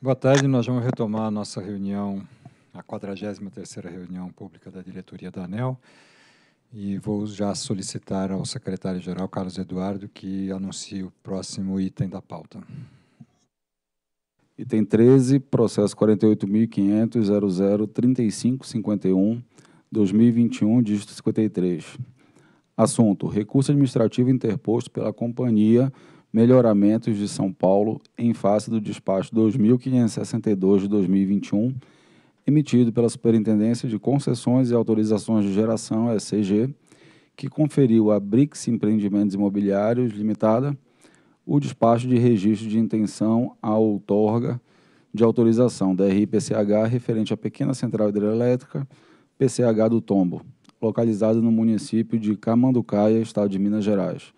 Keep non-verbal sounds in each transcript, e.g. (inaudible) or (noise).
Boa tarde, nós vamos retomar a nossa reunião, a 43ª reunião pública da diretoria da ANEL, e vou já solicitar ao secretário-geral, Carlos Eduardo, que anuncie o próximo item da pauta. Item 13, processo 48.500.00.35.51.2021, dígito 53. Assunto, recurso administrativo interposto pela companhia melhoramentos de São Paulo em face do despacho 2562 de 2021, emitido pela Superintendência de Concessões e Autorizações de Geração, SCG, que conferiu à BRICS Empreendimentos Imobiliários Limitada o despacho de registro de intenção à outorga de autorização da RIPCH referente à pequena central hidrelétrica PCH do Tombo, localizada no município de Camanducaia, estado de Minas Gerais.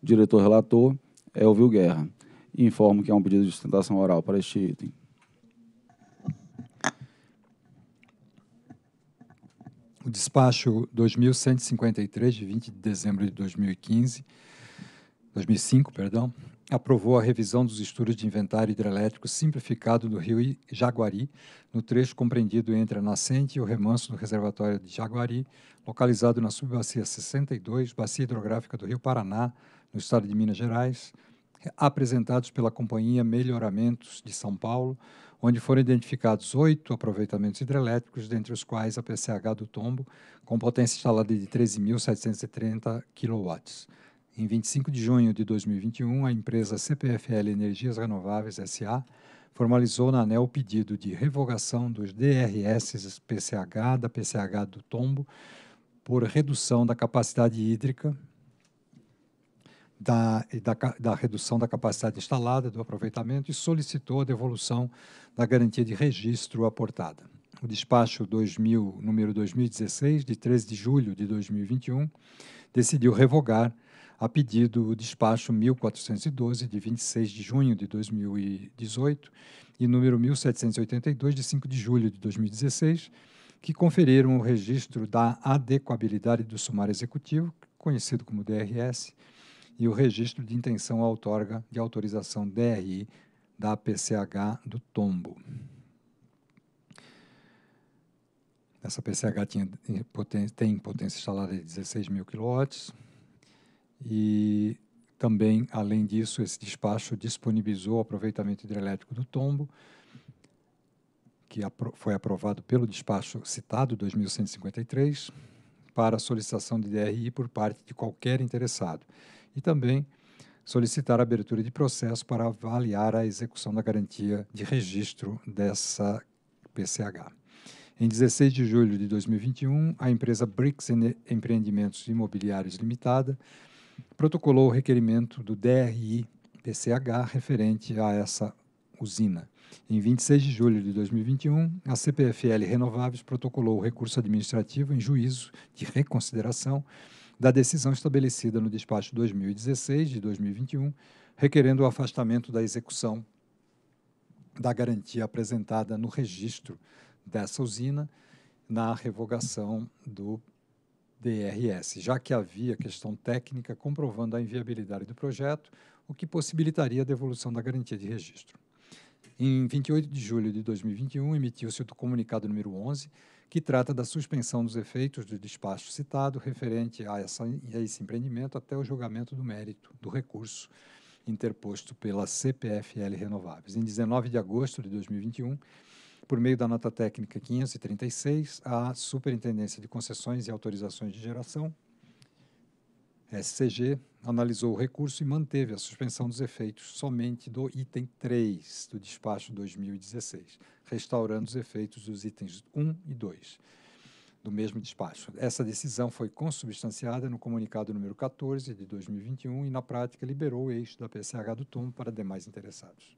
Diretor relator Elvio é Guerra. Informo que há um pedido de sustentação oral para este item. O despacho 2153, de 20 de dezembro de 2015, 2005, perdão, aprovou a revisão dos estudos de inventário hidrelétrico simplificado do rio Jaguari, no trecho compreendido entre a nascente e o remanso do reservatório de Jaguari, localizado na subbacia 62, bacia hidrográfica do rio Paraná, no estado de Minas Gerais, apresentados pela Companhia Melhoramentos de São Paulo, onde foram identificados oito aproveitamentos hidrelétricos, dentre os quais a PCH do Tombo, com potência instalada de 13.730 kW. Em 25 de junho de 2021, a empresa CPFL Energias Renováveis SA formalizou na ANEL o pedido de revogação dos DRS PCH da PCH do Tombo por redução da capacidade hídrica da, da, da, redução da capacidade instalada, do aproveitamento, e solicitou a devolução da garantia de registro aportada. O despacho 2000, número 2016, de 13 de julho de 2021, decidiu revogar, a pedido, o despacho 1412, de 26 de junho de 2018, e número 1782, de 5 de julho de 2016, que conferiram o registro da adequabilidade do sumário executivo, conhecido como DRS, e o registro de intenção outorga de autorização DRI da PCH do Tombo. Essa PCH tinha, tem potência instalada de 16 mil quilowatts e também, além disso, esse despacho disponibilizou o aproveitamento hidrelétrico do tombo, que foi aprovado pelo despacho citado, 2153, para solicitação de DRI por parte de qualquer interessado e também solicitar a abertura de processo para avaliar a execução da garantia de registro dessa PCH. Em 16 de julho de 2021, a empresa Bricks Empreendimentos Imobiliários Limitada protocolou o requerimento do DRI PCH referente a essa usina. Em 26 de julho de 2021, a CPFL Renováveis protocolou o recurso administrativo em juízo de reconsideração da decisão estabelecida no despacho 2016 de 2021, requerendo o afastamento da execução da garantia apresentada no registro dessa usina na revogação do DRS, já que havia questão técnica comprovando a inviabilidade do projeto, o que possibilitaria a devolução da garantia de registro. Em 28 de julho de 2021, emitiu-se o comunicado número 11, que trata da suspensão dos efeitos do despacho citado referente a, essa, a esse empreendimento até o julgamento do mérito do recurso interposto pela CPFL Renováveis. Em 19 de agosto de 2021, por meio da nota técnica 536, a Superintendência de Concessões e Autorizações de Geração SCG analisou o recurso e manteve a suspensão dos efeitos somente do item 3 do despacho 2016, restaurando os efeitos dos itens 1 e 2 do mesmo despacho. Essa decisão foi consubstanciada no comunicado número 14 de 2021 e, na prática, liberou o eixo da PCH do TUM para demais interessados.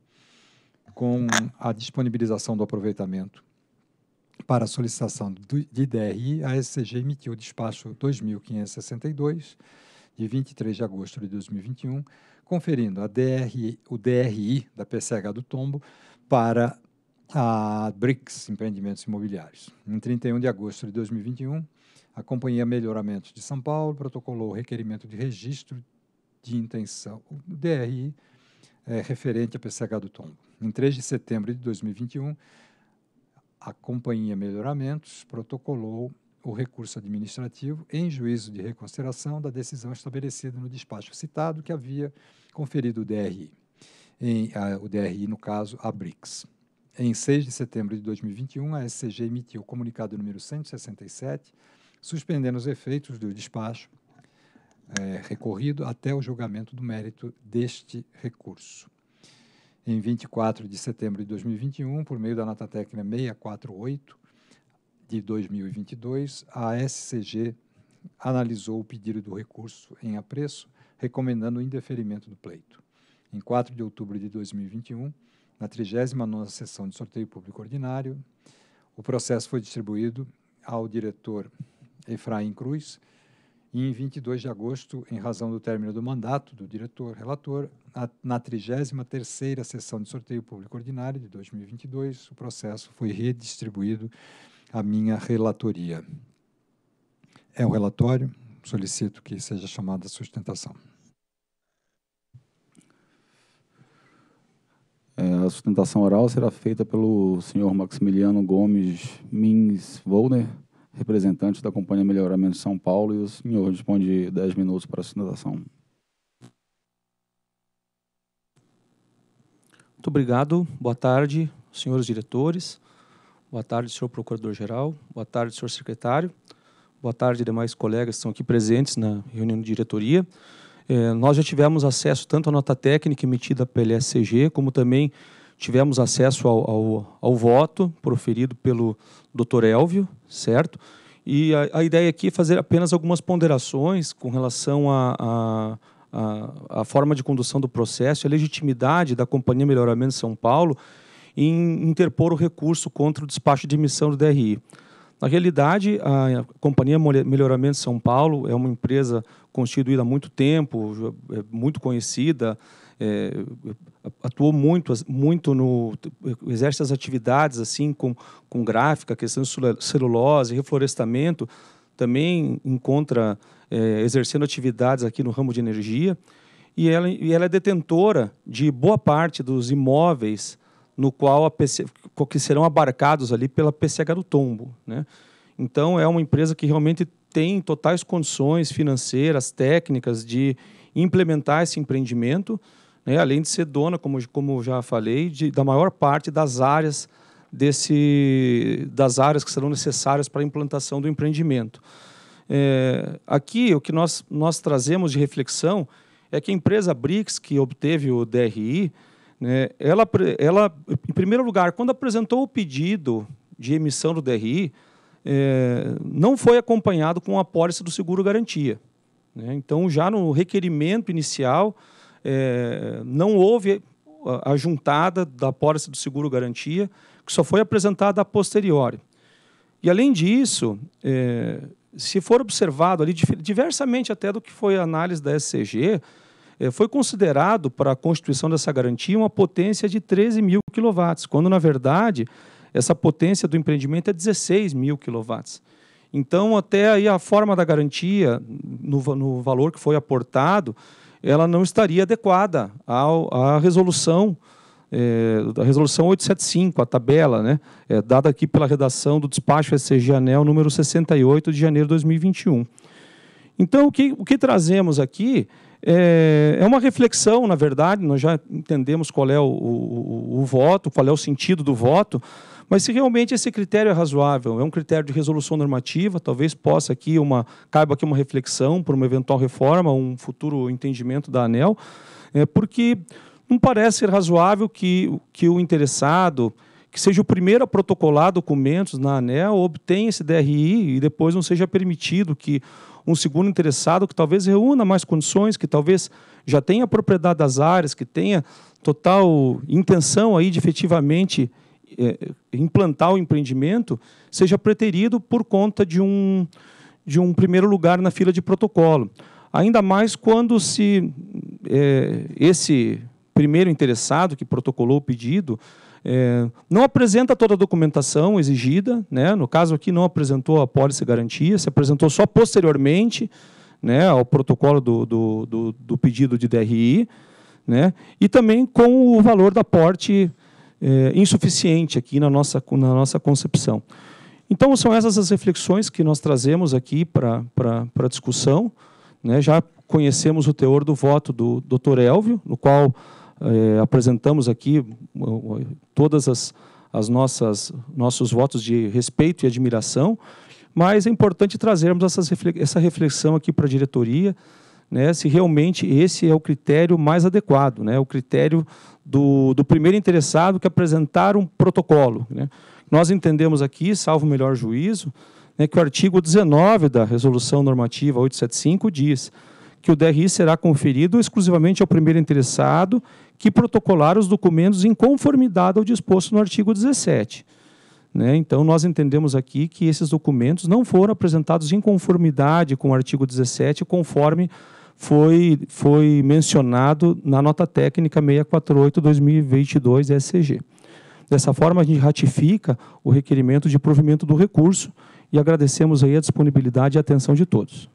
Com a disponibilização do aproveitamento para a solicitação de DRI, a SCG emitiu o despacho 2562 de 23 de agosto de 2021, conferindo a DRI, o DRI da PCH do Tombo para a BRICS Empreendimentos Imobiliários. Em 31 de agosto de 2021, a Companhia Melhoramentos de São Paulo protocolou o requerimento de registro de intenção, o DRI, é, eh, referente à PCH do Tombo. Em 3 de setembro de 2021, a Companhia Melhoramentos protocolou o recurso administrativo em juízo de reconsideração da decisão estabelecida no despacho citado que havia conferido o DRI, em, a, o DRI, no caso, a BRICS. Em 6 de setembro de 2021, a SCG emitiu o comunicado número 167, suspendendo os efeitos do despacho é, recorrido até o julgamento do mérito deste recurso. Em 24 de setembro de 2021, por meio da nota técnica 648, de 2022, a SCG analisou o pedido do recurso em apreço, recomendando o indeferimento do pleito. Em 4 de outubro de 2021, na 39ª sessão de sorteio público ordinário, o processo foi distribuído ao diretor Efraim Cruz e, em 22 de agosto, em razão do término do mandato do diretor relator, na 33ª sessão de sorteio público ordinário de 2022, o processo foi redistribuído a minha relatoria. É o relatório, solicito que seja chamada sustentação. É, a sustentação oral será feita pelo senhor Maximiliano Gomes Mins Volner, representante da Companhia Melhoramento de São Paulo, e o senhor dispõe de 10 minutos para a sustentação. Muito obrigado. Boa tarde, senhores diretores. Boa tarde, senhor procurador-geral. Boa tarde, senhor secretário. Boa tarde, demais colegas que estão aqui presentes na reunião de diretoria. É, nós já tivemos acesso tanto à nota técnica emitida pela SCG, como também tivemos acesso ao, ao, ao voto proferido pelo doutor Elvio, certo? E a, a, ideia aqui é fazer apenas algumas ponderações com relação à a, a, a, forma de condução do processo, a legitimidade da Companhia Melhoramento de São Paulo em interpor o recurso contra o despacho de emissão do DRI. Na realidade, a Companhia Melhoramento São Paulo é uma empresa constituída há muito tempo, é muito conhecida, é, atuou muito, muito no exerce as atividades assim com, com gráfica, questão de celulose, reflorestamento, também encontra é, exercendo atividades aqui no ramo de energia e ela, e ela é detentora de boa parte dos imóveis no qual PC, que serão abarcados ali pela PCH do Tombo. Né? Então, é uma empresa que realmente tem totais condições financeiras, técnicas de implementar esse empreendimento, né? além de ser dona, como, como já falei, de, da maior parte das áreas desse, das áreas que serão necessárias para a implantação do empreendimento. É, aqui, o que nós, nós trazemos de reflexão é que a empresa BRICS, que obteve o DRI, né? Ela, ela, em primeiro lugar, quando apresentou o pedido de emissão do DRI, é, não foi acompanhado com a apólice do seguro garantia. Né? Então, já no requerimento inicial, é, não houve a juntada da apólice do seguro garantia, que só foi apresentada a posteriori. E, além disso, é, se for observado ali, diversamente até do que foi a análise da SCG, eh, foi considerado para a constituição dessa garantia uma potência de 13 mil quilowatts, quando, na verdade, essa potência do empreendimento é 16 mil quilowatts. Então, até aí a forma da garantia, no, no valor que foi aportado, ela não estaria adequada ao, à resolução é, eh, a resolução 875, a tabela, né, é, dada aqui pela redação do despacho SCG ANEL número 68 de janeiro de 2021. Então, o que, o que trazemos aqui é, é, uma reflexão, na verdade, nós já entendemos qual é o, o, o voto, qual é o sentido do voto, mas se realmente esse critério é razoável, é um critério de resolução normativa, talvez possa aqui uma caiba aqui uma reflexão por uma eventual reforma, um futuro entendimento da ANEL, é, porque não parece ser razoável que, que o interessado, que seja o primeiro a protocolar documentos na ANEL, obtenha esse DRI e depois não seja permitido que um segundo interessado que talvez reúna mais condições, que talvez já tenha propriedade das áreas, que tenha total intenção aí de efetivamente é, implantar o empreendimento, seja preterido por conta de um, de um primeiro lugar na fila de protocolo. Ainda mais quando se é, esse primeiro interessado que protocolou o pedido é, não apresenta toda a documentação exigida, né? no caso aqui não apresentou a pólice garantia, se apresentou só posteriormente né, ao protocolo do, do, do, do pedido de DRI, né? e também com o valor da porte é, insuficiente aqui na nossa, na nossa concepção. Então, são essas as reflexões que nós trazemos aqui para a discussão. Né? Já conhecemos o teor do voto do Dr. Elvio, no qual eh, apresentamos aqui eh, todas as, as nossas nossos votos de respeito e admiração, mas é importante trazermos essas, essa reflexão aqui para a diretoria, né, se realmente esse é o critério mais adequado, né, o critério do, do primeiro interessado que apresentar um protocolo. Né. Nós entendemos aqui, salvo o melhor juízo, né, que o artigo 19 da Resolução Normativa 875 diz que o DRI será conferido exclusivamente ao primeiro interessado que protocolar os documentos em conformidade ao disposto no artigo 17. Né? Então, nós entendemos aqui que esses documentos não foram apresentados em conformidade com o artigo 17, conforme foi, foi mencionado na nota técnica 648-2022 SCG. Dessa forma, a gente ratifica o requerimento de provimento do recurso e agradecemos aí a disponibilidade e atenção de todos.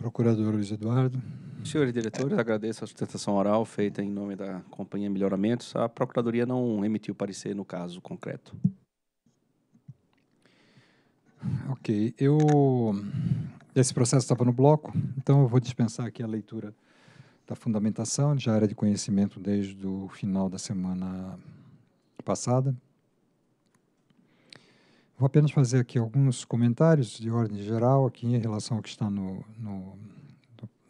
Procurador Luiz Eduardo. Senhores diretores, é. agradeço a sustentação oral feita em nome da Companhia Melhoramentos. A Procuradoria não emitiu parecer no caso concreto. Ok. Eu... Esse processo estava no bloco, então eu vou dispensar aqui a leitura da fundamentação, já era de conhecimento desde o final da semana passada. Vou apenas fazer aqui alguns comentários de ordem geral aqui em relação ao que está no, no,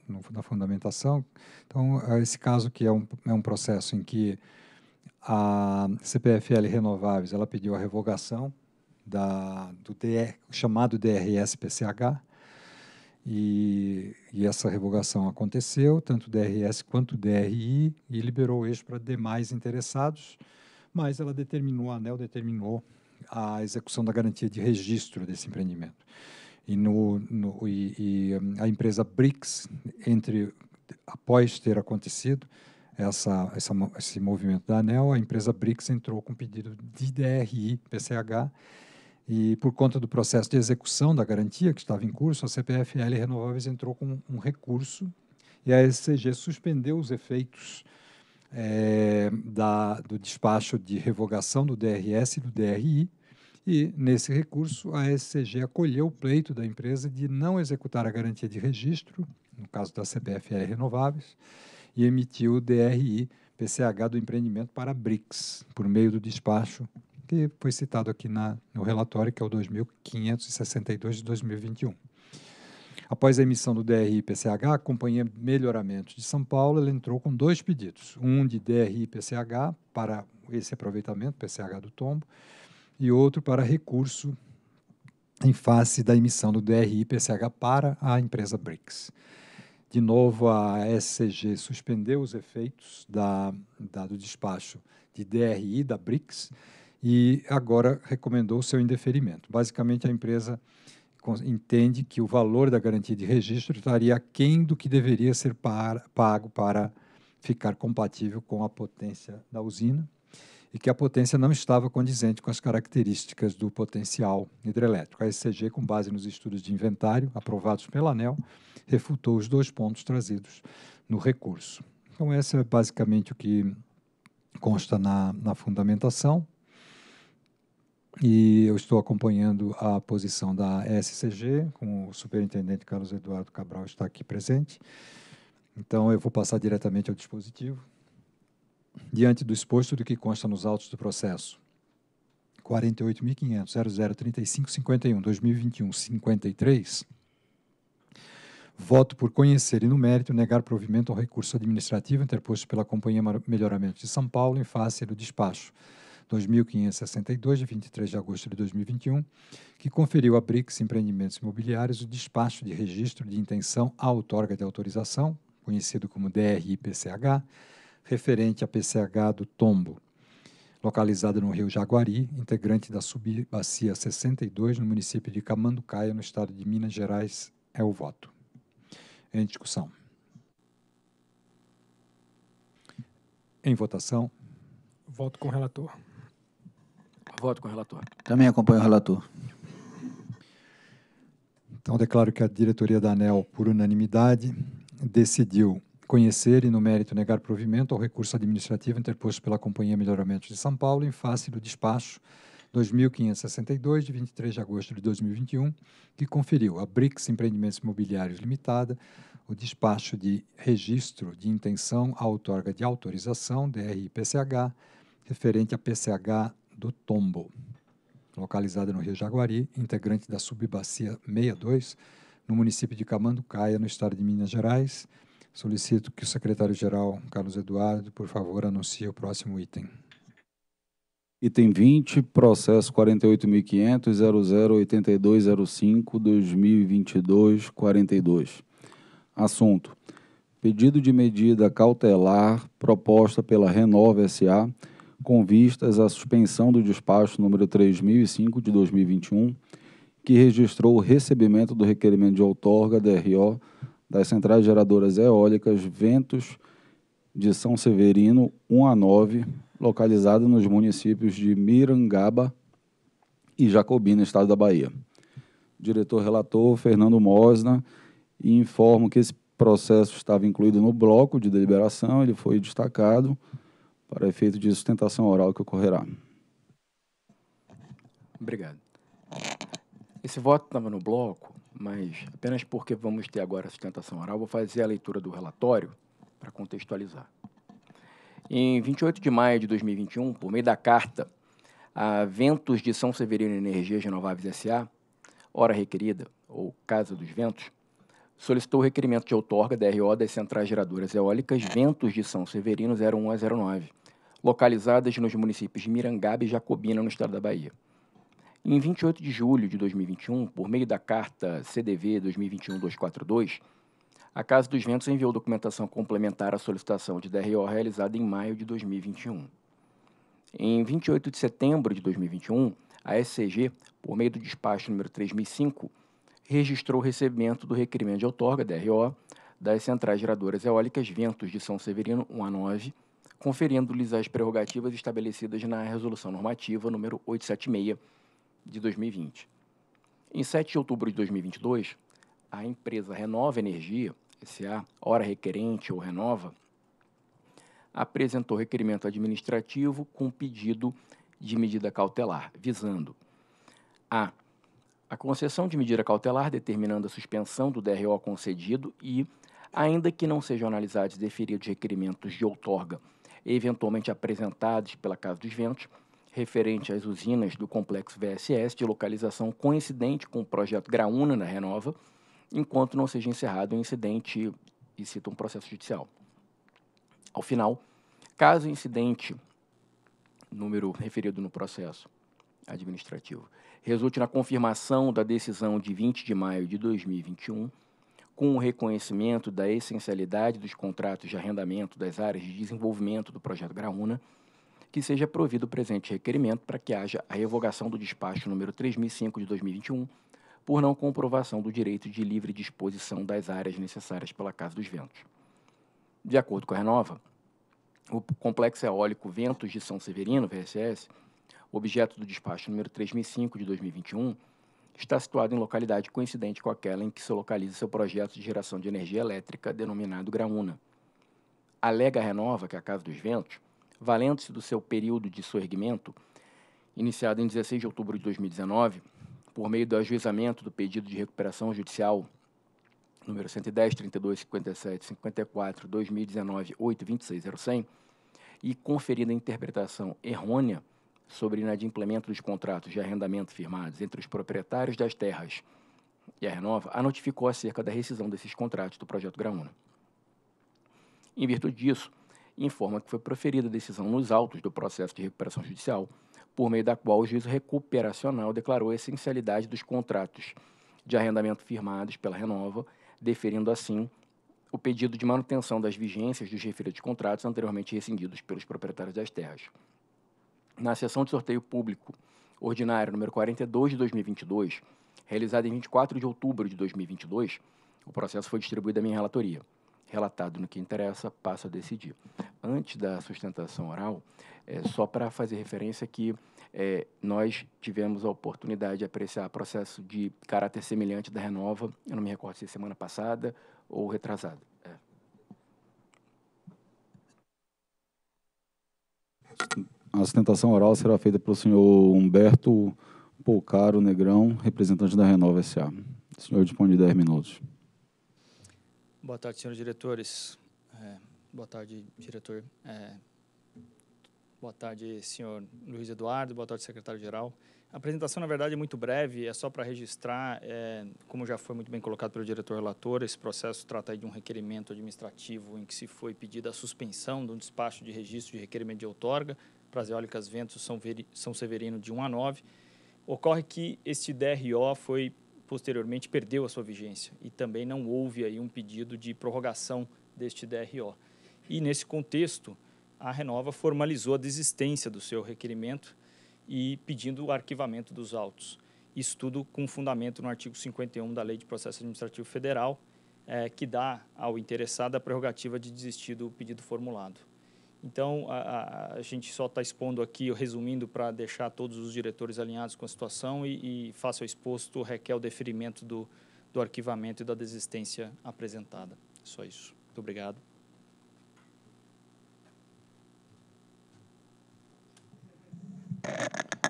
no na fundamentação. Então, eh, esse caso que é um, é um processo em que a CPFL Renováveis ela pediu a revogação da, do DR, chamado DRS-PCH, e, e, essa revogação aconteceu, tanto o DRS quanto o DRI, e liberou o eixo para demais interessados, mas ela determinou, a ANEL determinou a execução da garantia de registro desse empreendimento. E, no, no e, e a empresa BRICS, entre, após ter acontecido essa, essa, esse movimento da ANEL, a empresa BRICS entrou com pedido de DRI, PCH, e por conta do processo de execução da garantia que estava em curso, a CPFL Renováveis entrou com um recurso e a SCG suspendeu os efeitos é, da, do despacho de revogação do DRS e do DRI e, nesse recurso, a SCG acolheu o pleito da empresa de não executar a garantia de registro, no caso da CBFR Renováveis, e emitiu o DRI PCH do empreendimento para a BRICS, por meio do despacho que foi citado aqui na, no relatório, que é o 2562 de 2021. Após a emissão do DRI-PCH, a Companhia Melhoramentos de São Paulo entrou com dois pedidos, um de DRI-PCH para esse aproveitamento, PCH do tombo, e outro para recurso em face da emissão do DRI-PCH para a empresa BRICS. De novo, a SCG suspendeu os efeitos da, da, do despacho de DRI da BRICS e agora recomendou seu indeferimento. Basicamente, a empresa entende que o valor da garantia de registro estaria aquém do que deveria ser par, pago para ficar compatível com a potência da usina e que a potência não estava condizente com as características do potencial hidrelétrico. A ECG, com base nos estudos de inventário aprovados pela ANEL, refutou os dois pontos trazidos no recurso. Então, essa é basicamente o que consta na, na fundamentação. E eu estou acompanhando a posição da SCG, com o superintendente Carlos Eduardo Cabral está aqui presente. Então, eu vou passar diretamente ao dispositivo diante do exposto do que consta nos autos do processo 48.500.0035.51.2021.53, voto por conhecer e, no mérito, negar provimento ao recurso administrativo interposto pela Companhia Melhoramento de São Paulo em face do despacho 2562, de 23 de agosto de 2021, que conferiu à BRICS Empreendimentos Imobiliários o despacho de registro de intenção à outorga de autorização, conhecido como DRIPCH, referente a PCH do Tombo, localizada no Rio Jaguari, integrante da Subbacia 62, no município de Camanducaia, no estado de Minas Gerais, é o voto. Em discussão. Em votação. Voto com o relator. Voto com o relator. Também acompanho o relator. Então, declaro que a diretoria da ANEL, por unanimidade, decidiu conhecer e, no mérito, negar provimento ao recurso administrativo interposto pela Companhia Melhoramentos de São Paulo em face do despacho 2562, de 23 de agosto de 2021, que conferiu à BRICS Empreendimentos Imobiliários Limitada o despacho de registro de intenção à outorga de autorização, DRI-PCH, referente à PCH do Tombo, localizada no Rio Jaguari, integrante da subbacia 62, no município de Camanducaia, no estado de Minas Gerais, Solicito que o secretário-geral, Carlos Eduardo, por favor, anuncie o próximo item. Item 20, processo 48.500.008205.2022.42. Assunto. Pedido de medida cautelar proposta pela Renova S.A. com vistas à suspensão do despacho número 3005 de 2021, que registrou o recebimento do requerimento de outorga DRO das centrais geradoras eólicas Ventos de São Severino 1 a 9, localizada nos municípios de Mirangaba e Jacobina, estado da Bahia. diretor relator Fernando Mosna e informo que esse processo estava incluído no bloco de deliberação, ele foi destacado para efeito de sustentação oral que ocorrerá. Obrigado. Esse voto estava no bloco mas apenas porque vamos ter agora a sustentação oral, vou fazer a leitura do relatório para contextualizar. Em 28 de maio de 2021, por meio da carta a Ventos de São Severino Energias Renováveis S.A., Hora Requerida, ou Casa dos Ventos, solicitou o requerimento de outorga da RO das centrais geradoras eólicas Ventos de São Severino 01 a 09, localizadas nos municípios de Mirangaba e Jacobina, no estado da Bahia em 28 de julho de 2021, por meio da carta CDV 2021-242, a Casa dos Ventos enviou documentação complementar à solicitação de DRO realizada em maio de 2021. Em 28 de setembro de 2021, a SCG, por meio do despacho número 3005, registrou o recebimento do requerimento de outorga, DRO, das centrais geradoras eólicas Ventos de São Severino 1 a 9, conferindo-lhes as prerrogativas estabelecidas na Resolução Normativa número 876 de 2020. Em 7 de outubro de 2022, a empresa Renova Energia, SA, hora requerente ou renova, apresentou requerimento administrativo com pedido de medida cautelar, visando a a concessão de medida cautelar determinando a suspensão do DRO concedido e, ainda que não sejam analisados e deferidos requerimentos de outorga eventualmente apresentados pela Casa dos Ventos, referente às usinas do complexo VSS de localização coincidente com o projeto Graúna na Renova, enquanto não seja encerrado o incidente e cita um processo judicial. Ao final, caso o incidente, número referido no processo administrativo, resulte na confirmação da decisão de 20 de maio de 2021, com o reconhecimento da essencialidade dos contratos de arrendamento das áreas de desenvolvimento do projeto Graúna, que seja provido o presente requerimento para que haja a revogação do despacho número 3005 de 2021, por não comprovação do direito de livre disposição das áreas necessárias pela Casa dos Ventos. De acordo com a Renova, o complexo eólico Ventos de São Severino, VSS, objeto do despacho número 3005 de 2021, está situado em localidade coincidente com aquela em que se localiza seu projeto de geração de energia elétrica denominado Graúna. Alega a Renova que a Casa dos Ventos valendo-se do seu período de surgimento, iniciado em 16 de outubro de 2019, por meio do ajuizamento do pedido de recuperação judicial número 110, 32, 57, 54, 2019, 8, 26, 0100, e conferida interpretação errônea sobre inadimplemento dos contratos de arrendamento firmados entre os proprietários das terras e a Renova, a notificou acerca da rescisão desses contratos do Projeto Graúna. Em virtude disso, informa que foi proferida a decisão nos autos do processo de recuperação judicial, por meio da qual o juízo recuperacional declarou a essencialidade dos contratos de arrendamento firmados pela Renova, deferindo assim o pedido de manutenção das vigências dos referidos contratos anteriormente rescindidos pelos proprietários das terras. Na sessão de sorteio público ordinário número 42 de 2022, realizada em 24 de outubro de 2022, o processo foi distribuído à minha relatoria relatado no que interessa, passo a decidir. Antes da sustentação oral, é, só para fazer referência que é, nós tivemos a oportunidade de apreciar o processo de caráter semelhante da Renova, eu não me recordo se semana passada ou retrasada. É. A sustentação oral será feita pelo senhor Humberto Polcaro Negrão, representante da Renova SA. O senhor dispõe de 10 minutos. Boa tarde, senhores diretores. É, boa tarde, diretor. É, boa tarde, senhor Luiz Eduardo. Boa tarde, secretário-geral. A apresentação, na verdade, é muito breve, é só para registrar, é, como já foi muito bem colocado pelo diretor relator, esse processo trata de um requerimento administrativo em que se foi pedida a suspensão de um despacho de registro de requerimento de outorga para as eólicas Ventos São, Veri, São Severino de 1 a 9. Ocorre que este DRO foi posteriormente perdeu a sua vigência e também não houve aí um pedido de prorrogação deste DRO. E nesse contexto, a Renova formalizou a desistência do seu requerimento e pedindo o arquivamento dos autos. Isso tudo com fundamento no artigo 51 da Lei de Processo Administrativo Federal, eh, que dá ao interessado a prerrogativa de desistir do pedido formulado. Então, a, a gente só está expondo aqui, resumindo, para deixar todos os diretores alinhados com a situação e, e faça o exposto, requer o deferimento do, do arquivamento e da desistência apresentada. Só isso. Muito obrigado.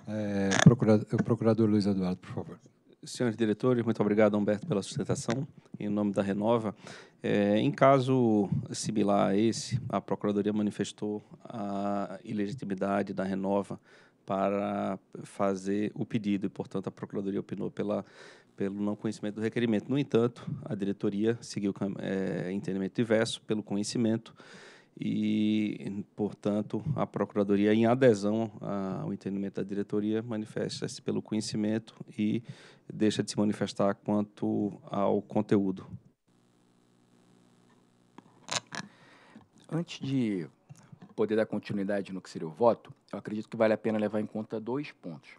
É, procurador, procurador Luiz Eduardo, por favor. Senhores diretores, muito obrigado, Humberto, pela sustentação. Em nome da Renova, é, em caso similar a esse, a Procuradoria manifestou a ilegitimidade da Renova para fazer o pedido e, portanto, a Procuradoria opinou pela, pelo não conhecimento do requerimento. No entanto, a diretoria seguiu é, entendimento diverso pelo conhecimento e, portanto, a Procuradoria, em adesão ao entendimento da diretoria, manifesta-se pelo conhecimento e deixa de se manifestar quanto ao conteúdo. Antes de poder dar continuidade no que seria o voto, eu acredito que vale a pena levar em conta dois pontos.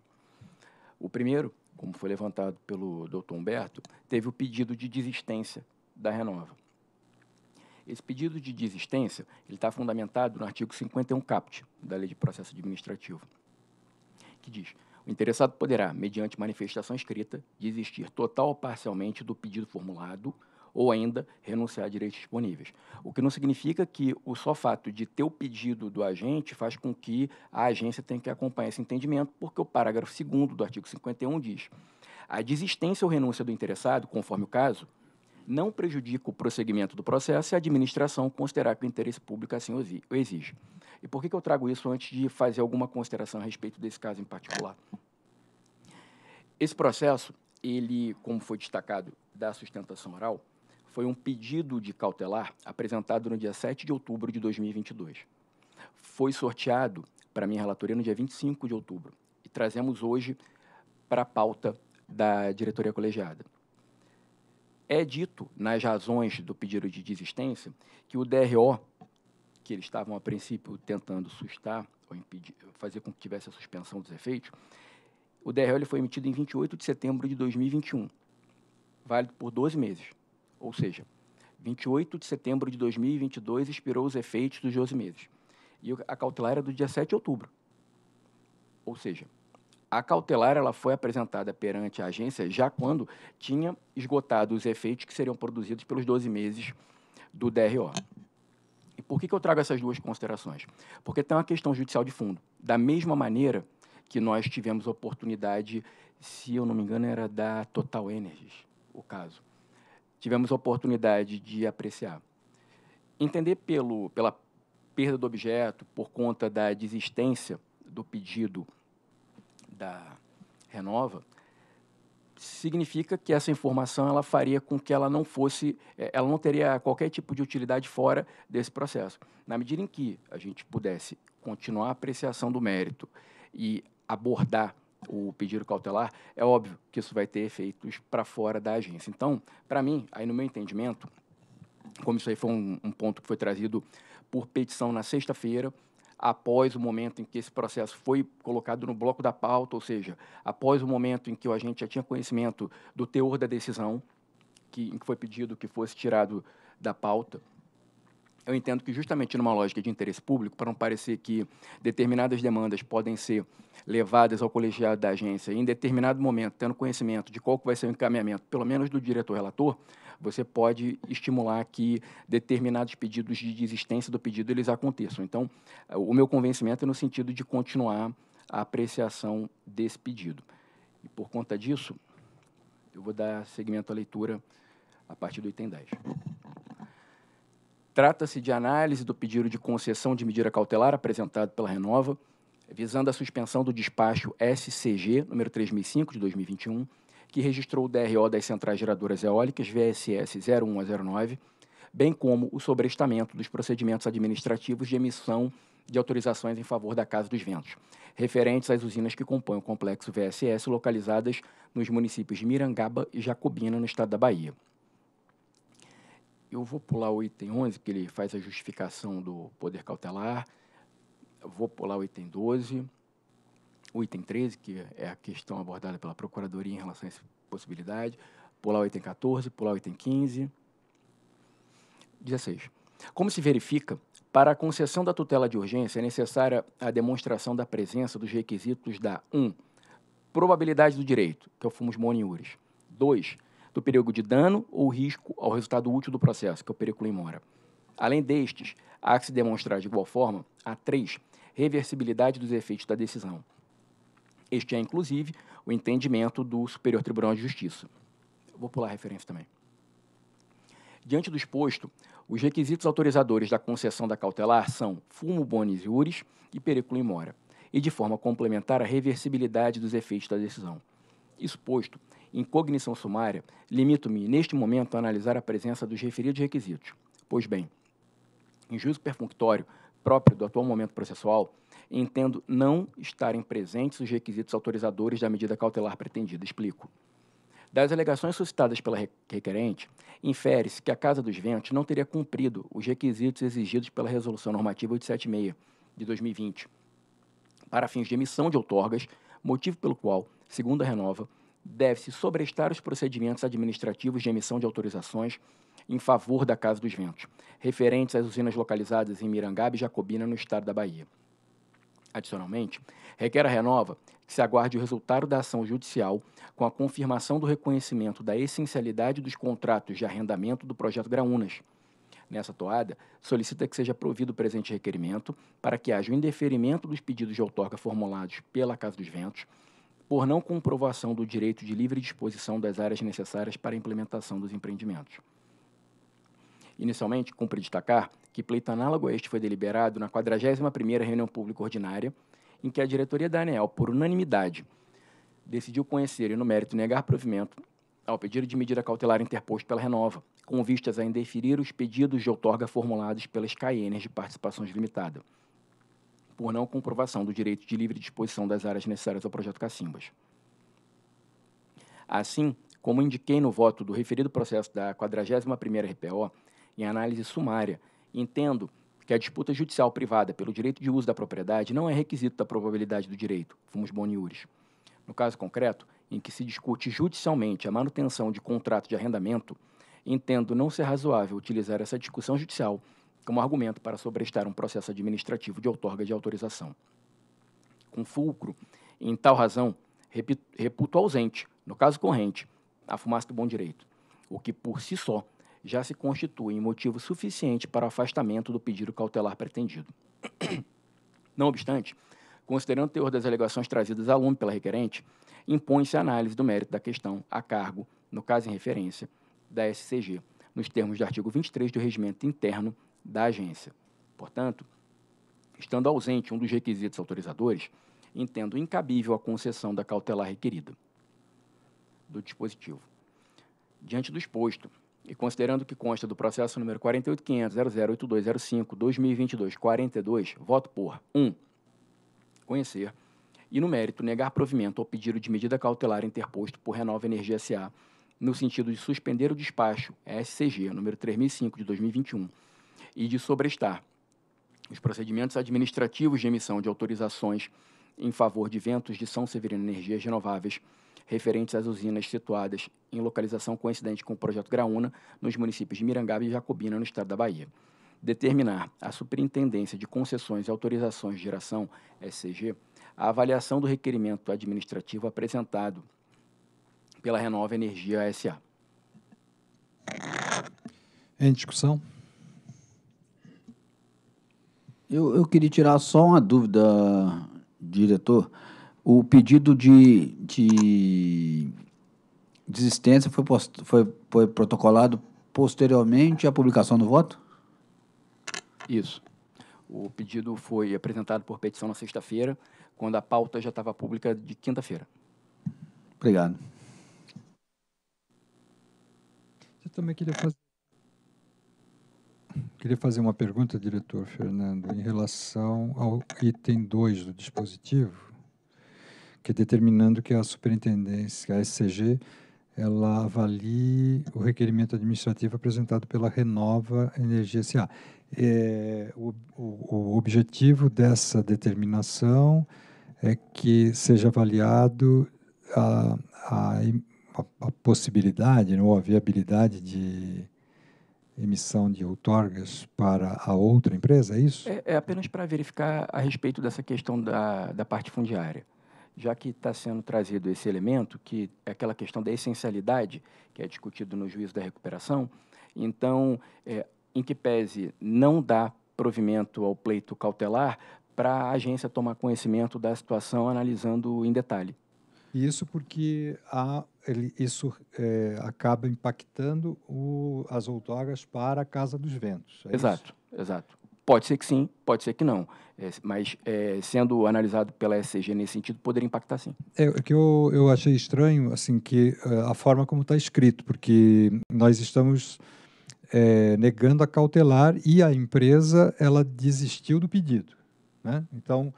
O primeiro, como foi levantado pelo doutor Humberto, teve o pedido de desistência da Renova. Esse pedido de desistência ele está fundamentado no artigo 51 caput da Lei de Processo Administrativo, que diz o interessado poderá, mediante manifestação escrita, desistir total ou parcialmente do pedido formulado ou ainda renunciar a direitos disponíveis. O que não significa que o só fato de ter o pedido do agente faz com que a agência tenha que acompanhar esse entendimento, porque o parágrafo 2 do artigo 51 diz: a desistência ou renúncia do interessado, conforme o caso, não prejudica o prosseguimento do processo e a administração considerar que o interesse público assim o exige. E por que, que eu trago isso antes de fazer alguma consideração a respeito desse caso em particular? Esse processo, ele, como foi destacado da sustentação oral, foi um pedido de cautelar apresentado no dia 7 de outubro de 2022. Foi sorteado para minha relatoria no dia 25 de outubro e trazemos hoje para a pauta da diretoria colegiada. É dito nas razões do pedido de desistência que o DRO que eles estavam, a princípio, tentando sustar ou impedir, fazer com que tivesse a suspensão dos efeitos, o DRL foi emitido em 28 de setembro de 2021, válido por 12 meses. Ou seja, 28 de setembro de 2022 expirou os efeitos dos 12 meses. E a cautelar era do dia 7 de outubro. Ou seja, a cautelar ela foi apresentada perante a agência já quando tinha esgotado os efeitos que seriam produzidos pelos 12 meses do DRO. E por que, que eu trago essas duas considerações? Porque tem uma questão judicial de fundo. Da mesma maneira que nós tivemos oportunidade, se eu não me engano, era da Total Energies, o caso. Tivemos oportunidade de apreciar. Entender pelo, pela perda do objeto por conta da desistência do pedido da Renova significa que essa informação ela faria com que ela não fosse, é, ela não teria qualquer tipo de utilidade fora desse processo. Na medida em que a gente pudesse continuar a apreciação do mérito e abordar o pedido cautelar, é óbvio que isso vai ter efeitos para fora da agência. Então, para mim, aí no meu entendimento, como isso aí foi um, um ponto que foi trazido por petição na sexta-feira, após o momento em que esse processo foi colocado no bloco da pauta, ou seja, após o momento em que a gente já tinha conhecimento do teor da decisão, que, em que foi pedido que fosse tirado da pauta eu entendo que justamente numa lógica de interesse público, para não parecer que determinadas demandas podem ser levadas ao colegiado da agência, em determinado momento, tendo conhecimento de qual vai ser o encaminhamento, pelo menos do diretor relator, você pode estimular que determinados pedidos de desistência do pedido eles aconteçam. Então, o meu convencimento é no sentido de continuar a apreciação desse pedido. E por conta disso, eu vou dar seguimento à leitura a partir do item 10. Trata-se de análise do pedido de concessão de medida cautelar apresentado pela Renova, visando a suspensão do despacho SCG número 3005 de 2021, que registrou o DRO das centrais geradoras eólicas VSS 01 a 09, bem como o sobrestamento dos procedimentos administrativos de emissão de autorizações em favor da Casa dos Ventos, referentes às usinas que compõem o complexo VSS localizadas nos municípios de Mirangaba e Jacobina, no estado da Bahia eu vou pular o item 11, que ele faz a justificação do poder cautelar, eu vou pular o item 12, o item 13, que é a questão abordada pela Procuradoria em relação a essa possibilidade, pular o item 14, pular o item 15. 16. Como se verifica, para a concessão da tutela de urgência é necessária a demonstração da presença dos requisitos da 1. Um, probabilidade do direito, que é o fumus moniuris. 2 do perigo de dano ou risco ao resultado útil do processo, que é o periculo in mora. Além destes, há que se demonstrar de igual forma a três reversibilidade dos efeitos da decisão. Este é, inclusive, o entendimento do Superior Tribunal de Justiça. Vou pular a referência também. Diante do exposto, os requisitos autorizadores da concessão da cautelar são fumo bonis iuris e periculo in mora, e de forma complementar a reversibilidade dos efeitos da decisão. Isso posto, em cognição sumária, limito-me, neste momento, a analisar a presença dos referidos requisitos. Pois bem, em juízo perfunctório próprio do atual momento processual, entendo não estarem presentes os requisitos autorizadores da medida cautelar pretendida. Explico. Das alegações suscitadas pela requerente, infere-se que a Casa dos Ventos não teria cumprido os requisitos exigidos pela Resolução Normativa 876 de 2020 para fins de emissão de outorgas, motivo pelo qual, segundo a Renova, deve-se sobrestar os procedimentos administrativos de emissão de autorizações em favor da Casa dos Ventos, referentes às usinas localizadas em Mirangaba e Jacobina, no estado da Bahia. Adicionalmente, requer a renova que se aguarde o resultado da ação judicial com a confirmação do reconhecimento da essencialidade dos contratos de arrendamento do projeto Graunas. Nessa toada, solicita que seja provido o presente requerimento para que haja o indeferimento dos pedidos de outorga formulados pela Casa dos Ventos, por não comprovação do direito de livre disposição das áreas necessárias para a implementação dos empreendimentos. Inicialmente, cumpre destacar que pleito análogo a este foi deliberado na 41ª reunião pública ordinária, em que a diretoria da ANEEL, por unanimidade, decidiu conhecer e, no mérito, negar provimento ao pedido de medida cautelar interposto pela Renova, com vistas a indeferir os pedidos de outorga formulados pela Sky Energy Participações Limitada por não comprovação do direito de livre disposição das áreas necessárias ao projeto Cacimbas. Assim, como indiquei no voto do referido processo da 41ª RPO, em análise sumária, entendo que a disputa judicial privada pelo direito de uso da propriedade não é requisito da probabilidade do direito, fomos boniures. No caso concreto, em que se discute judicialmente a manutenção de contrato de arrendamento, entendo não ser razoável utilizar essa discussão judicial como argumento para sobrestar um processo administrativo de outorga de autorização. Com fulcro, em tal razão, reputo ausente, no caso corrente, a fumaça do bom direito, o que por si só já se constitui em motivo suficiente para o afastamento do pedido cautelar pretendido. (clears throat) Não obstante, considerando o teor das alegações trazidas à lume pela requerente, impõe-se a análise do mérito da questão a cargo, no caso em referência, da SCG, nos termos do artigo 23 do Regimento Interno da agência. Portanto, estando ausente um dos requisitos autorizadores, entendo incabível a concessão da cautelar requerida do dispositivo. Diante do exposto, e considerando que consta do processo número 48.500.008205-2022-42, voto por 1. Um, conhecer e, no mérito, negar provimento ao pedido de medida cautelar interposto por Renova Energia S.A., no sentido de suspender o despacho SCG número 3005 de 2021, e de sobrestar. Os procedimentos administrativos de emissão de autorizações em favor de ventos de São Severino Energias Renováveis referentes às usinas situadas em localização coincidente com o Projeto Graúna, nos municípios de Mirangaba e Jacobina, no estado da Bahia. Determinar à Superintendência de Concessões e Autorizações de Geração, SCG, a avaliação do requerimento administrativo apresentado pela Renova Energia SA. Em discussão? Eu, eu queria tirar só uma dúvida, diretor. O pedido de, de desistência foi, post, foi, foi protocolado posteriormente à publicação do voto? Isso. O pedido foi apresentado por petição na sexta-feira, quando a pauta já estava pública de quinta-feira. Obrigado. Eu também queria fazer Queria fazer uma pergunta, diretor Fernando, em relação ao item 2 do dispositivo, que é determinando que a superintendência, a SCG, ela avalie o requerimento administrativo apresentado pela Renova Energia S.A. É, o, o, o objetivo dessa determinação é que seja avaliado a, a, a possibilidade né, ou a viabilidade de emissão de outorgas para a outra empresa, é isso? É, é apenas para verificar a respeito dessa questão da, da parte fundiária. Já que está sendo trazido esse elemento, que é aquela questão da essencialidade, que é discutido no juízo da recuperação, então, é, em que pese não dá provimento ao pleito cautelar para a agência tomar conhecimento da situação analisando em detalhe. Isso porque há, ele, isso é, acaba impactando o, as outorgas para a Casa dos Ventos. É exato, isso? exato. Pode ser que sim, pode ser que não. É, mas é, sendo analisado pela SCG nesse sentido, poderia impactar sim. É, o que eu, eu achei estranho, assim, que é, a forma como está escrito, porque nós estamos é, negando a cautelar e a empresa, ela desistiu do pedido. Né? Então,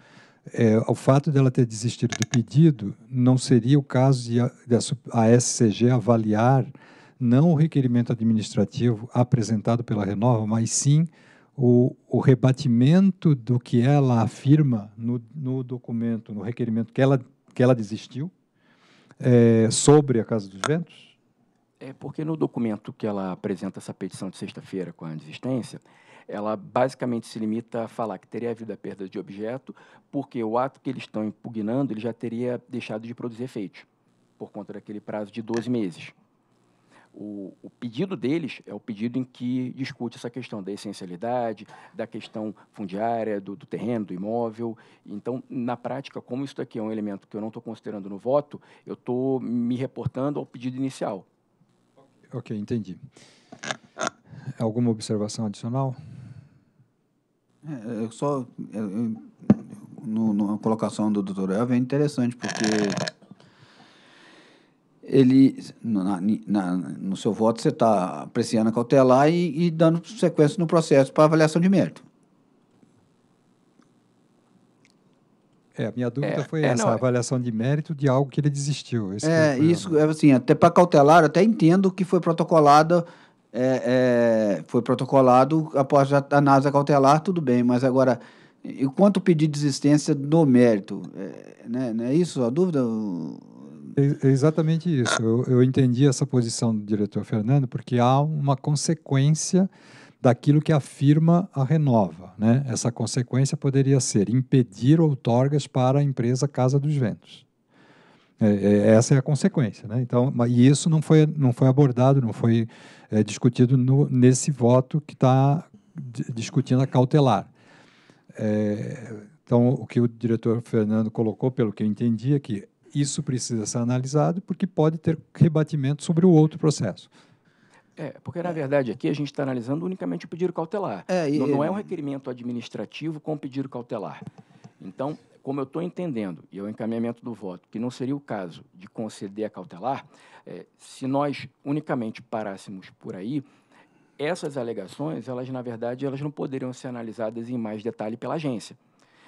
é, o fato dela ter desistido do pedido não seria o caso de a, de a SCG avaliar não o requerimento administrativo apresentado pela Renova, mas sim o, o rebatimento do que ela afirma no, no, documento, no requerimento que ela, que ela desistiu é, sobre a Casa dos Ventos? É porque no documento que ela apresenta essa petição de sexta-feira com a desistência, ela basicamente se limita a falar que teria havido a perda de objeto, porque o ato que eles estão impugnando ele já teria deixado de produzir efeito por conta daquele prazo de 12 meses. O, o, pedido deles é o pedido em que discute essa questão da essencialidade, da questão fundiária, do, do terreno, do imóvel. Então, na prática, como isso daqui é um elemento que eu não estou considerando no voto, eu estou me reportando ao pedido inicial. Ok, entendi. Alguma observação adicional? É, é, só é, é, no, na colocação do doutor Elvin é interessante, porque ele, na, na, no seu voto, você está apreciando a cautelar e, e dando sequência no processo para avaliação de mérito. É, a minha dúvida é, foi é, essa, não, a avaliação de mérito de algo que ele desistiu. é, isso, é assim, até para cautelar, até entendo que foi protocolada é, é, foi protocolado após a, NASA cautelar, tudo bem, mas agora, enquanto pedir desistência no mérito, é, né, não é isso a dúvida? É, é exatamente isso. Eu, eu entendi essa posição do diretor Fernando, porque há uma consequência daquilo que afirma a Renova. Né? Essa consequência poderia ser impedir outorgas para a empresa Casa dos Ventos. É, é, essa é a consequência. Né? Então, e isso não foi, não foi abordado, não foi é, discutido no, nesse voto que está discutindo a cautelar. É, então, o que o diretor Fernando colocou, pelo que eu entendi, é que isso precisa ser analisado porque pode ter rebatimento sobre o outro processo. É, porque na verdade aqui a gente está analisando unicamente o pedido cautelar. É, e, não, não, é, é um requerimento administrativo com pedido cautelar. Então, como eu estou entendendo, e é o encaminhamento do voto, que não seria o caso de conceder a cautelar, é, se nós unicamente parássemos por aí, essas alegações, elas na verdade, elas não poderiam ser analisadas em mais detalhe pela agência.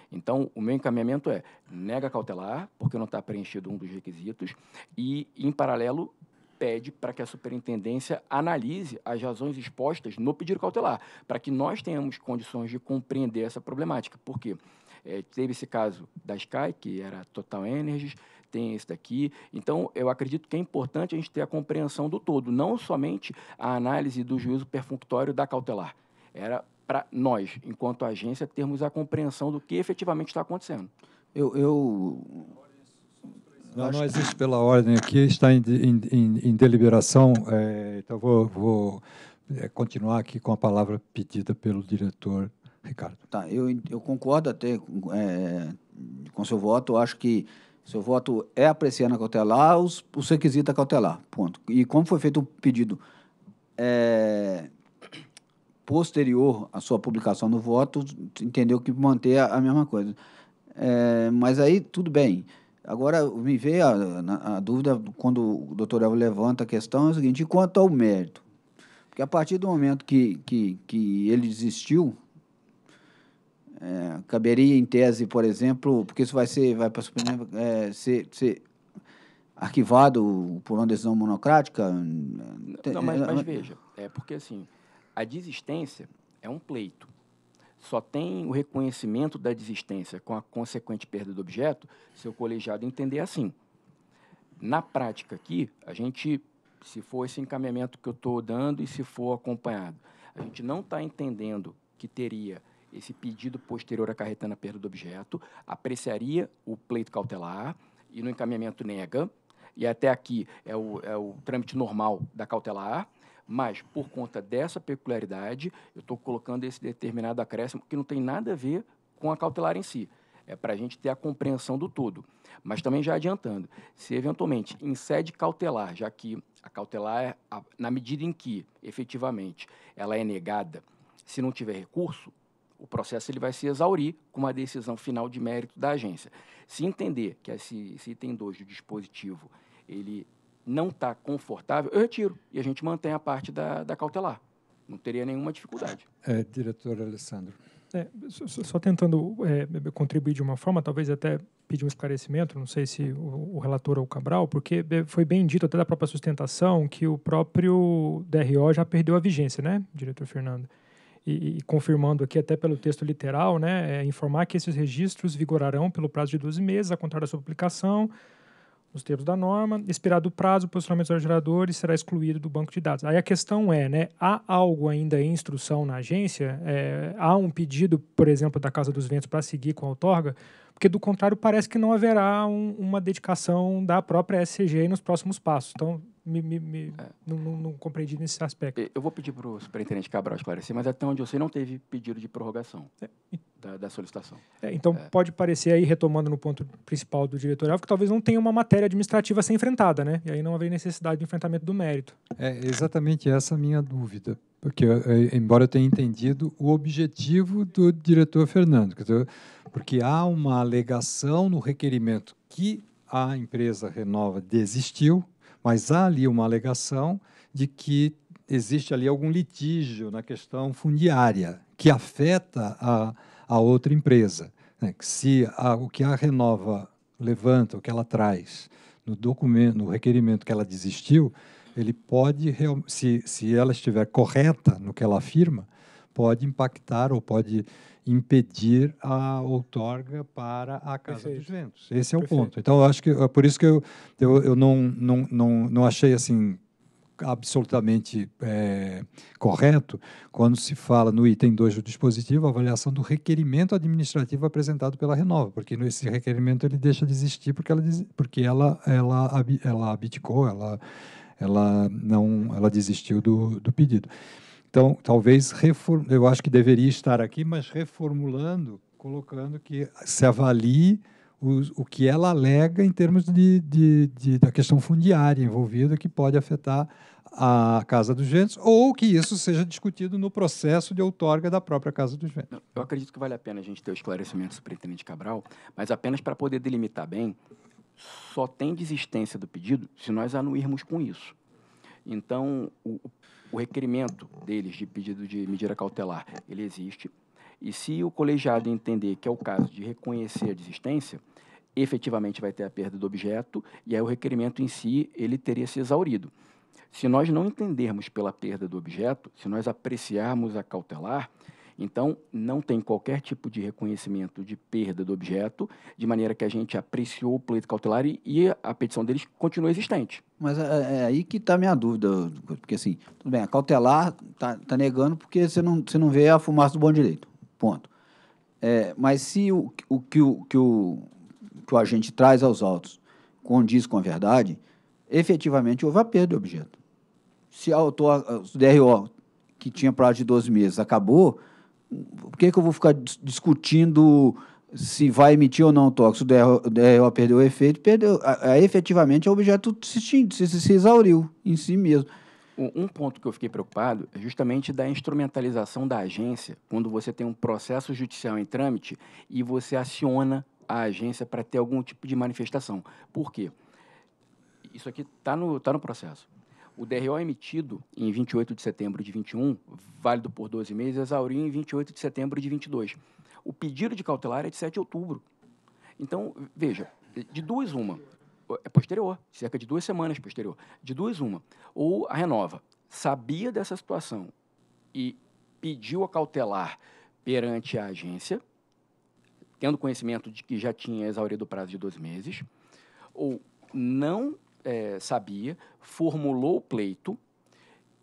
Então, o meu encaminhamento é nega cautelar, porque não está preenchido um dos requisitos, e, em paralelo, pede para que a superintendência analise as razões expostas no pedido cautelar, para que nós tenhamos condições de compreender essa problemática. Por quê? Porque é, teve esse caso da Sky, que era Total Energies, tem esse daqui. Então, eu acredito que é importante a gente ter a compreensão do todo, não somente a análise do juízo perfunctório da cautelar. Era para nós, enquanto agência, termos a compreensão do que efetivamente está acontecendo. Eu. eu... Não, não existe pela ordem aqui, está em, em, em deliberação, é, então vou, vou é, continuar aqui com a palavra pedida pelo diretor Ricardo. Tá, eu, eu concordo até é, com seu voto. acho que seu voto é apreciar na cautelar os, os requisitos da cautelar, ponto. E como foi feito um pedido é, posterior à sua publicação no voto, entendeu que manter a, a mesma coisa. É, mas aí, tudo bem. Agora, me veio a, a, dúvida quando o doutor Elvio levanta a questão, é o seguinte, quanto ao mérito? Porque a partir do momento que, que, que ele desistiu é, caberia em tese, por exemplo, porque isso vai ser, vai para é, ser, ser arquivado por uma decisão monocrática? Não, mas, mas veja, é porque assim, a desistência é um pleito. Só tem o reconhecimento da desistência com a consequente perda do objeto se o colegiado entender assim. Na prática aqui, a gente, se for esse encaminhamento que eu estou dando e se for acompanhado, a gente não está entendendo que teria esse pedido posterior acarretando a perda do objeto, apreciaria o pleito cautelar e no encaminhamento nega, e até aqui é o, é o trâmite normal da cautelar, mas por conta dessa peculiaridade, eu estou colocando esse determinado acréscimo que não tem nada a ver com a cautelar em si. É para a gente ter a compreensão do todo. Mas também já adiantando, se eventualmente em sede cautelar, já que a cautelar, na medida em que efetivamente ela é negada, se não tiver recurso, o processo ele vai se exaurir com uma decisão final de mérito da agência. Se entender que esse, esse item 2 do dispositivo ele não está confortável, eu retiro e a gente mantém a parte da, da cautelar. Não teria nenhuma dificuldade. É, diretor Alessandro. É, só, só, tentando é, contribuir de uma forma, talvez até pedir um esclarecimento, não sei se o, o relator ou é o Cabral, porque é, foi bem dito até da própria sustentação que o próprio DRO já perdeu a vigência, né, diretor Fernando? e, e, confirmando aqui até pelo texto literal, né, é informar que esses registros vigorarão pelo prazo de 12 meses a contar da sua publicação, nos termos da norma. Expirado o prazo, o posicionamento dos geradores será excluído do banco de dados. Aí a questão é, né, há algo ainda em instrução na agência? É, há um pedido, por exemplo, da Casa dos Ventos para seguir com a outorga? Porque, do contrário, parece que não haverá um, uma dedicação da própria SCG nos próximos passos. Então, me, me, me é. não, não, não, compreendi nesse aspecto. Eu vou pedir para o superintendente Cabral esclarecer, mas até onde você não teve pedido de prorrogação é. da, da, solicitação. É, então, é. pode parecer aí, retomando no ponto principal do diretorial, que talvez não tenha uma matéria administrativa a ser enfrentada, né? E aí não haveria necessidade de enfrentamento do mérito. É exatamente essa a minha dúvida. Porque, é, é, embora eu tenha entendido o objetivo do diretor Fernando, porque há uma alegação no requerimento que a empresa Renova desistiu, mas há ali uma alegação de que existe ali algum litígio na questão fundiária que afeta a, a outra empresa. Né? Se a, o que a renova levanta, o que ela traz no documento, no requerimento que ela desistiu, ele pode, se, se ela estiver correta no que ela afirma, pode impactar ou pode impedir a outorga para a Casa Perfeito. dos Ventos. Esse é Perfeito. o ponto. Então, eu acho que é por isso que eu, eu, eu não, não, não, não achei assim absolutamente é, correto quando se fala no item 2 do dispositivo a avaliação do requerimento administrativo apresentado pela Renova, porque esse requerimento ele deixa de existir porque ela porque ela ela ela abdicou, ela ela não ela desistiu do, do pedido. Então, talvez, reform... eu acho que deveria estar aqui, mas reformulando, colocando que se avalie o, o que ela alega em termos de, de, de, da questão fundiária envolvida que pode afetar a Casa dos Ventos, ou que isso seja discutido no processo de outorga da própria Casa dos Ventos. Eu acredito que vale a pena a gente ter o esclarecimento do superintendente Cabral, mas apenas para poder delimitar bem, só tem desistência do pedido se nós anuirmos com isso. Então, o, o requerimento deles de pedido de medida cautelar, ele existe. E se o colegiado entender que é o caso de reconhecer a desistência, efetivamente vai ter a perda do objeto e aí o requerimento em si ele teria se exaurido. Se nós não entendermos pela perda do objeto, se nós apreciarmos a cautelar, então, não tem qualquer tipo de reconhecimento de perda do objeto, de maneira que a gente apreciou o pleito cautelar e, e a petição deles continua existente. Mas é, é, é aí que está a minha dúvida, porque assim, tudo bem, a cautelar está tá negando porque você não, você não vê a fumaça do bom direito, ponto. É, mas se o, o, que, o, que, o, que o agente traz aos autos condiz com a verdade, efetivamente houve a perda do objeto. Se o DRO, que tinha prazo de 12 meses, acabou, por que, que eu vou ficar discutindo se vai emitir ou não o tóxico? o DRO perdeu o efeito, perdeu. A efetivamente, o é objeto se, se, se exauriu em si mesmo. Um ponto que eu fiquei preocupado é justamente da instrumentalização da agência, quando você tem um processo judicial em trâmite e você aciona a agência para ter algum tipo de manifestação. Por quê? Isso aqui está no, tá no processo. O DRO é emitido em 28 de setembro de 21, válido por 12 meses, exauriu em 28 de setembro de 22. O pedido de cautelar é de 7 de outubro. Então, veja, de duas uma. É posterior, cerca de duas semanas posterior. De duas uma. Ou a renova sabia dessa situação e pediu a cautelar perante a agência, tendo conhecimento de que já tinha exaurido o prazo de 12 meses, ou não é, sabia, formulou o pleito,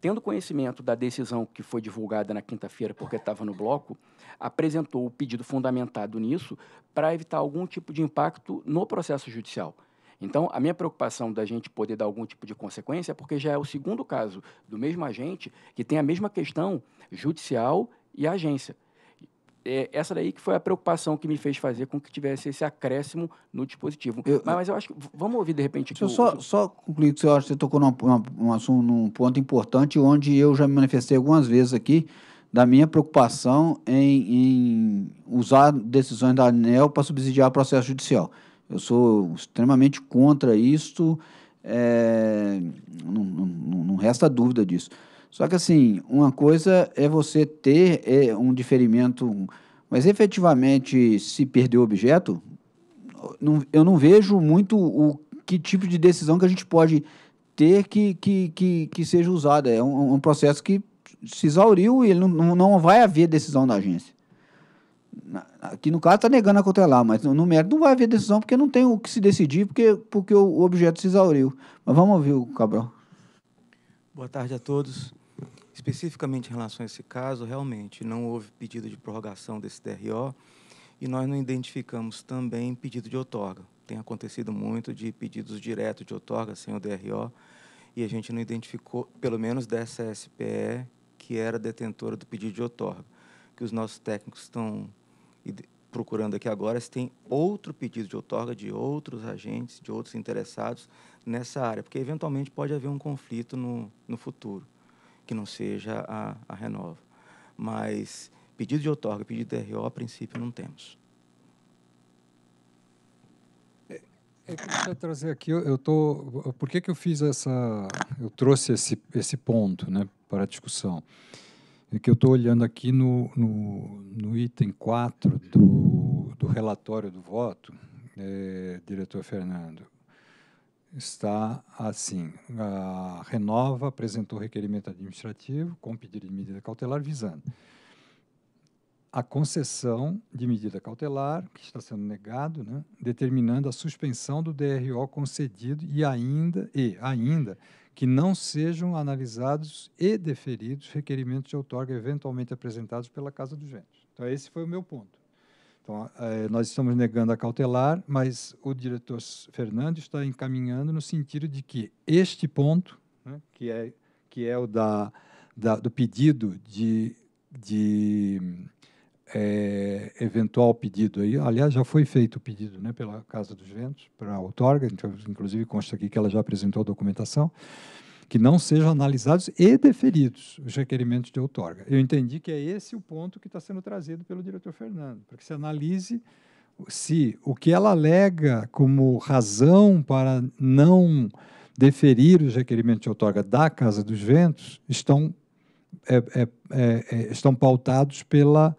tendo conhecimento da decisão que foi divulgada na quinta-feira, porque estava no bloco, apresentou o pedido fundamentado nisso para evitar algum tipo de impacto no processo judicial. Então, a minha preocupação da gente poder dar algum tipo de consequência é porque já é o segundo caso do mesmo agente que tem a mesma questão judicial e agência é, essa daí que foi a preocupação que me fez fazer com que tivesse esse acréscimo no dispositivo. Eu, mas, mas, eu acho que. Vamos ouvir de repente aqui. O, só, o... só concluir que você, você tocou num, num, assunto, num ponto importante onde eu já me manifestei algumas vezes aqui da minha preocupação em, em usar decisões da ANEL para subsidiar o processo judicial. Eu sou extremamente contra isso. é, não, não, não resta dúvida disso. Só que, assim, uma coisa é você ter é, um diferimento, mas efetivamente, se perder o objeto, não, eu não vejo muito o que tipo de decisão que a gente pode ter que, que, que, que seja usada. É um, um processo que se exauriu e não, não vai haver decisão da agência. Aqui no caso está negando a cautelar, mas no mérito não vai haver decisão porque não tem o que se decidir, porque, porque o objeto se exauriu. Mas vamos ouvir o Cabral. Boa tarde a todos. Especificamente em relação a esse caso, realmente não houve pedido de prorrogação desse DRO e nós não identificamos também pedido de outorga. Tem acontecido muito de pedidos diretos de outorga sem o DRO e a gente não identificou, pelo menos dessa SPE, que era detentora do pedido de outorga, que os nossos técnicos estão procurando aqui agora se tem outro pedido de outorga de outros agentes, de outros interessados nessa área, porque eventualmente pode haver um conflito no, no futuro que não seja a, a Renova. Mas pedido de outorga, pedido de RO, a princípio, não temos. É que é, eu trazer aqui, eu, eu tô, por que, que eu fiz essa, eu trouxe esse, esse ponto né, para a discussão? É que eu estou olhando aqui no, no, no, item 4 do, do relatório do voto, é, diretor Fernando, está assim: a Renova apresentou requerimento administrativo com pedido de medida cautelar visando a concessão de medida cautelar, que está sendo negado, né, determinando a suspensão do DRO concedido e ainda, e ainda que não sejam analisados e deferidos requerimentos de outorga eventualmente apresentados pela Casa dos Ventos. Então, esse foi o meu ponto. Então, é, nós estamos negando a cautelar, mas o diretor Fernando está encaminhando no sentido de que este ponto, né, que, é, que é o da, da do pedido de, de é, eventual pedido aí, aliás, já foi feito o pedido né, pela Casa dos Ventos para a outorga, então, inclusive consta aqui que ela já apresentou a documentação, que não sejam analisados e deferidos os requerimentos de outorga. Eu entendi que é esse o ponto que está sendo trazido pelo diretor Fernando, para que se analise se o que ela alega como razão para não deferir os requerimentos de outorga da Casa dos Ventos estão, é, é, é, é estão pautados pela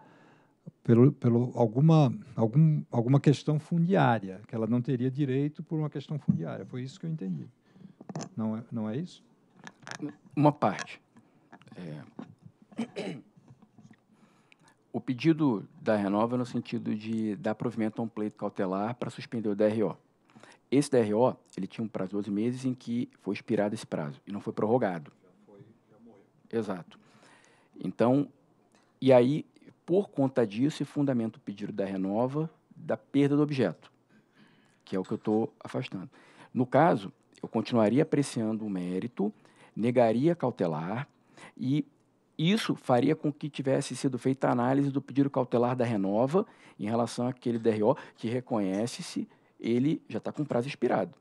pelo, pelo alguma, algum, alguma questão fundiária, que ela não teria direito por uma questão fundiária. Foi isso que eu entendi. Não é, não é isso? uma parte. É, o pedido da Renova é no sentido de dar provimento a um pleito cautelar para suspender o DRO. Esse DRO, ele tinha um prazo de 12 meses em que foi expirado esse prazo e não foi prorrogado. Já foi, já Exato. Então, e aí, por conta disso, se fundamenta o pedido da Renova da perda do objeto, que é o que eu estou afastando. No caso, eu continuaria apreciando o mérito, negaria cautelar e isso faria com que tivesse sido feita a análise do pedido cautelar da Renova em relação àquele DRO que reconhece-se ele já está com prazo expirado.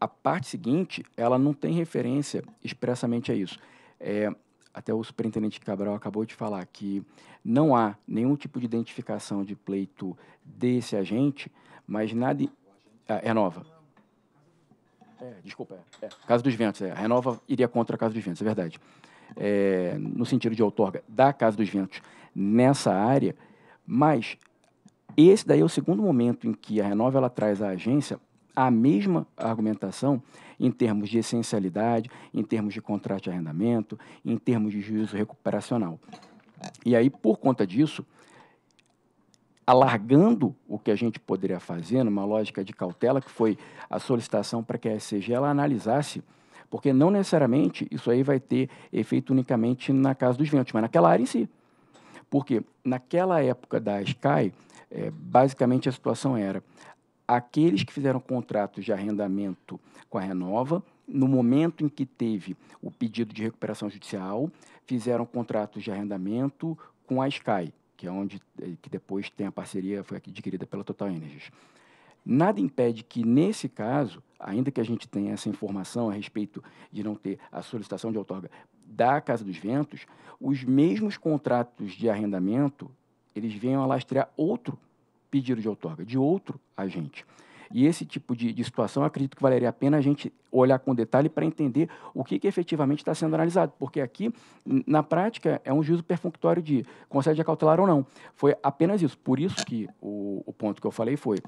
A parte seguinte, ela não tem referência expressamente a isso. É, até o superintendente Cabral acabou de falar que não há nenhum tipo de identificação de pleito desse agente, mas nada. Ah, nova. É, desculpa, é, é. Casa dos Ventos, é. A Renova iria contra a Casa dos Ventos, é verdade. É, no sentido de outorga da Casa dos Ventos nessa área, mas esse daí é o segundo momento em que a Renova ela traz à agência a mesma argumentação em termos de essencialidade, em termos de contrato de arrendamento, em termos de juízo recuperacional. E aí, por conta disso, alargando o que a gente poderia fazer, numa lógica de cautela, que foi a solicitação para que a SCG ela analisasse, porque não necessariamente isso aí vai ter efeito unicamente na Casa dos Ventos, mas naquela área em si. Porque naquela época da Sky, é, basicamente a situação era aqueles que fizeram contratos de arrendamento com a Renova, no momento em que teve o pedido de recuperação judicial, fizeram contratos de arrendamento com a Sky que é onde eh, que depois tem a parceria foi adquirida pela Total Energies. Nada impede que nesse caso, ainda que a gente tenha essa informação a respeito de não ter a solicitação de outorga da Casa dos Ventos, os mesmos contratos de arrendamento, eles venham a lastrear outro pedido de outorga de outro agente. E esse tipo de, de situação, acredito que valeria a pena a gente olhar com detalhe para entender o que, que efetivamente está sendo analisado, porque aqui, na prática, é um juízo perfunctório de concede a cautelar ou não. Foi apenas isso. Por isso que o, o ponto que eu falei foi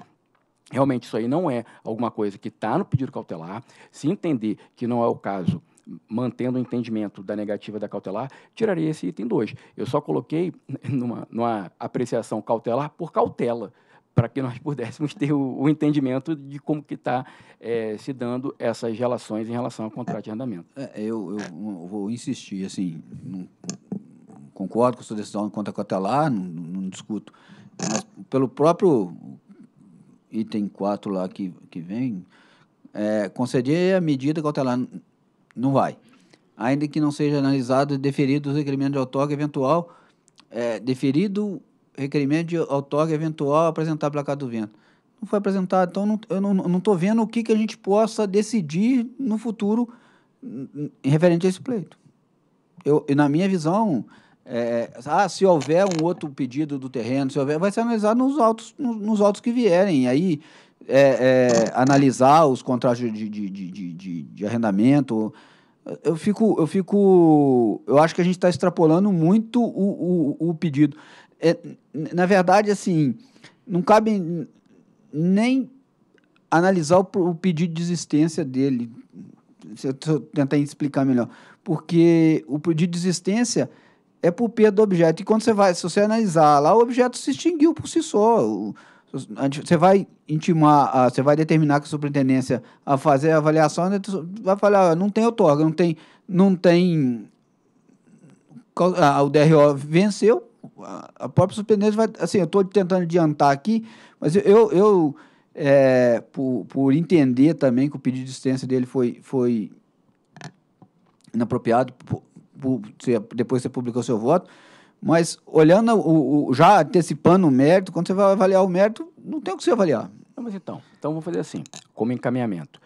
realmente isso aí não é alguma coisa que está no pedido cautelar, se entender que não é o caso, mantendo o entendimento da negativa da cautelar, tiraria esse item 2. Eu só coloquei (laughs) numa, numa apreciação cautelar por cautela, para que nós (laughs) pudéssemos ter o, o, entendimento de como que está é, se dando essas relações em relação ao contrato de arrendamento. É, é eu, eu, vou insistir, assim, não, concordo com a sua decisão contra cautelar, não, não discuto, mas pelo próprio item 4 lá que, que vem, é, conceder a medida cautelar não vai, ainda que não seja analisado e deferido o requerimento de autógrafo eventual, é, deferido requerimento de outorga eventual apresentar placa do vento. Não foi apresentado, então não, eu não estou vendo o que, que a gente possa decidir no futuro em referente a esse pleito. Eu, na minha visão, é, ah, se houver um outro pedido do terreno, se houver, vai ser analisado nos autos, nos, nos autos que vierem. Aí é, é, analisar os contratos de, de, de, de, de arrendamento. Eu fico, eu fico. Eu acho que a gente está extrapolando muito o, o, o pedido é, na verdade, assim, não cabe nem analisar o, o pedido de desistência dele. Se eu tentar explicar melhor. Porque o pedido de desistência é por perda do objeto. E quando você vai, se você analisar lá, o objeto se extinguiu por si só. O, você vai intimar, você vai determinar que a superintendência a fazer a avaliação, né, vai falar, não tem outorga, não tem, não tem, o DRO venceu, a própria Superintendência vai. Assim, eu estou tentando adiantar aqui, mas eu, eu é, por, por entender também que o pedido de assistência dele foi, foi inapropriado, por, por, depois você publicou seu voto, mas olhando, o, o, já antecipando o mérito, quando você vai avaliar o mérito, não tem o que você avaliar. Não, mas então, então vou fazer assim, como encaminhamento.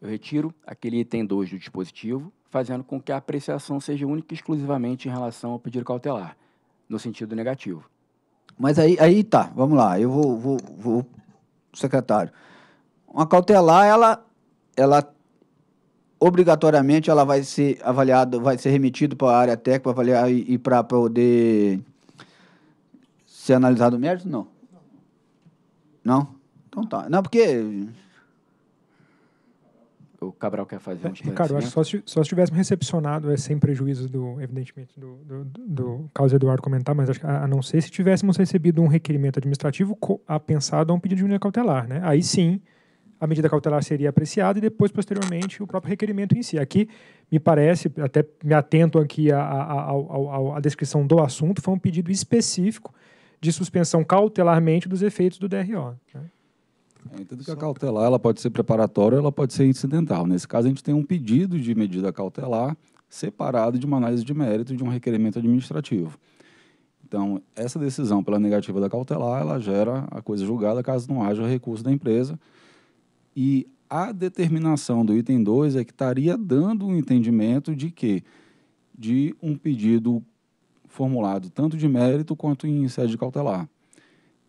Eu retiro aquele item 2 do dispositivo, fazendo com que a apreciação seja única e exclusivamente em relação ao pedido cautelar no sentido negativo. Mas aí, aí tá, vamos lá, eu vou, vou, vou secretário. Uma cautelar, ela, ela obrigatoriamente ela vai ser avaliada, vai ser remetida para a área técnica para avaliar e, e para poder ser analisado o mérito? Não. Não? Então tá. Não, porque Cabral quer fazer é, um Ricardo, acho que só se, se tivéssemos recepcionado, é sem prejuízo, do, evidentemente, do, do, do caso Eduardo comentar, mas acho que a, a, não ser se tivéssemos recebido um requerimento administrativo apensado a um pedido de medida cautelar. Né? Aí sim, a medida cautelar seria apreciada e depois, posteriormente, o próprio requerimento em si. Aqui, me parece, até me atento aqui à, a a a descrição do assunto, foi um pedido específico de suspensão cautelarmente dos efeitos do DRO. Né? É, então, eu entendo que a cautelar ela pode ser preparatória, ela pode ser incidental. Nesse caso, a gente tem um pedido de medida cautelar separado de uma análise de mérito de um requerimento administrativo. Então, essa decisão pela negativa da cautelar, ela gera a coisa julgada caso não haja recurso da empresa. E a determinação do item 2 é que estaria dando um entendimento de que de um pedido formulado tanto de mérito quanto em sede cautelar.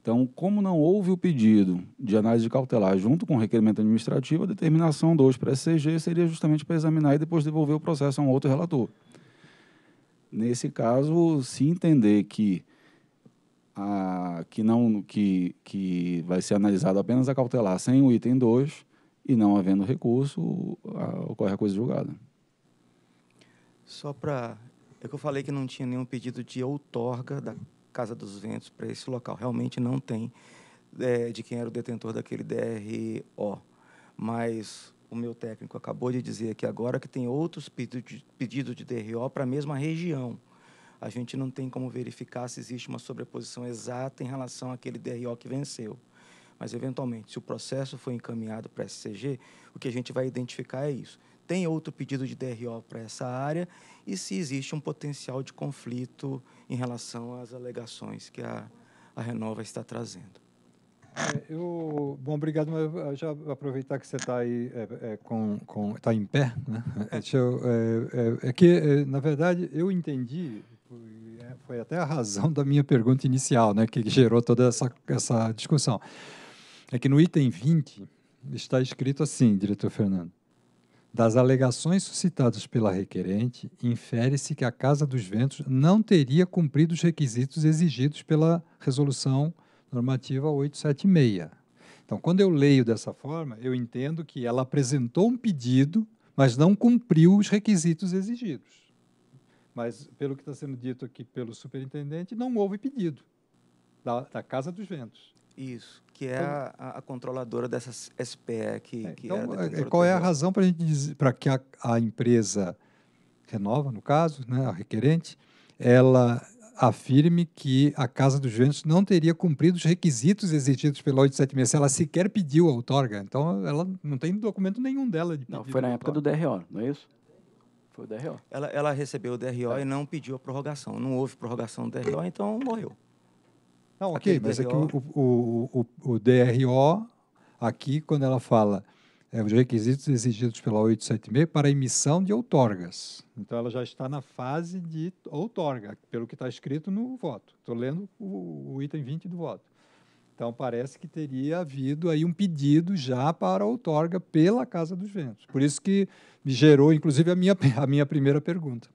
Então, como não houve o pedido de análise cautelar junto com o requerimento administrativo, a determinação 2 para a SCG seria justamente para examinar e depois devolver o processo a um outro relator. Nesse caso, se entender que a, que não que, que vai ser analisado apenas a cautelar sem o item 2 e não havendo recurso, a, ocorre a coisa julgada. Só para é que eu falei que não tinha nenhum pedido de outorga da Casa dos Ventos para esse local. Realmente não tem é, de quem era o detentor daquele DRO. Mas o meu técnico acabou de dizer aqui agora que tem outros pedidos de DRO para a mesma região. A gente não tem como verificar se existe uma sobreposição exata em relação àquele DRO que venceu. Mas, eventualmente, se o processo foi encaminhado para a SCG, o que a gente vai identificar é isso tem outro pedido de DRO para essa área e se existe um potencial de conflito em relação às alegações que a, a Renova está trazendo. É, eu, bom, obrigado. Mas já aproveitar que você está aí é, é, com, com tá em pé, né? É, eu, é, é, é que na verdade eu entendi foi, foi até a razão da minha pergunta inicial, né, que gerou toda essa essa discussão. É que no item 20 está escrito assim, diretor Fernando. Das alegações suscitadas pela requerente, infere-se que a Casa dos Ventos não teria cumprido os requisitos exigidos pela Resolução Normativa 876. Então, quando eu leio dessa forma, eu entendo que ela apresentou um pedido, mas não cumpriu os requisitos exigidos. Mas, pelo que está sendo dito aqui pelo superintendente, não houve pedido da, da Casa dos Ventos. Isso que é então a, a, controladora dessas SPE que, é, que então, é é, Qual é a razão para a gente dizer para que a, a, empresa renova, no caso, né, a requerente, ela afirme que a Casa dos Ventos não teria cumprido os requisitos exigidos pela 876, ela sequer pediu a outorga, então ela não tem documento nenhum dela de Não, foi na época do DRO, não é isso? Foi o DRO. Ela, ela recebeu o DRO é. e não pediu a prorrogação, não houve prorrogação do DRO, então morreu. Não, ok, mas DRO... é que o, o, o, o, DRO, aqui, quando ela fala é, os requisitos exigidos pela 876 para emissão de outorgas. Então, ela já está na fase de outorga, pelo que está escrito no voto. Estou lendo o, o item 20 do voto. Então, parece que teria havido aí um pedido já para outorga pela Casa dos Ventos. Por isso que me gerou, inclusive, a minha, (laughs) a minha primeira pergunta.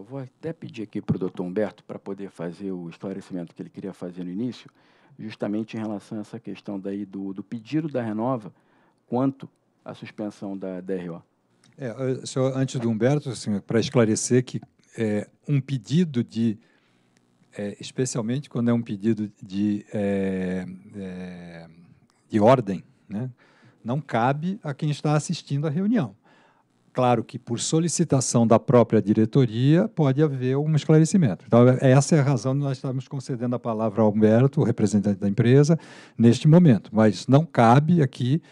Eu vou até pedir aqui para o doutor Humberto para poder fazer o esclarecimento que ele queria fazer no início, justamente em relação a essa questão daí do, do pedido da renova quanto à suspensão da DRO. É, eh, antes do Humberto, assim, para esclarecer que é, um pedido de, é, especialmente quando é um pedido de, é, é de ordem, né, não cabe a quem está assistindo à reunião claro que por solicitação da própria diretoria pode haver um esclarecimento. Então, é, essa é a razão de nós estarmos concedendo a palavra ao Humberto, o representante da empresa, neste momento. Mas não cabe aqui,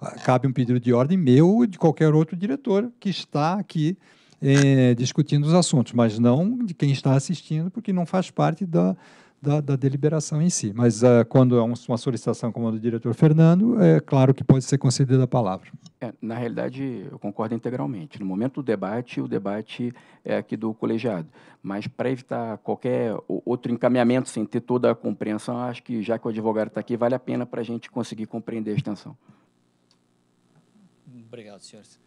ah, cabe um pedido de ordem meu ou de qualquer outro diretor que está aqui eh, discutindo os assuntos, mas não de quem está assistindo, porque não faz parte da, da, da deliberação em si. Mas uh, quando é uma solicitação como a do diretor Fernando, é claro que pode ser concedida a palavra. É, na realidade, eu concordo integralmente. No momento do debate, o debate é aqui do colegiado. Mas para evitar qualquer outro encaminhamento sem ter toda a compreensão, acho que já que o advogado está aqui, vale a pena para a gente conseguir compreender a extensão. Obrigado, senhores.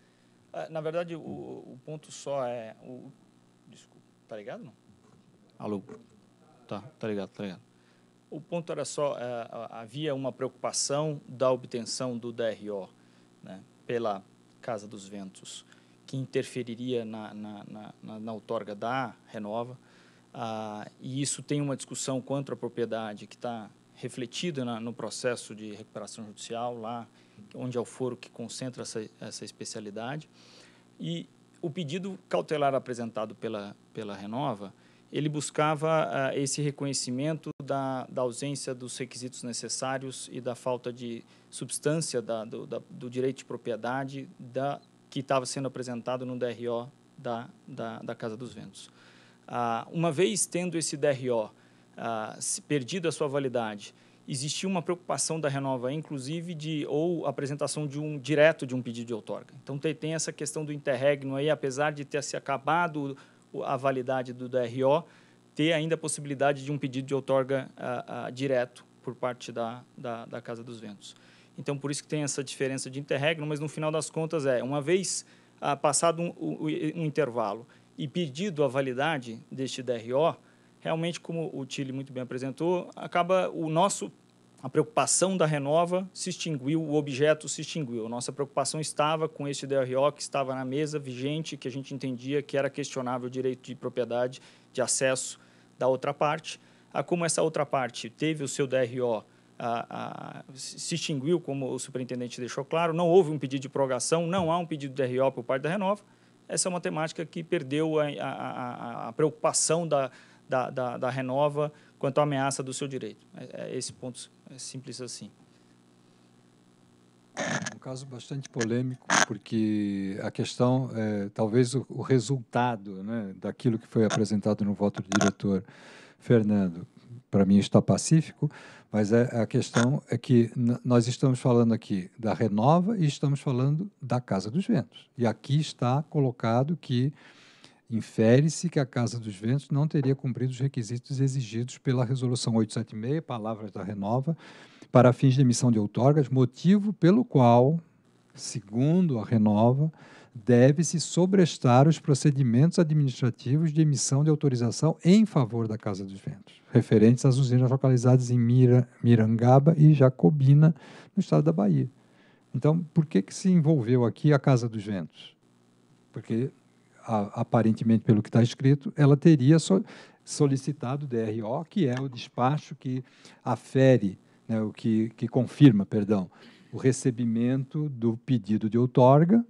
Ah, na verdade, o, o ponto só é. O, desculpa, tá ligado? Não? Alô? Tá, tá ligado, tá ligado. O ponto era só, é, havia uma preocupação da obtenção do DRO né, pela Casa dos Ventos, que interferiria na, na, na, na, na outorga da Renova, ah, e isso tem uma discussão contra a propriedade que está refletida no processo de recuperação judicial, lá onde é o foro que concentra essa, essa especialidade. E o pedido cautelar apresentado pela, pela Renova ele buscava uh, esse reconhecimento da, da, ausência dos requisitos necessários e da falta de substância da, do, da, do, direito de propriedade que estava sendo apresentado no DRO da, Casa dos Ventos. Uh, uma vez tendo esse DRO uh, ah, perdido a sua validade, existia uma preocupação da Renova, inclusive, de ou apresentação de um direto de um pedido de outorga. Então, tem, tem essa questão do interregno aí, apesar de ter se acabado a validade do DRO, ter ainda a possibilidade de um pedido de outorga a, ah, a, ah, direto por parte da, da, da, Casa dos Ventos. Então, por isso que tem essa diferença de interregno, mas no final das contas é, uma vez ah, passado um, um, um intervalo e pedido a validade deste DRO, realmente, como o Chile muito bem apresentou, acaba o nosso a preocupação da Renova se extinguiu, o objeto se extinguiu. Nossa preocupação estava com este DRO que estava na mesa, vigente, que a gente entendia que era questionável o direito de propriedade, de acesso da outra parte. A ah, como essa outra parte teve o seu DRO, ah, ah, se extinguiu, como o superintendente deixou claro, não houve um pedido de prorrogação, não há um pedido de DRO por parte da Renova. Essa é uma temática que perdeu a, a preocupação da, da, da, da Renova quanto à ameaça do seu direito. É, é esse ponto é simples assim. Um caso bastante polêmico, porque a questão, é, talvez o, o resultado né, daquilo que foi apresentado no voto do diretor Fernando, para mim está pacífico, mas é, a questão é que nós estamos falando aqui da Renova e estamos falando da Casa dos Ventos. E aqui está colocado que Infere-se que a Casa dos Ventos não teria cumprido os requisitos exigidos pela Resolução 876, palavras da Renova, para fins de emissão de outorgas, motivo pelo qual, segundo a Renova, deve-se sobrestar os procedimentos administrativos de emissão de autorização em favor da Casa dos Ventos, referentes às usinas localizadas em Mira, Mirangaba e Jacobina, no estado da Bahia. Então, por que, que se envolveu aqui a Casa dos Ventos? Porque aparentemente pelo que está escrito, ela teria so, solicitado o DRO, que é o despacho que afere, né, o que, que confirma, perdão, o recebimento do pedido de outorga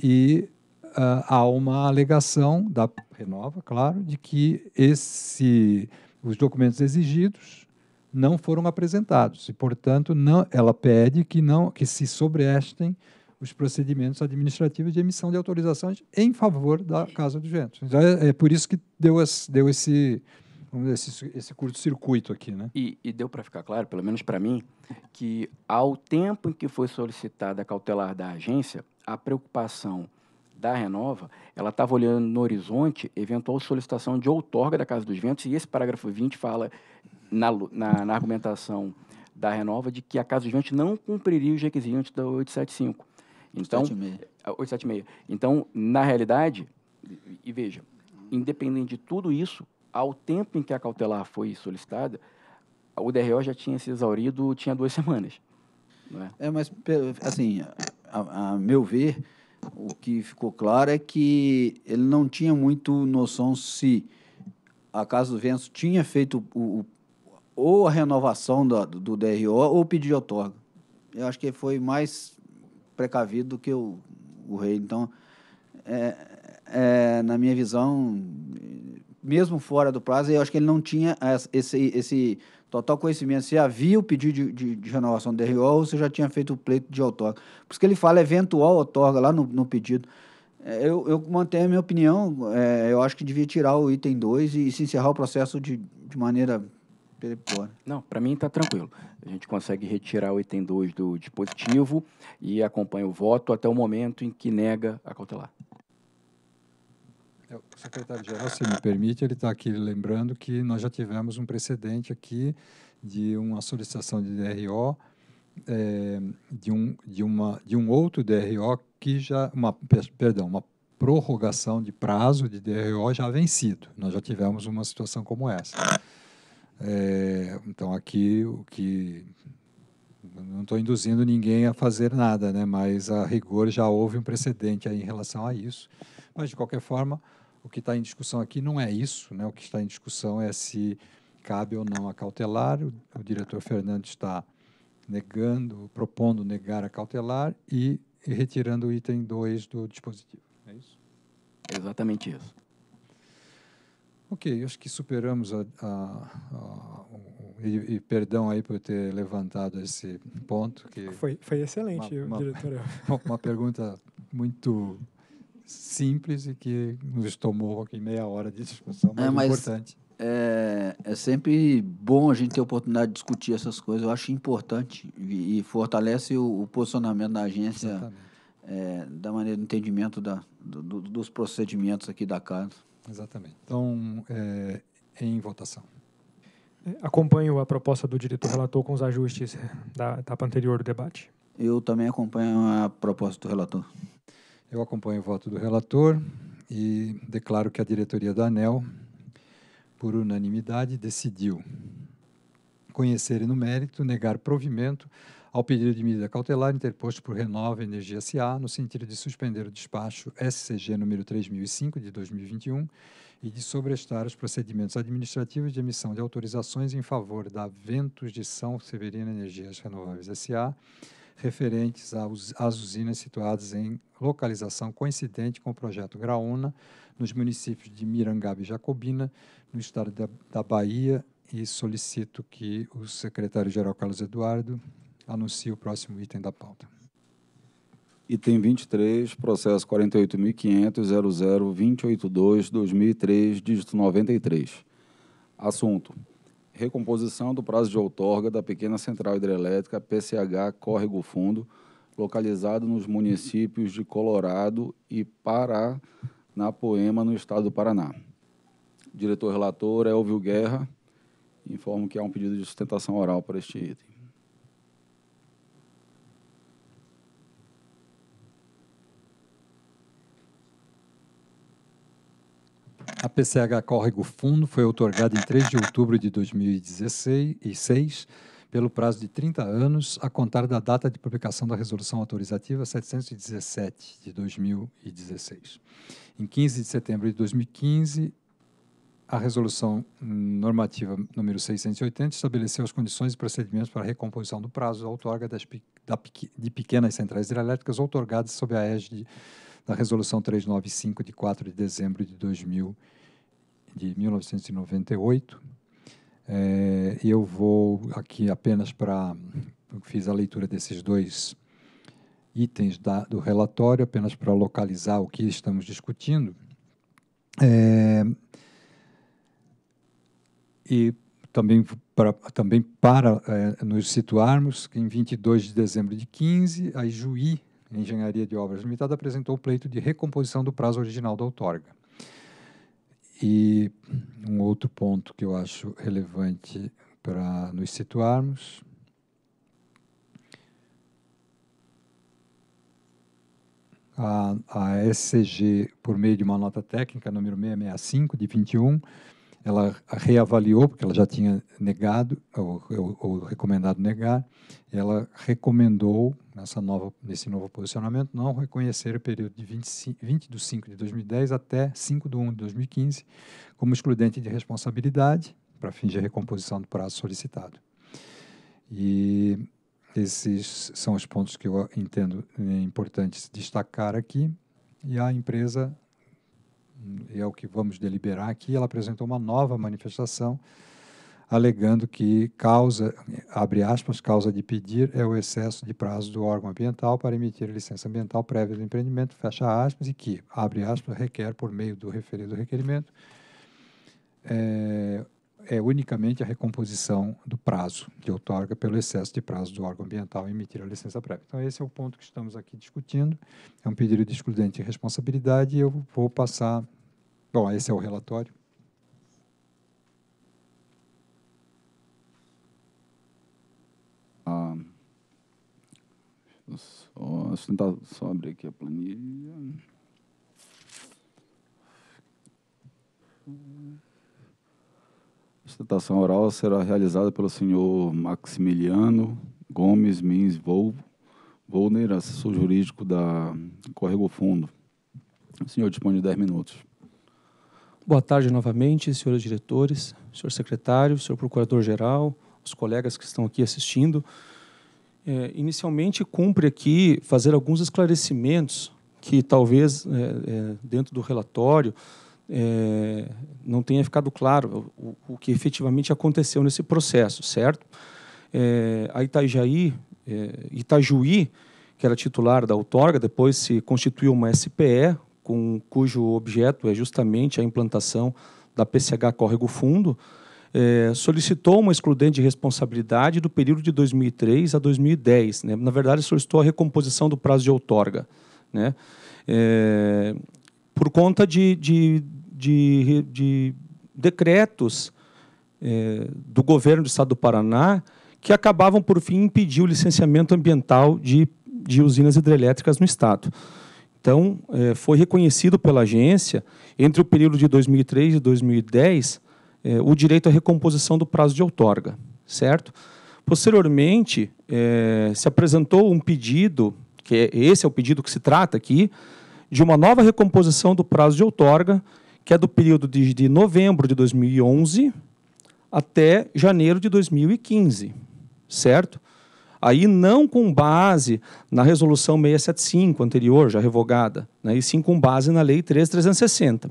e uh, há uma alegação da Renova, claro, de que esse, os documentos exigidos não foram apresentados e, portanto, não, ela pede que não que se sobrestem os procedimentos administrativos de emissão de autorizações em favor da Casa dos Ventos. Então, é, é por isso que deu, deu esse, esse, esse curto-circuito aqui. Né? E, e deu para ficar claro, pelo menos para mim, que ao tempo em que foi solicitada a cautelar da agência, a preocupação da Renova, ela estava olhando no horizonte eventual solicitação de outorga da Casa dos Ventos, e esse parágrafo 20 fala na, na, na argumentação da Renova de que a Casa dos Ventos não cumpriria os requisitos da 875. Então, 876. É, então, na realidade, e veja, independente de tudo isso, ao tempo em que a cautelar foi solicitada, o DRO já tinha se exaurido, tinha duas (laughs) semanas. É? é? mas, assim, a, a, meu ver, o que ficou claro é que ele não tinha muito noção se a Casa do Vento tinha feito o, o ou a renovação do, do DRO ou pedido de outorga. Eu acho que foi mais precavido do que o, o rei. Então, é, é, na minha visão, mesmo fora do prazo, eu acho que ele não tinha esse, esse total conhecimento se havia o pedido de, de, de renovação do DRO ou se já tinha feito o pleito de outorga. Por isso que ele fala eventual outorga lá no, no pedido. É, eu, eu, mantenho a minha opinião. É, eu acho que devia tirar o item 2 e, se encerrar o processo de, de maneira não, para mim está tranquilo. A gente consegue retirar o item 2 do dispositivo e acompanha o voto até o momento em que nega a cautelar. É, o secretário-geral, se me permite, ele está aqui lembrando que nós já tivemos um precedente aqui de uma solicitação de DRO é, de, um, de, uma, de um outro DRO que já uma perdão uma prorrogação de prazo de DRO já vencido. Nós já tivemos uma situação como essa. É, então, aqui o que. Não estou induzindo ninguém a fazer nada, né? mas a rigor já houve um precedente em relação a isso. Mas, de qualquer forma, o que está em discussão aqui não é isso. Né? O que está em discussão é se cabe ou não a cautelar. O, o diretor Fernando está negando, propondo negar a cautelar e, e retirando o item 2 do dispositivo. É isso? Exatamente isso. Ok, acho que superamos a, a, a e, e, perdão aí por ter levantado esse ponto. Que foi, foi excelente, uma, diretor. (laughs) Uma, uma pergunta muito simples e que nos tomou aqui meia hora de discussão, é, mas, é, mas importante. É, é sempre bom a gente ter a oportunidade de discutir essas coisas. Eu acho importante e, e fortalece o, o, posicionamento da agência é, da maneira do entendimento da, do, do, dos procedimentos aqui da casa. Exatamente. Então, é, em votação. É, acompanho a proposta do diretor relator com os ajustes é, da etapa anterior do debate. Eu também acompanho a proposta do relator. Eu acompanho o voto do relator e declaro que a diretoria da ANEL, por unanimidade, decidiu conhecer no mérito, negar provimento ao pedido de medida cautelar interposto por Renova Energia SA, no sentido de suspender o despacho SCG número 3005 de 2021 e de sobrestar os procedimentos administrativos de emissão de autorizações em favor da Ventos de São Severino Energias Renováveis SA, referentes às usinas situadas em localização coincidente com o projeto Graúna, nos municípios de Mirangaba e Jacobina, no estado da, da Bahia, e solicito que o secretário-geral Carlos Eduardo Anuncia o próximo item da pauta. Item 23, processo 48.500.00.282.2003, dígito 93. Assunto. Recomposição do prazo de outorga da pequena central hidrelétrica PCH Córrego Fundo, localizado nos municípios de Colorado e Pará, poema no estado do Paraná. Diretor relator Elvio Guerra. Informo que há um pedido de sustentação oral para este item. PCH Córrego Fundo foi otorgada em 3 de outubro de 2016 pelo prazo de 30 anos a contar da data de publicação da Resolução Autorizativa 717 de 2016. Em 15 de setembro de 2015, a Resolução Normativa número 680 estabeleceu as condições e procedimentos para a recomposição do prazo da outorga das, da, de pequenas centrais hidrelétricas otorgadas sob a égide da Resolução 395 de 4 de dezembro de 2015 de 1998. É, eh, eu vou aqui apenas para. Fiz a leitura desses dois itens da, do relatório, apenas para localizar o que estamos discutindo. É, e também para, também para é, nos situarmos, em 22 de dezembro de 15, a Juí, Engenharia de Obras Limitada, apresentou o pleito de recomposição do prazo original da outorga. E um outro ponto que eu acho relevante para nos situarmos a, a SCG, por meio de uma nota técnica número 665 de 21, ela reavaliou, porque ela já tinha negado, ou, ou, ou, recomendado negar, ela recomendou, nessa nova, nesse novo posicionamento, não reconhecer o período de 25, 20 de 5 de 2010 até 5 de 1 de 2015 como excludente de responsabilidade, para fins de recomposição do prazo solicitado. E esses são os pontos que eu entendo é, importantes destacar aqui. E a empresa e é o que vamos deliberar aqui, ela apresentou uma nova manifestação alegando que causa, abre aspas, causa de pedir é o excesso de prazo do órgão ambiental para emitir licença ambiental prévia do empreendimento, fecha aspas, e que, abre aspas, requer por meio do referido requerimento é, é unicamente a recomposição do prazo de outorga pelo excesso de prazo do órgão ambiental em emitir a licença prévia. Então, esse é o ponto que estamos aqui discutindo. É um pedido de excludente de responsabilidade e eu vou passar... Bom, esse é o relatório. Ah, só, tentar só abrir aqui a planilha. Hum. Sustentação oral será realizada pelo senhor Maximiliano Gomes Mins Vol, Volner, assessor jurídico da Corrego Fundo. O senhor dispõe de 10 minutos. Boa tarde novamente, senhores diretores, senhor secretário, senhor procurador-geral, os colegas que estão aqui assistindo. É, inicialmente, cumpre aqui fazer alguns esclarecimentos que talvez é, é, dentro do relatório é, não tenha ficado claro o, o, que efetivamente aconteceu nesse processo, certo? É, a Itajaí, é, Itajuí, que era titular da outorga, depois se constituiu uma SPE, com, cujo objeto é justamente a implantação da PCH Córrego Fundo, é, solicitou uma excludente de responsabilidade do período de 2003 a 2010. Né? Na verdade, solicitou a recomposição do prazo de outorga. Né? É, por conta de, de, de, de decretos é, do governo do estado do Paraná que acabavam, por fim, impedir o licenciamento ambiental de, de usinas hidrelétricas no estado. Então, é, foi reconhecido pela agência, entre o período de 2003 e 2010, é, o direito à recomposição do prazo de outorga, certo? Posteriormente, é, se apresentou um pedido, que é, esse é o pedido que se trata aqui, de uma nova recomposição do prazo de outorga, que é do período de, de novembro de 2011 até janeiro de 2015, certo? Aí não com base na resolução 675 anterior, já revogada, né? e sim com base na lei 3360.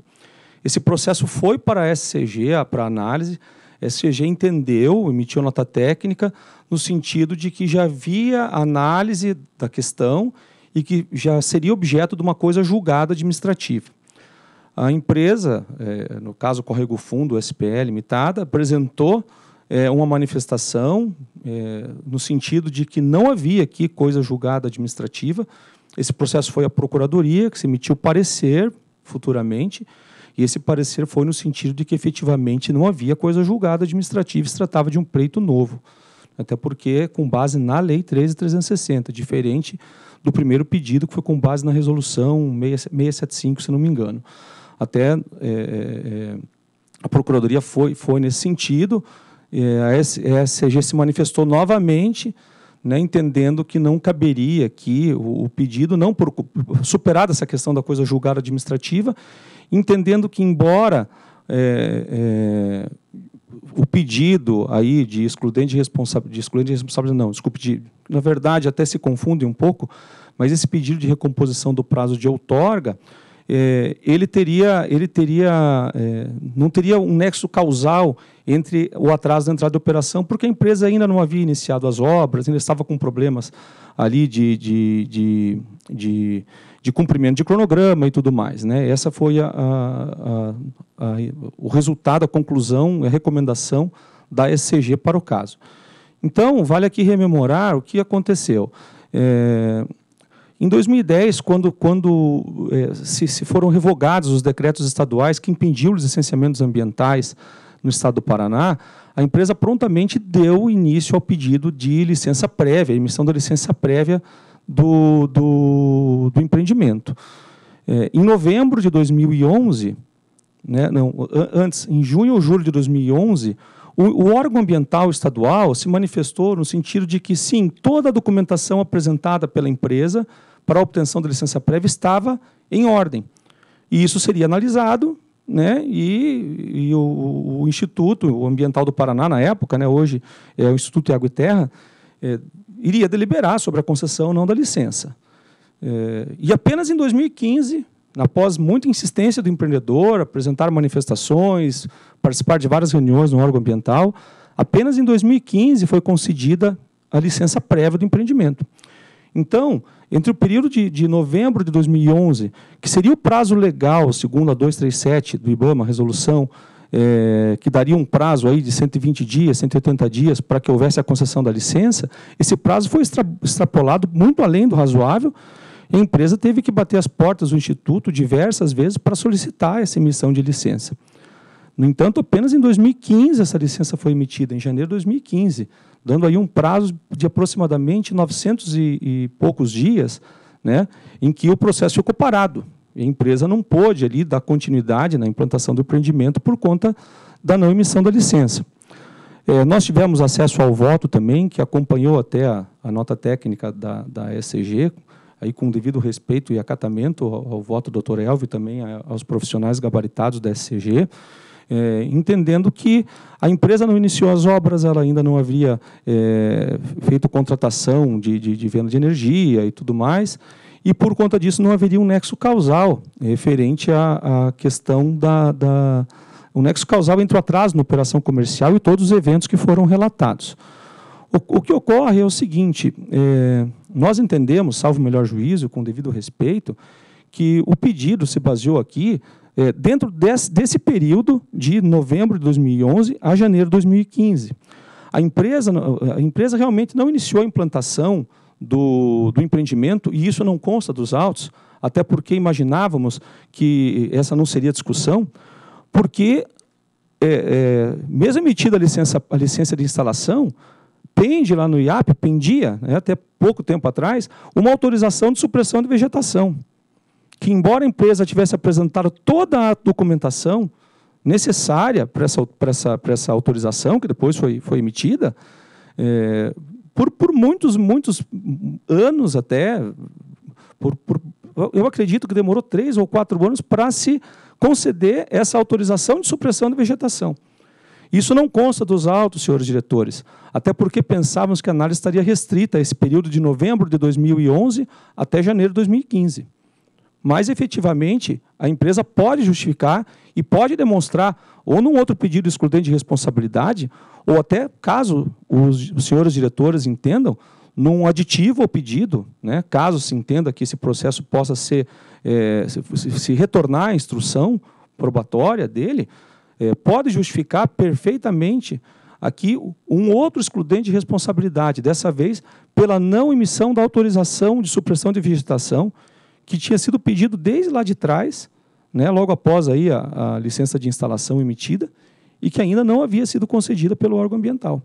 Esse processo foi para a SCG, para análise. A SCG entendeu, emitiu nota técnica, no sentido de que já havia análise da questão e que já seria objeto de uma coisa julgada administrativa a empresa, é, no caso Corrego Fundo SPL Limitada, apresentou é, uma manifestação é, no sentido de que não havia aqui coisa julgada administrativa. Esse processo foi à Procuradoria, que se emitiu parecer futuramente, e esse parecer foi no sentido de que efetivamente não havia coisa julgada administrativa, se tratava de um pleito novo. Até porque com base na Lei 13.360, diferente do primeiro pedido, que foi com base na Resolução 675, se não me engano. Até é, é, é, a Procuradoria foi, foi nesse sentido, é, a SCG se manifestou novamente, né, entendendo que não caberia aqui o, o pedido, não por, superada essa questão da coisa julgada administrativa, entendendo que, embora é, é, o pedido aí de excludente de de excludente não, desculpe, de, na verdade até se confundem um pouco, mas esse pedido de recomposição do prazo de outorga, é, ele teria, ele teria, é, não teria um nexo causal entre o atraso da entrada da operação, porque a empresa ainda não havia iniciado as obras, ainda estava com problemas ali de, de, de, de, de cumprimento de cronograma e tudo mais. Né? Essa foi a, a, a, o resultado, a conclusão, a recomendação da SCG para o caso. Então, vale aqui rememorar o que aconteceu. É, em 2010, quando, quando eh, se, se, foram revogados os decretos estaduais que impediam os licenciamentos ambientais no estado do Paraná, a empresa prontamente deu início ao pedido de licença prévia, emissão da licença prévia do, do, do empreendimento. Eh, em novembro de 2011, né, não, antes, em junho ou julho de 2011, o, órgão ambiental estadual se manifestou no sentido de que, sim, toda a documentação apresentada pela empresa para a obtenção da licença prévia estava em ordem. E isso seria analisado, né? e, e o, o, Instituto Ambiental do Paraná, na época, né? hoje é o Instituto Água e Terra, é, iria deliberar sobre a concessão ou não da licença. É, e apenas em 2015, após muita insistência do empreendedor, apresentar manifestações, participar de várias reuniões no órgão ambiental, apenas em 2015 foi concedida a licença prévia do empreendimento. Então, entre o período de, de novembro de 2011, que seria o prazo legal, segundo a 237 do IBAMA, resolução, é, que daria um prazo aí de 120 dias, 180 dias para que houvesse a concessão da licença, esse prazo foi extra, extrapolado muito além do razoável. A empresa teve que bater as portas do Instituto diversas vezes para solicitar essa emissão de licença. No entanto, apenas em 2015 essa licença foi emitida, em janeiro de 2015 dando aí um prazo de aproximadamente 900 e, e poucos dias, né, em que o processo ficou parado. A empresa não pôde ali dar continuidade na implantação do empreendimento por conta da não emissão da licença. É, nós tivemos acesso ao voto também, que acompanhou até a, a nota técnica da, da ECG, aí com devido respeito e acatamento ao, ao voto do Dr. Elvio e também a, aos profissionais gabaritados da SCG é, entendendo que a empresa não iniciou as obras, ela ainda não havia é, feito contratação de, de, de venda de energia e tudo mais, e por conta disso não haveria um nexo causal referente à, à questão da, da. O nexo causal entre o atraso na operação comercial e todos os eventos que foram relatados. O, que ocorre é o seguinte: é, nós entendemos, salvo o melhor juízo, com devido respeito, que o pedido se baseou aqui é, dentro desse, desse período, de novembro de 2011 a janeiro de 2015. A empresa, a empresa realmente não iniciou a implantação do, do empreendimento, e isso não consta dos autos, até porque imaginávamos que essa não seria discussão, porque, é, é, mesmo emitida a licença, a licença de instalação, pende lá no IAP, pendia, né, até pouco tempo atrás, uma autorização de supressão de vegetação que, embora a empresa tivesse apresentado toda a documentação necessária para essa, para essa, para essa autorização, que depois foi, foi emitida, é, por, por muitos, muitos anos até, por, por, eu acredito que demorou três ou quatro anos para se conceder essa autorização de supressão de vegetação. Isso não consta dos autos, senhores diretores, até porque pensávamos que a análise estaria restrita a esse período de novembro de 2011 até janeiro de 2015 mas efetivamente a empresa pode justificar e pode demonstrar, ou num outro pedido excludente de responsabilidade, ou até, caso os, senhores diretores entendam, num aditivo ao pedido, né, caso se entenda que esse processo possa ser, é, se, se, retornar à instrução probatória dele, é, pode justificar perfeitamente aqui um outro excludente de responsabilidade, dessa vez pela não emissão da autorização de supressão de vegetação, que tinha sido pedido desde lá de trás, né, logo após aí a, a licença de instalação emitida, e que ainda não havia sido concedida pelo órgão ambiental.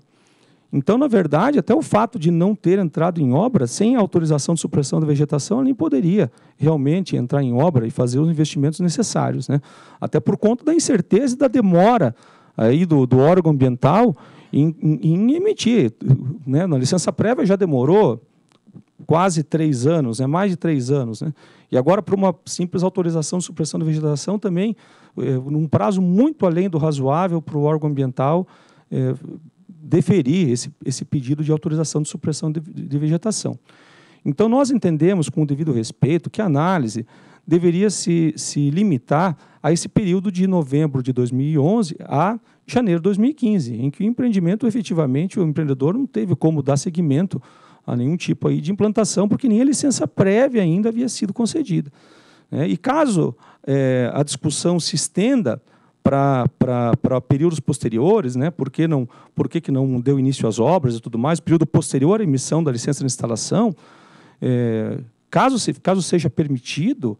Então, na verdade, até o fato de não ter entrado em obra, sem autorização de supressão da vegetação, ela nem poderia realmente entrar em obra e fazer os investimentos necessários. Né? Até por conta da incerteza e da demora aí do, do órgão ambiental em, em, em emitir. Né? Na licença prévia já demorou quase três anos, é né? mais de três anos. Né? E agora, para uma simples autorização de supressão de vegetação, também, é, num prazo muito além do razoável para o órgão ambiental é, deferir esse, esse pedido de autorização de supressão de, de vegetação. Então, nós entendemos, com o devido respeito, que a análise deveria se, se limitar a esse período de novembro de 2011 a janeiro de 2015, em que o empreendimento, efetivamente, o empreendedor não teve como dar seguimento a nenhum tipo aí de implantação, porque nem a licença prévia ainda havia sido concedida. Né? E caso é, a discussão se estenda para períodos posteriores, né? por, que não, por que, que não deu início às obras e tudo mais, período posterior à emissão da licença de instalação, é, caso, se, caso seja permitido,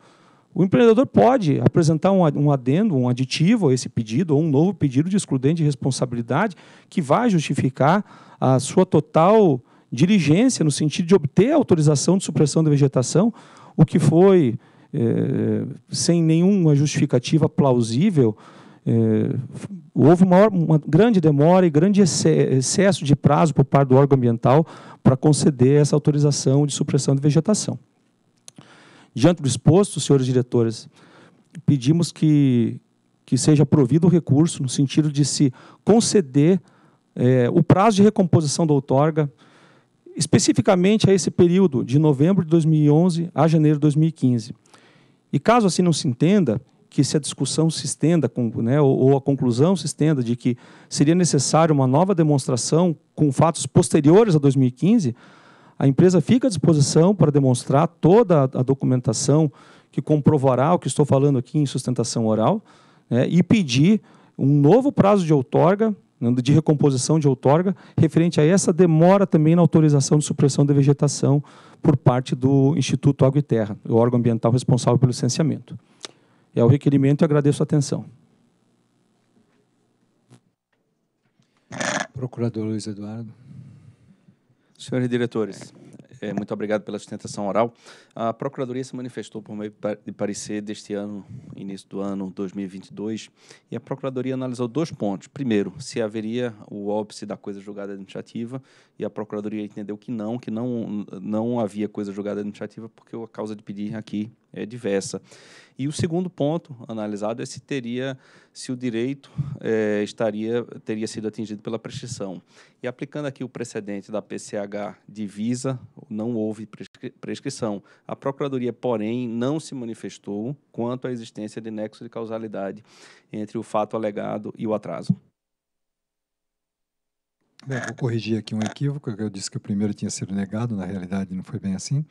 o empreendedor pode apresentar um, um adendo, um aditivo a esse pedido, ou um novo pedido de excludente de responsabilidade, que vai justificar a sua total diligência no sentido de obter autorização de supressão da vegetação, o que foi, é, sem nenhuma justificativa plausível, é, houve uma, uma, grande demora e grande excesso de prazo por parte do órgão ambiental para conceder essa autorização de supressão de vegetação. Diante do exposto, senhores diretores, pedimos que, que seja provido o recurso no sentido de se conceder é, o prazo de recomposição da outorga, especificamente a esse período de novembro de 2011 a janeiro de 2015. E caso assim não se entenda, que se a discussão se estenda, com, né, ou, ou, a conclusão se estenda de que seria necessária uma nova demonstração com fatos posteriores a 2015, a empresa fica à disposição para demonstrar toda a, documentação que comprovará o que estou falando aqui em sustentação oral né, e pedir um novo prazo de outorga de recomposição de outorga, referente a essa demora também na autorização de supressão de vegetação por parte do Instituto Água e Terra, o órgão ambiental responsável pelo licenciamento. É o requerimento e agradeço a atenção. Procurador Luiz Eduardo. Senhores diretores, é, muito obrigado pela sustentação oral. A Procuradoria se manifestou por meio de parecer deste ano, início do ano 2022, e a Procuradoria analisou dois pontos. Primeiro, se haveria o óbice da coisa julgada administrativa, e a Procuradoria entendeu que não, que não, não havia coisa julgada administrativa, porque a causa de pedir aqui é, diversa. E o segundo ponto analisado é se teria, se o direito é, estaria teria sido atingido pela prescrição. E aplicando aqui o precedente da PCH divisa, não houve prescrição. A Procuradoria, porém, não se manifestou quanto à existência de nexo de causalidade entre o fato alegado e o atraso. Bem, vou corrigir aqui um equívoco, eu disse que o primeiro tinha sido negado, na realidade não foi bem assim.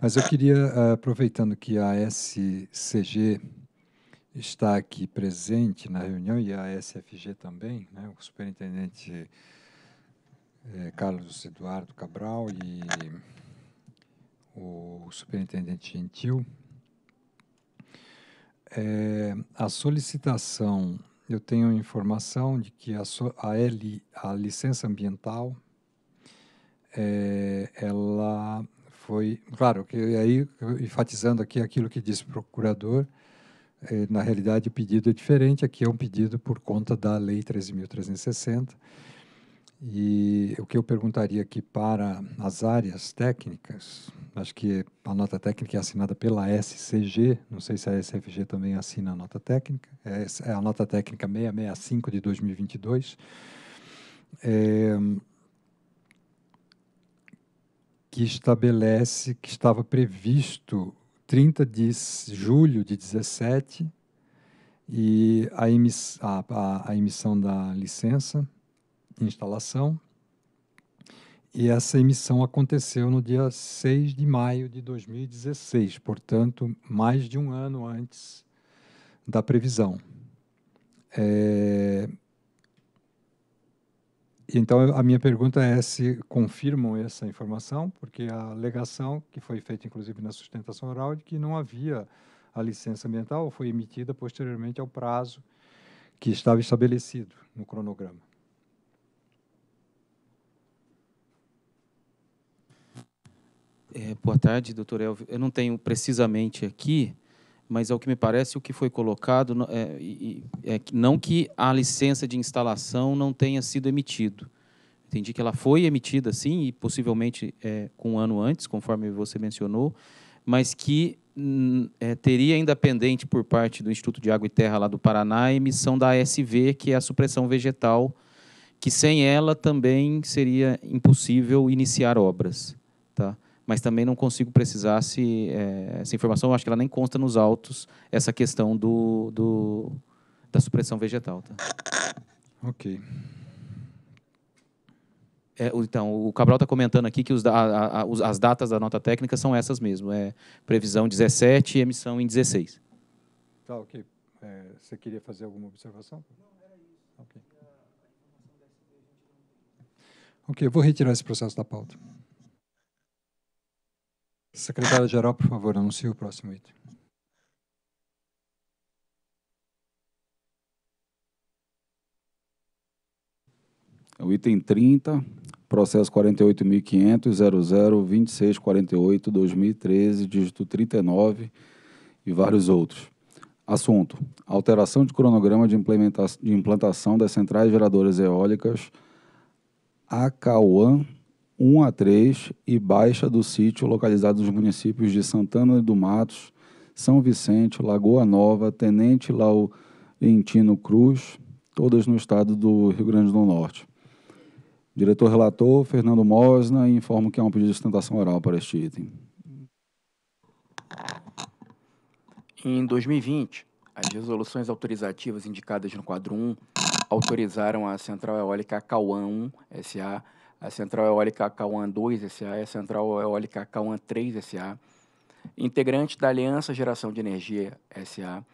Mas eu queria, ah, aproveitando que a SCG está aqui presente na reunião e a SFG também, né, o superintendente eh, Carlos Eduardo Cabral e o superintendente Gentil, é, a solicitação eu tenho informação de que a, a, L, a licença ambiental, é, ela foi, claro, que aí enfatizando aqui aquilo que disse o procurador, é, na realidade o pedido é diferente, aqui é um pedido por conta da Lei 13.360, e o que eu perguntaria aqui para as áreas técnicas, acho que a nota técnica é assinada pela SCG, não sei se a SFG também assina a nota técnica, é, é a nota técnica 665 de 2022, é, que estabelece que estava previsto 30 de julho de 17 e a, emiss, a, a, a emissão da licença instalação. E essa emissão aconteceu no dia 6 de maio de 2016, portanto, mais de um ano antes da previsão. É... Então, a minha pergunta é se confirmam essa informação, porque a alegação que foi feita, inclusive, na sustentação oral, de que não havia a licença ambiental foi emitida posteriormente ao prazo que estava estabelecido no cronograma. É, boa tarde, doutor Elvio. Eu não tenho precisamente aqui, mas ao que me parece, o que foi colocado é, é não que a licença de instalação não tenha sido emitido. Entendi que ela foi emitida, sim, e possivelmente é, com um ano antes, conforme você mencionou, mas que hum, é, teria ainda pendente por parte do Instituto de Água e Terra lá do Paraná a emissão da ASV, que é a supressão vegetal, que sem ela também seria impossível iniciar obras. Tá? mas também não consigo precisar se é, essa informação, acho que ela nem consta nos autos, essa questão do, do da supressão vegetal. Tá? Ok. É, então, o Cabral está comentando aqui que os, a, a, as datas da nota técnica são essas mesmo. É previsão 17 e emissão em 16. Tá, ok. É, você queria fazer alguma observação? Não, era isso. Ok. Ok, eu vou retirar esse processo da pauta. Secretária-Geral, por favor, anuncie o próximo item. É o item 30, processo 48.500.002648.2013, dígito 39 e vários outros. Assunto: alteração de cronograma de, de implantação das centrais geradoras eólicas Acauã 1 a 3 e baixa do sítio localizado nos municípios de Santana do Matos, São Vicente, Lagoa Nova, Tenente Laurentino Cruz, todas no estado do Rio Grande do Norte. Diretor relator, Fernando Mosna, informo que há um pedido de sustentação oral para este item. Em 2020, as resoluções autorizativas indicadas no quadro 1 autorizaram a Central Eólica Cauã 1 SA a Central Eólica Cauã 2 SA e a Central Eólica Cauã 3 SA, integrante da Aliança Geração de Energia SA,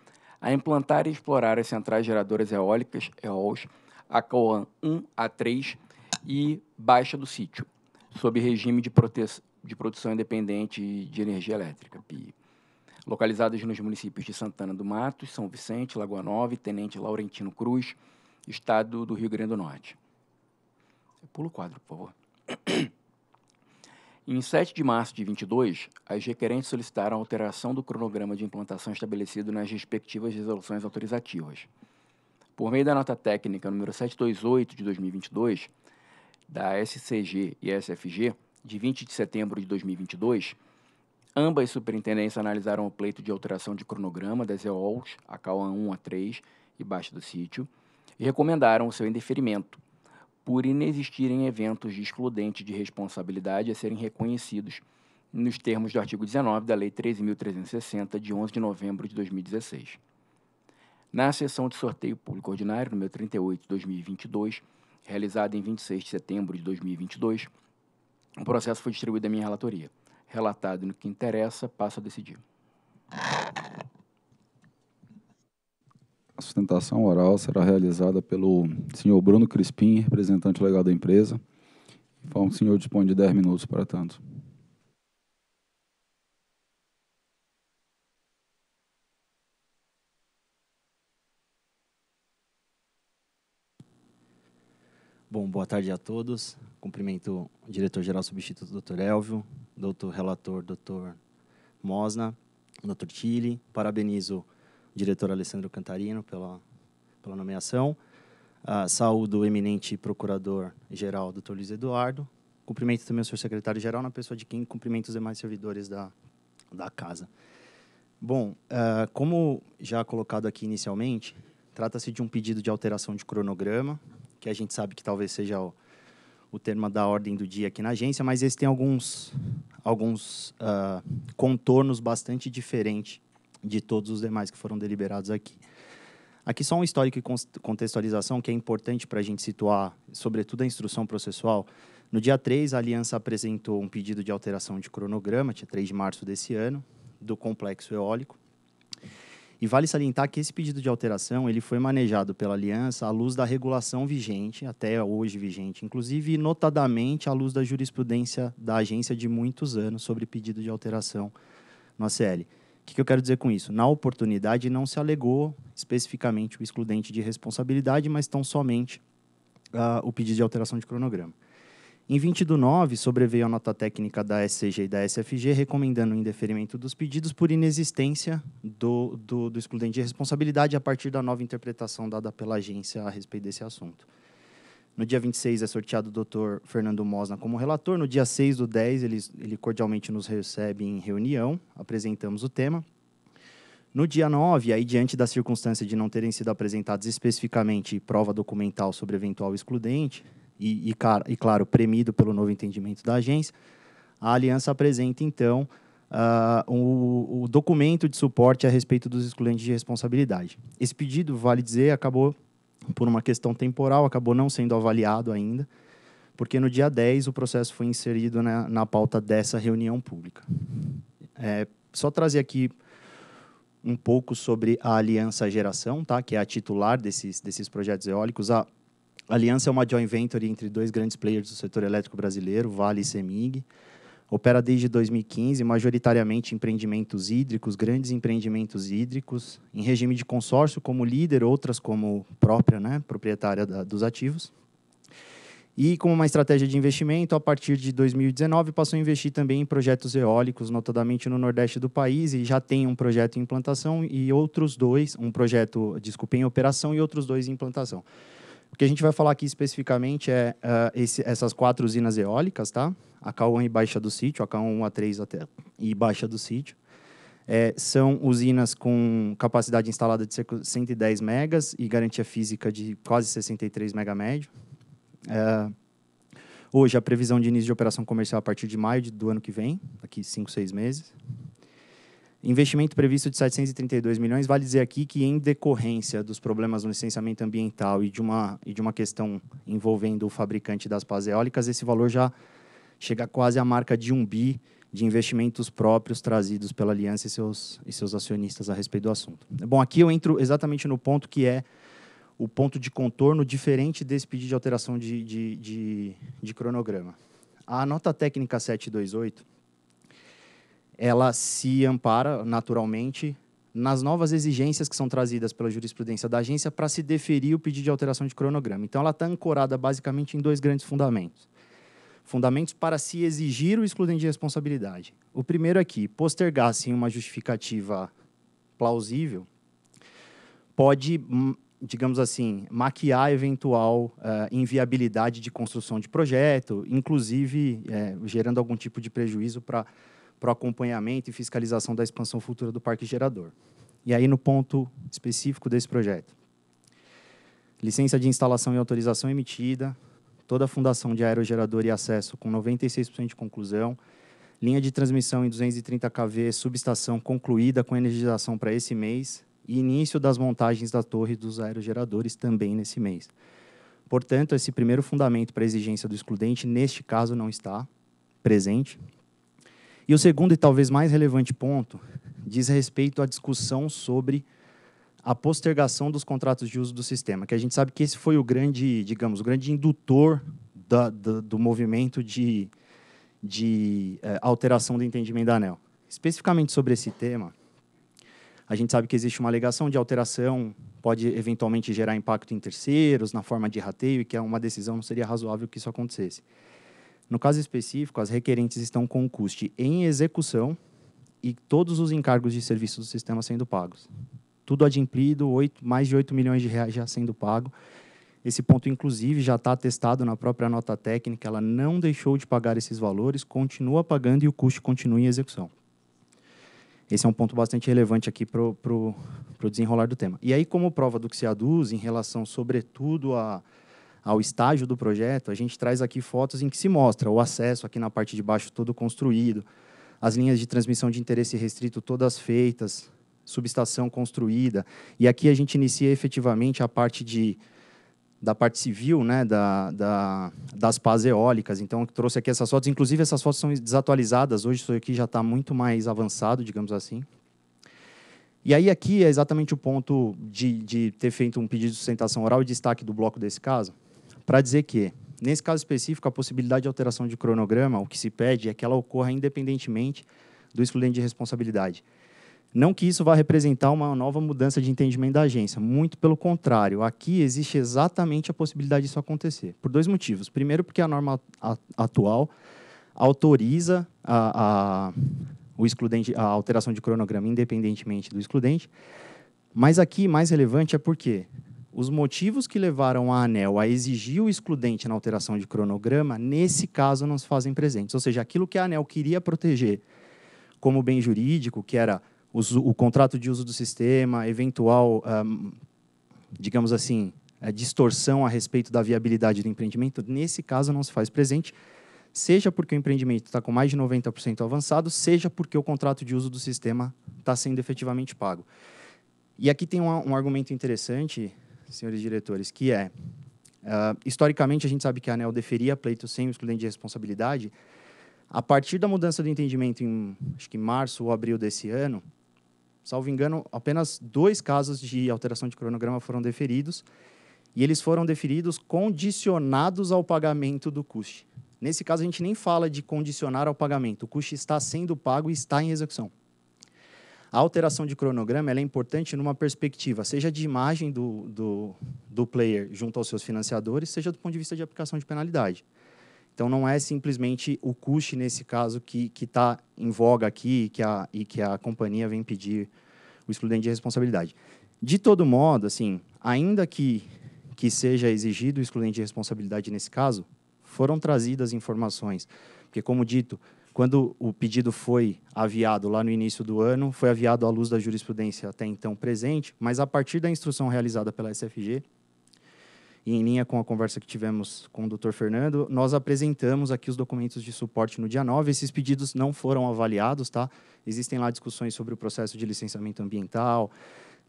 a implantar e explorar as centrais geradoras eólicas, EOLs, a Cauã 1 a 3 e Baixa do Sítio, sob regime de, de produção independente de energia elétrica, PI. Localizadas nos municípios de Santana do Mato, São Vicente, Lagoa Nova e Tenente Laurentino Cruz, estado do Rio Grande do Norte. Pula o quadro, por favor. Em 7 de março de 22, as requerentes solicitaram a alteração do cronograma de implantação estabelecido nas respectivas resoluções autorizativas. Por meio da nota técnica número 728 de 2022, da SCG e SFG, de 20 de setembro de 2022, ambas superintendências analisaram o pleito de alteração de cronograma das EOLs, a CAUA 1 a 3 e Baixa do Sítio, e recomendaram o seu indeferimento, por inexistirem eventos de excludente de responsabilidade a serem reconhecidos nos termos do artigo 19 da Lei 13.360, de 11 de novembro de 2016. Na sessão de sorteio público ordinário número 38 de 2022, realizada em 26 de setembro de 2022, o processo foi distribuído à minha relatoria. Relatado no que interessa, passo a decidir. A sustentação oral será realizada pelo senhor Bruno Crispim, representante legal da empresa. Informo que o senhor dispõe de 10 minutos para tanto. Bom, boa tarde a todos. Cumprimento o diretor-geral substituto, doutor Elvio, doutor relator, doutor Mosna, doutor Chile. Parabenizo diretor Alessandro Cantarino, pela, pela nomeação. Uh, saúdo o eminente procurador-geral, doutor Luiz Eduardo. Cumprimento também o senhor secretário-geral, na pessoa de quem cumprimento os demais servidores da, da casa. Bom, uh, como já colocado aqui inicialmente, trata-se de um pedido de alteração de cronograma, que a gente sabe que talvez seja o, o termo da ordem do dia aqui na agência, mas esse tem alguns, alguns uh, contornos bastante diferentes de todos os demais que foram deliberados aqui. Aqui só um histórico e contextualização que é importante para a gente situar, sobretudo a instrução processual. No dia 3, a Aliança apresentou um pedido de alteração de cronograma, dia 3 de março desse ano, do complexo eólico. E vale salientar que esse pedido de alteração ele foi manejado pela Aliança à luz da regulação vigente, até hoje vigente, inclusive, e notadamente à luz da jurisprudência da agência de muitos anos sobre pedido de alteração no ACL. O que, que eu quero dizer com isso? Na oportunidade, não se alegou especificamente o excludente de responsabilidade, mas tão somente uh, o pedido de alteração de cronograma. Em 20 do 9, sobreveio a nota técnica da SCG e da SFG recomendando o indeferimento dos pedidos por inexistência do, do, do excludente de responsabilidade a partir da nova interpretação dada pela agência a respeito desse assunto. No dia 26 é sorteado o doutor Fernando Mosna como relator. No dia 6 do 10, ele, ele cordialmente nos recebe em reunião, apresentamos o tema. No dia 9, aí diante da circunstância de não terem sido apresentados especificamente prova documental sobre eventual excludente, e, e, e claro, premido pelo novo entendimento da agência, a aliança apresenta então uh, o, o, documento de suporte a respeito dos excludentes de responsabilidade. Esse pedido, vale dizer, acabou por uma questão temporal, acabou não sendo avaliado ainda, porque no dia 10 o processo foi inserido na, na pauta dessa reunião pública. É, só trazer aqui um pouco sobre a Aliança Geração, tá? que é a titular desses, desses projetos eólicos. A Aliança é uma joint venture entre dois grandes players do setor elétrico brasileiro, Vale e Semig Opera desde 2015, majoritariamente empreendimentos hídricos, grandes empreendimentos hídricos, em regime de consórcio como líder, outras como própria, né, proprietária da, dos ativos. E como uma estratégia de investimento, a partir de 2019 passou a investir também em projetos eólicos, notadamente no Nordeste do país, e já tem um projeto em implantação e outros dois, um projeto, desculpe, em operação e outros dois em implantação. O que a gente vai falar aqui especificamente é uh, esse, essas quatro usinas eólicas, tá? a K1 e Baixa do Sítio, a K1, a 3 até, e Baixa do Sítio. É, são usinas com capacidade instalada de cerca de 110 megas e garantia física de quase 63 megamédio. É, hoje, a previsão de início de operação comercial a partir de maio do ano que vem, daqui 5, 6 meses. Investimento previsto de 732 milhões. Vale dizer aqui que, em decorrência dos problemas no licenciamento ambiental e de uma, e de uma questão envolvendo o fabricante das pás eólicas, esse valor já chega quase à marca de um bi de investimentos próprios trazidos pela Aliança e seus, e seus acionistas a respeito do assunto. Bom, aqui eu entro exatamente no ponto que é o ponto de contorno diferente desse pedido de alteração de, de, de, de cronograma. A nota técnica 728, ela se ampara naturalmente nas novas exigências que são trazidas pela jurisprudência da agência para se deferir o pedido de alteração de cronograma. Então, ela está ancorada basicamente em dois grandes fundamentos fundamentos para se exigir o excludente de responsabilidade. O primeiro é que postergar sem uma justificativa plausível pode, hum, digamos assim, maquiar eventual uh, inviabilidade de construção de projeto, inclusive é, gerando algum tipo de prejuízo para o acompanhamento e fiscalização da expansão futura do parque gerador. E aí, no ponto específico desse projeto. Licença de instalação e autorização emitida, toda a fundação de aerogerador e acesso com 96% de conclusão, linha de transmissão em 230 kV, subestação concluída com energização para esse mês e início das montagens da torre dos aerogeradores também nesse mês. Portanto, esse primeiro fundamento para a exigência do excludente, neste caso, não está presente. E o segundo e talvez mais relevante ponto diz respeito à discussão sobre a postergação dos contratos de uso do sistema, que a gente sabe que esse foi o grande, digamos, o grande indutor da, da, do movimento de, de eh, alteração do entendimento da ANEL. Especificamente sobre esse tema, a gente sabe que existe uma alegação de alteração, pode eventualmente gerar impacto em terceiros, na forma de rateio, e que é uma decisão não seria razoável que isso acontecesse. No caso específico, as requerentes estão com o custe em execução e todos os encargos de serviço do sistema sendo pagos tudo adimplido, 8, mais de 8 milhões de reais já sendo pago. Esse ponto, inclusive, já está atestado na própria nota técnica, ela não deixou de pagar esses valores, continua pagando e o custo continua em execução. Esse é um ponto bastante relevante aqui para o desenrolar do tema. E aí, como prova do que se aduz em relação, sobretudo, a, ao estágio do projeto, a gente traz aqui fotos em que se mostra o acesso aqui na parte de baixo todo construído, as linhas de transmissão de interesse restrito todas feitas, subestação construída. E aqui a gente inicia efetivamente a parte de da parte civil, né, da, da, das pás eólicas. Então, trouxe aqui essas fotos. Inclusive, essas fotos são desatualizadas. Hoje, isso aqui já está muito mais avançado, digamos assim. E aí, aqui é exatamente o ponto de, de ter feito um pedido de sustentação oral e destaque do bloco desse caso, para dizer que, nesse caso específico, a possibilidade de alteração de cronograma, o que se pede é que ela ocorra independentemente do excludente de responsabilidade. Não que isso vá representar uma nova mudança de entendimento da agência, muito pelo contrário. Aqui existe exatamente a possibilidade disso acontecer, por dois motivos. Primeiro, porque a norma atual autoriza a, a o excludente, a alteração de cronograma independentemente do excludente. Mas aqui, mais relevante, é porque os motivos que levaram a ANEL a exigir o excludente na alteração de cronograma, nesse caso, não se fazem presentes. Ou seja, aquilo que a ANEL queria proteger como bem jurídico, que era o contrato de uso do sistema, eventual, digamos assim, eh, distorção a respeito da viabilidade do empreendimento, nesse caso não se faz presente, seja porque o empreendimento está com mais de 90% avançado, seja porque o contrato de uso do sistema está sendo efetivamente pago. E aqui tem um, argumento interessante, senhores diretores, que é, ah, historicamente a gente sabe que a ANEL deferia pleito sem o excludente de responsabilidade, a partir da mudança do entendimento em, acho que março ou abril desse ano, salvo engano, apenas dois casos de alteração de cronograma foram deferidos, e eles foram deferidos condicionados ao pagamento do CUST. Nesse caso, a gente nem fala de condicionar ao pagamento, o CUST está sendo pago e está em execução. A alteração de cronograma é importante numa perspectiva, seja de imagem do, do, do player junto aos seus financiadores, seja do ponto de vista de aplicação de penalidade. Então, não é simplesmente o custe, nesse caso, que está em voga aqui que a, e que a companhia vem pedir o excludente de responsabilidade. De todo modo, assim, ainda que, que seja exigido o excludente de responsabilidade nesse caso, foram trazidas informações. Porque, como dito, quando o pedido foi aviado lá no início do ano, foi aviado à luz da jurisprudência até então presente, mas a partir da instrução realizada pela SFG, e em linha com a conversa que tivemos com o Dr. Fernando, nós apresentamos aqui os documentos de suporte no dia 9. Esses pedidos não foram avaliados, tá? Existem lá discussões sobre o processo de licenciamento ambiental,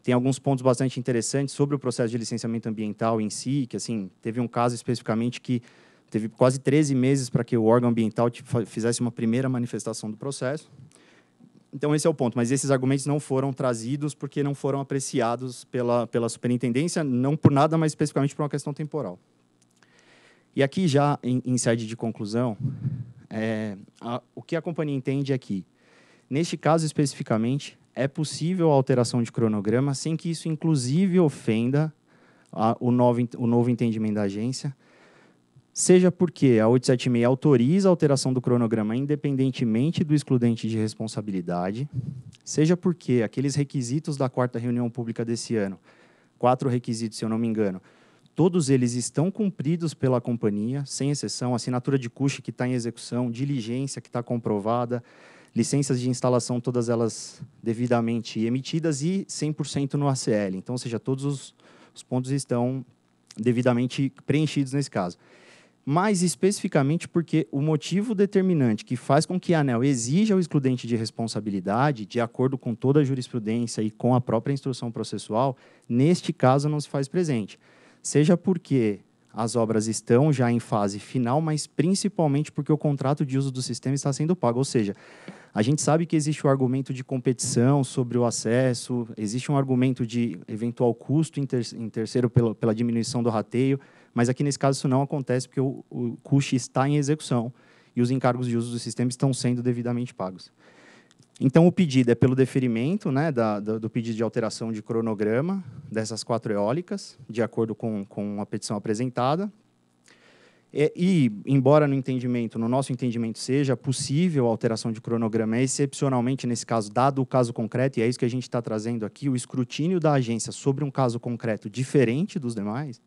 tem alguns pontos bastante interessantes sobre o processo de licenciamento ambiental em si, que assim, teve um caso especificamente que teve quase 13 meses para que o órgão ambiental tipo, fizesse uma primeira manifestação do processo. Então, esse é o ponto. Mas esses argumentos não foram trazidos porque não foram apreciados pela, pela superintendência, não por nada, mas especificamente por uma questão temporal. E aqui, já em, em sede de conclusão, é, a, o que a companhia entende é que, neste caso especificamente, é possível a alteração de cronograma sem que isso, inclusive, ofenda a, o, novo, o novo entendimento da agência seja porque a 876 autoriza a alteração do cronograma independentemente do excludente de responsabilidade, seja porque aqueles requisitos da quarta reunião pública desse ano, quatro requisitos, se eu não me engano, todos eles estão cumpridos pela companhia, sem exceção, assinatura de custo que está em execução, diligência que está comprovada, licenças de instalação, todas elas devidamente emitidas e 100% no ACL. Então, ou seja, todos os, os pontos estão devidamente preenchidos nesse caso mais especificamente porque o motivo determinante que faz com que a ANEL exija o excludente de responsabilidade, de acordo com toda a jurisprudência e com a própria instrução processual, neste caso não se faz presente. Seja porque as obras estão já em fase final, mas principalmente porque o contrato de uso do sistema está sendo pago. Ou seja, a gente sabe que existe o argumento de competição sobre o acesso, existe um argumento de eventual custo em, ter em terceiro pela diminuição do rateio. Mas aqui nesse caso isso não acontece porque o, o CUSH está em execução e os encargos de uso do sistema estão sendo devidamente pagos. Então, o pedido é pelo deferimento né, da, do, do, pedido de alteração de cronograma dessas quatro eólicas, de acordo com, com a petição apresentada. E, e, embora no entendimento, no nosso entendimento, seja possível a alteração de cronograma, é excepcionalmente nesse caso, dado o caso concreto, e é isso que a gente está trazendo aqui, o escrutínio da agência sobre um caso concreto diferente dos demais,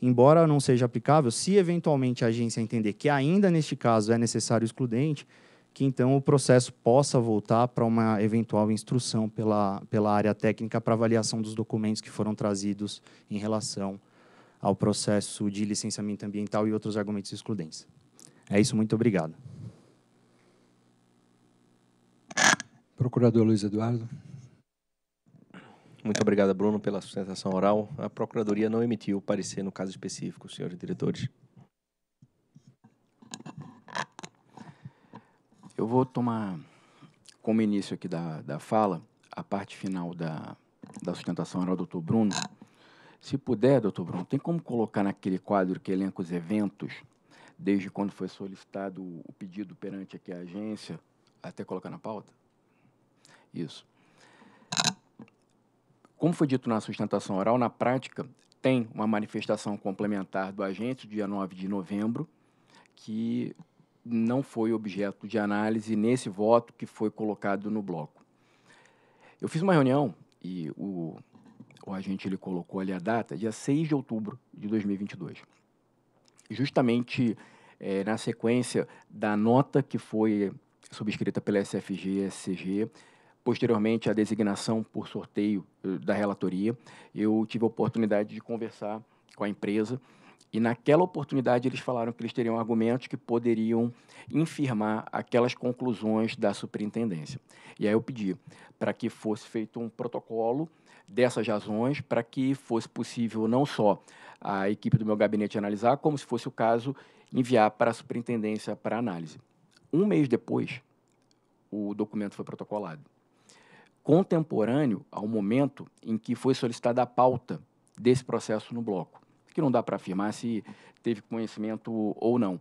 embora não seja aplicável, se eventualmente a agência entender que ainda neste caso é necessário excludente, que então o processo possa voltar para uma eventual instrução pela, pela área técnica para avaliação dos documentos que foram trazidos em relação ao processo de licenciamento ambiental e outros argumentos excludentes. É isso, muito obrigado. Procurador Luiz Eduardo. Muito obrigado, Bruno, pela sustentação oral. A Procuradoria não emitiu parecer no caso específico, senhores diretores. Eu vou tomar como início aqui da, da fala a parte final da, da sustentação oral do doutor Bruno. Se puder, doutor Bruno, tem como colocar naquele quadro que elenca os eventos, desde quando foi solicitado o pedido perante aqui a agência, até colocar na pauta? Isso. Como foi dito na sustentação oral, na prática tem uma manifestação complementar do agente, dia 9 de novembro, que não foi objeto de análise nesse voto que foi colocado no bloco. Eu fiz uma reunião e o, o agente ele colocou ali a data, dia 6 de outubro de 2022. Justamente é, na sequência da nota que foi subscrita pela SFG e SCG, Posteriormente à designação por sorteio eh, da relatoria, eu tive a oportunidade de conversar com a empresa e naquela oportunidade eles falaram que eles teriam argumentos que poderiam infirmar aquelas conclusões da superintendência. E aí eu pedi para que fosse feito um protocolo dessas razões para que fosse possível não só a equipe do meu gabinete analisar, como se fosse o caso enviar para a superintendência para análise. Um mês depois, o documento foi protocolado contemporâneo ao momento em que foi solicitada a pauta desse processo no bloco. Que não dá para afirmar se teve conhecimento ou não,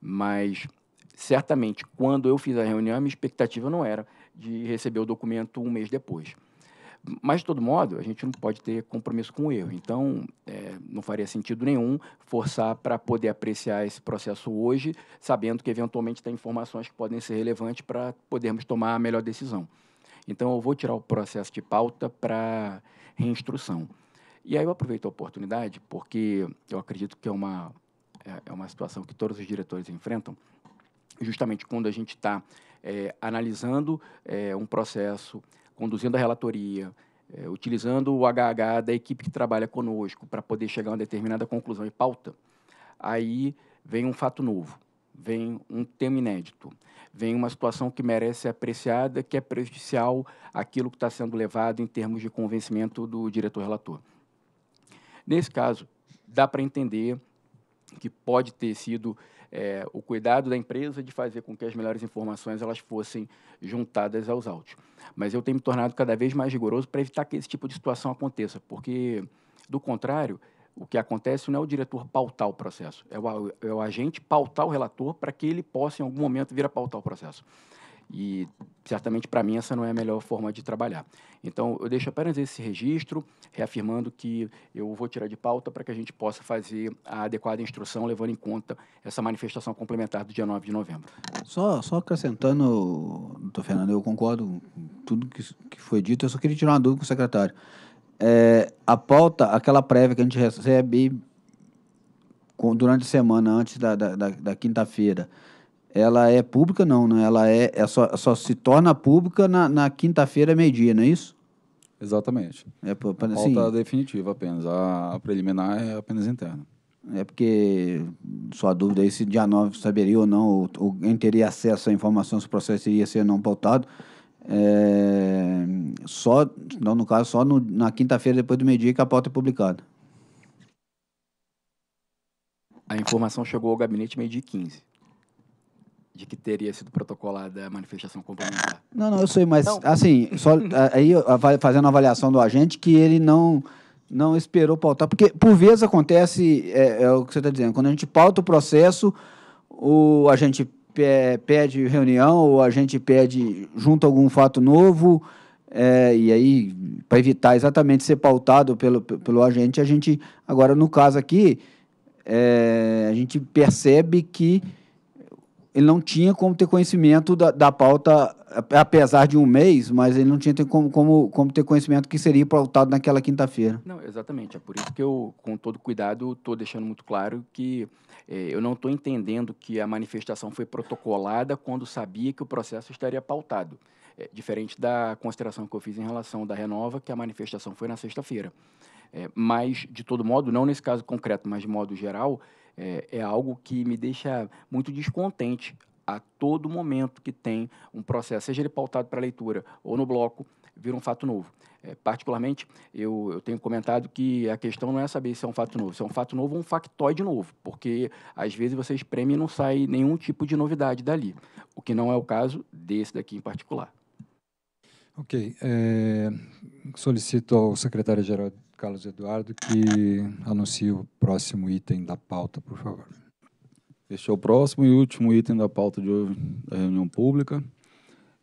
mas certamente quando eu fiz a reunião, a minha expectativa não era de receber o documento um mês depois. Mas, de todo modo, a gente não pode ter compromisso com o erro. Então, é, não faria sentido nenhum forçar para poder apreciar esse processo hoje, sabendo que, eventualmente, tem informações que podem ser relevantes para podermos tomar a melhor decisão. Então, eu vou tirar o processo de pauta para reinstrução. E aí eu aproveito a oportunidade, porque eu acredito que é uma, é, é uma situação que todos os diretores enfrentam, justamente quando a gente está é, analisando é, um processo, conduzindo a relatoria, é, utilizando o HH da equipe que trabalha conosco para poder chegar a uma determinada conclusão e pauta, aí vem um fato novo vem um tema inédito, vem uma situação que merece ser apreciada, que é prejudicial àquilo que está sendo levado em termos de convencimento do diretor-relator. Nesse caso, dá para entender que pode ter sido é, o cuidado da empresa de fazer com que as melhores informações elas fossem juntadas aos autos. Mas eu tenho me tornado cada vez mais rigoroso para evitar que esse tipo de situação aconteça, porque, do contrário, o que acontece não é o diretor pautar o processo, é o, é o agente pautar o relator para que ele possa, em algum momento, vir a pautar o processo. E certamente para mim essa não é a melhor forma de trabalhar. Então eu deixo apenas esse registro, reafirmando que eu vou tirar de pauta para que a gente possa fazer a adequada instrução, levando em conta essa manifestação complementar do dia 9 de novembro. Só, só acrescentando, doutor Fernando, eu concordo com tudo que, que foi dito, eu só queria tirar uma dúvida com o secretário é, a pauta, aquela prévia que a gente recebe com, durante a semana, antes da, da, da, da quinta-feira, ela é pública, não, não né? Ela é, é só, só se torna pública na, na quinta-feira, meio-dia, não é isso? Exatamente. É pô, a assim, pauta é definitiva apenas. A, a preliminar é apenas interna. É porque sua dúvida aí se dia 9 saberia ou não, ou, ou quem teria acesso à informação se o processo iria ser não pautado. É, só, não no caso, só no, na quinta-feira depois do meio-dia que a pauta é publicada. A informação chegou ao gabinete meio-dia 15 de que teria sido protocolada a manifestação complementar. Não, não, eu sei, mas não. assim, só aí fazendo a avaliação do agente que ele não não esperou pautar, porque por vezes acontece é, é o que você está dizendo, quando a gente pauta o processo, o agente pede reunião ou a gente pede junto algum fato novo, é, e aí, para evitar exatamente ser pautado pelo, pelo agente, a gente, agora no caso aqui, é, a gente percebe que ele não tinha como ter conhecimento da, da pauta, apesar de um mês, mas ele não tinha como, como, como ter conhecimento que seria pautado naquela quinta-feira. Não, exatamente. É por isso que eu, com todo cuidado, estou deixando muito claro que é, eu não estou entendendo que a manifestação foi protocolada quando sabia que o processo estaria pautado. É, diferente da consideração que eu fiz em relação da Renova, que a manifestação foi na sexta-feira. É, mas, de todo modo, não nesse caso concreto, mas de modo geral, é, é algo que me deixa muito descontente a todo momento que tem um processo, seja ele pautado para leitura ou no bloco, vira um fato novo é, particularmente, eu, eu, tenho comentado que a questão não é saber se é um fato novo, se é um fato novo ou um factoide novo, porque às vezes você espreme e não sai nenhum tipo de novidade dali, o que não é o caso desse daqui em particular. Ok. É, solicito ao secretário-geral Carlos Eduardo que anuncie o próximo item da pauta, por favor. Este é o próximo e último item da pauta de, da reunião pública.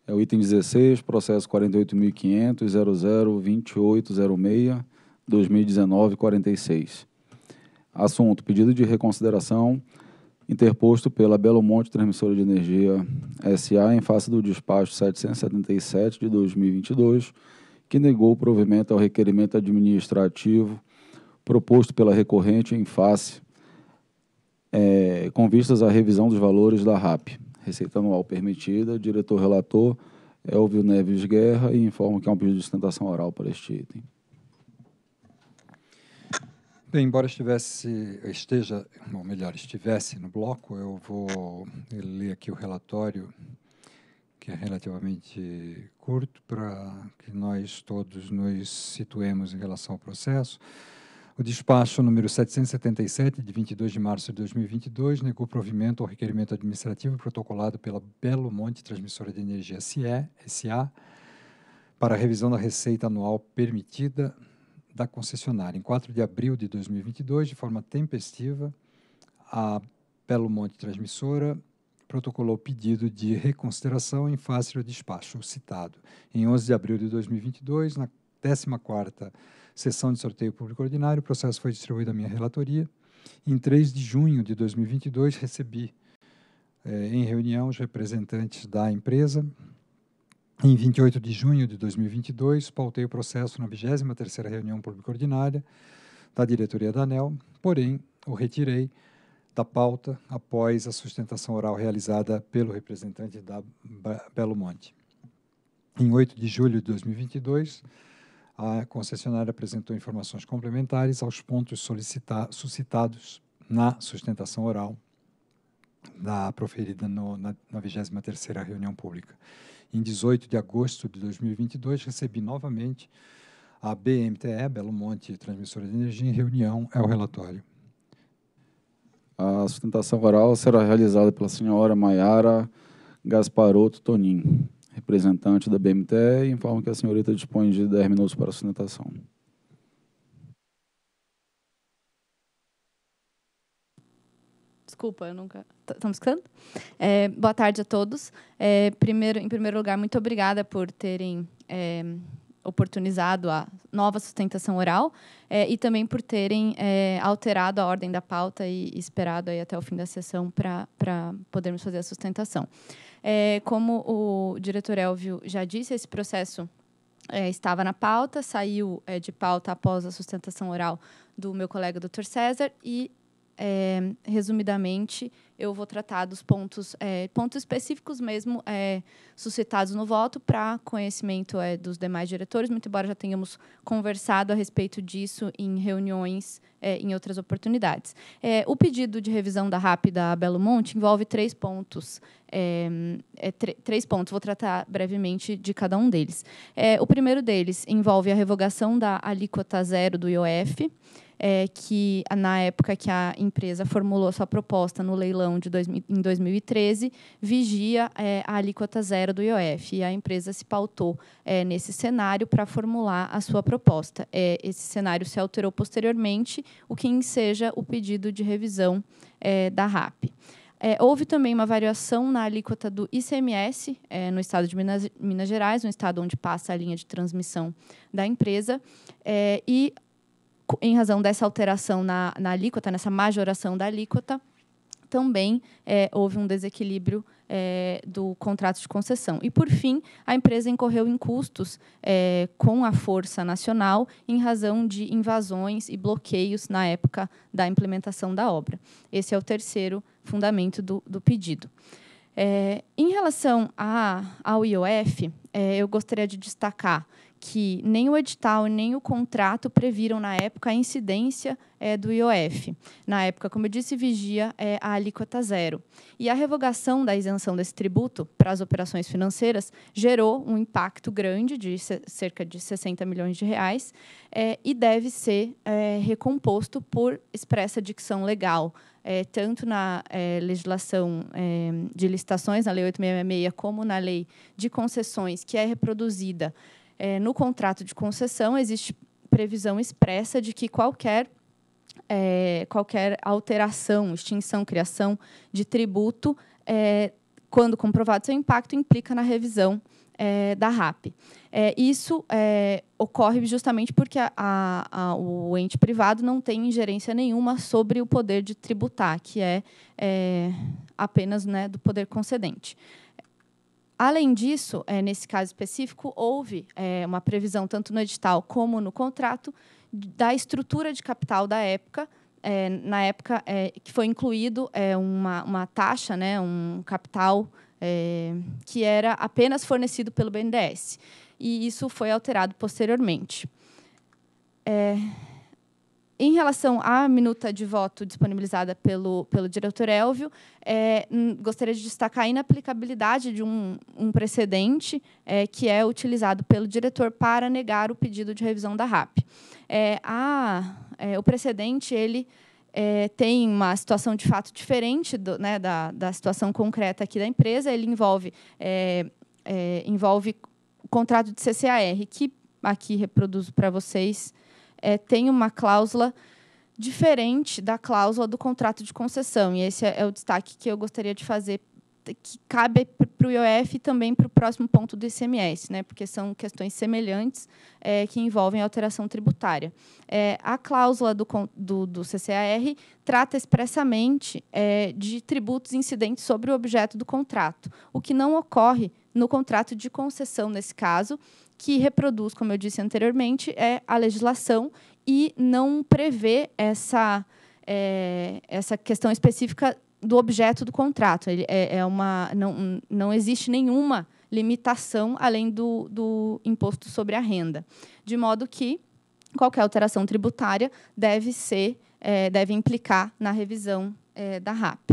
É o item 16, processo 48.500.002806-2019-46. Assunto: pedido de reconsideração interposto pela Belo Monte Transmissora de Energia SA em face do despacho 777 de 2022, que negou provimento ao requerimento administrativo proposto pela recorrente em face é, com vistas à revisão dos valores da RAP. Receita anual permitida. Diretor relator, é Elvio Neves Guerra, e informo que há um pedido de sustentação oral para este item. Bem, embora estivesse, esteja, ou melhor, estivesse no bloco, eu vou ler aqui o relatório, que é relativamente curto, para que nós todos nos situemos em relação ao processo. O despacho número 777, de 22 de março de 2022, negou provimento ao requerimento administrativo protocolado pela Belo Monte Transmissora de Energia CIE, SA, para a revisão da receita anual permitida da concessionária. Em 4 de abril de 2022, de forma tempestiva, a Belo Monte Transmissora protocolou pedido de reconsideração em face do despacho citado. Em 11 de abril de 2022, na 14ª sessão de sorteio público ordinário, o processo foi distribuído à minha relatoria. Em 3 de junho de 2022, recebi eh, em reunião os representantes da empresa. Em 28 de junho de 2022, pautei o processo na 23ª reunião pública ordinária da diretoria da ANEL, porém, o retirei da pauta após a sustentação oral realizada pelo representante da Belo Monte. Em 8 de julho de 2022, a concessionária apresentou informações complementares aos pontos suscitados na sustentação oral da proferida no, na, na 23ª reunião pública. Em 18 de agosto de 2022, recebi novamente a BMTE, Belo Monte Transmissora de Energia, em reunião, é o relatório. A sustentação oral será realizada pela senhora Maiara Gasparotto Tonin representante da BMT, informa que a senhorita dispõe de 10 minutos para a sustentação. Desculpa, eu nunca. Estamos escutando? É, boa tarde a todos. É, primeiro, em primeiro lugar, muito obrigada por terem é, oportunizado a nova sustentação oral é, e também por terem é, alterado a ordem da pauta e esperado aí até o fim da sessão para podermos fazer a sustentação. É, como o diretor Elvio já disse, esse processo é, estava na pauta, saiu é, de pauta após a sustentação oral do meu colega Dr. César e, é, resumidamente, eu vou tratar dos pontos, é, pontos específicos mesmo é, suscitados no voto para conhecimento é, dos demais diretores, muito embora já tenhamos conversado a respeito disso em reuniões é, em outras oportunidades. É, o pedido de revisão da RAP da Belo Monte envolve três pontos. É, três pontos, vou tratar brevemente de cada um deles. o primeiro deles envolve a revogação da alíquota zero do IOF, é, que na época que a empresa formulou sua proposta no leilão de dois, em 2013 vigia é, a alíquota zero do IOF e a empresa se pautou é, nesse cenário para formular a sua proposta. É, esse cenário se alterou posteriormente, o que enseja o pedido de revisão é, da RAP. É, houve também uma variação na alíquota do ICMS é, no estado de Minas, Minas, Gerais, um estado onde passa a linha de transmissão da empresa, é, e em razão dessa alteração na, na alíquota, nessa majoração da alíquota, também é, houve um desequilíbrio é, do contrato de concessão. E, por fim, a empresa incorreu em custos é, com a Força Nacional em razão de invasões e bloqueios na época da implementação da obra. Esse é o terceiro fundamento do, do pedido. É, em relação a, ao IOF, é, eu gostaria de destacar que nem o edital nem o contrato previram na época a incidência é, do IOF. Na época, como eu disse, vigia é, a alíquota zero. E a revogação da isenção desse tributo para as operações financeiras gerou um impacto grande de cerca de 60 milhões de reais é, e deve ser é, recomposto por expressa dicção legal. É, tanto na é, legislação de licitações, na Lei 8666, como na Lei de Concessões, que é reproduzida é, no contrato de concessão, existe previsão expressa de que qualquer, é, qualquer alteração, extinção, criação de tributo, é, quando comprovado seu impacto, implica na revisão é, da RAP. É, isso é, ocorre justamente porque a, a, a, o ente privado não tem ingerência nenhuma sobre o poder de tributar, que é, é apenas né, do poder concedente. Além disso, é, nesse caso específico, houve é, uma previsão, tanto no edital como no contrato, da estrutura de capital da época. É, na época que foi incluído uma, uma, taxa, né, um capital que era apenas fornecido pelo BNDES. E isso foi alterado posteriormente em relação à minuta de voto disponibilizada pelo, pelo diretor Elvio, é, hum, gostaria de destacar a inaplicabilidade de um, um precedente é, que é utilizado pelo diretor para negar o pedido de revisão da RAP. É, a, é, o precedente ele é, tem uma situação de fato diferente do, né, da, da situação concreta aqui da empresa. Ele envolve, é, envolve o contrato de CCAR, que aqui reproduzo para vocês é, tem uma cláusula diferente da cláusula do contrato de concessão. E esse é, é o destaque que eu gostaria de fazer, que cabe para o IOF e também para o próximo ponto do ICMS, né? porque são questões semelhantes é, que envolvem alteração tributária. É, a cláusula do, do, do, CCAR trata expressamente é, de tributos incidentes sobre o objeto do contrato, o que não ocorre no contrato de concessão nesse caso, que reproduz, como eu disse anteriormente, é a legislação e não prevê essa, é, essa questão específica do objeto do contrato. Ele é, é, uma, não, não existe nenhuma limitação além do, do imposto sobre a renda. De modo que qualquer alteração tributária deve ser, é, deve implicar na revisão é, da RAP.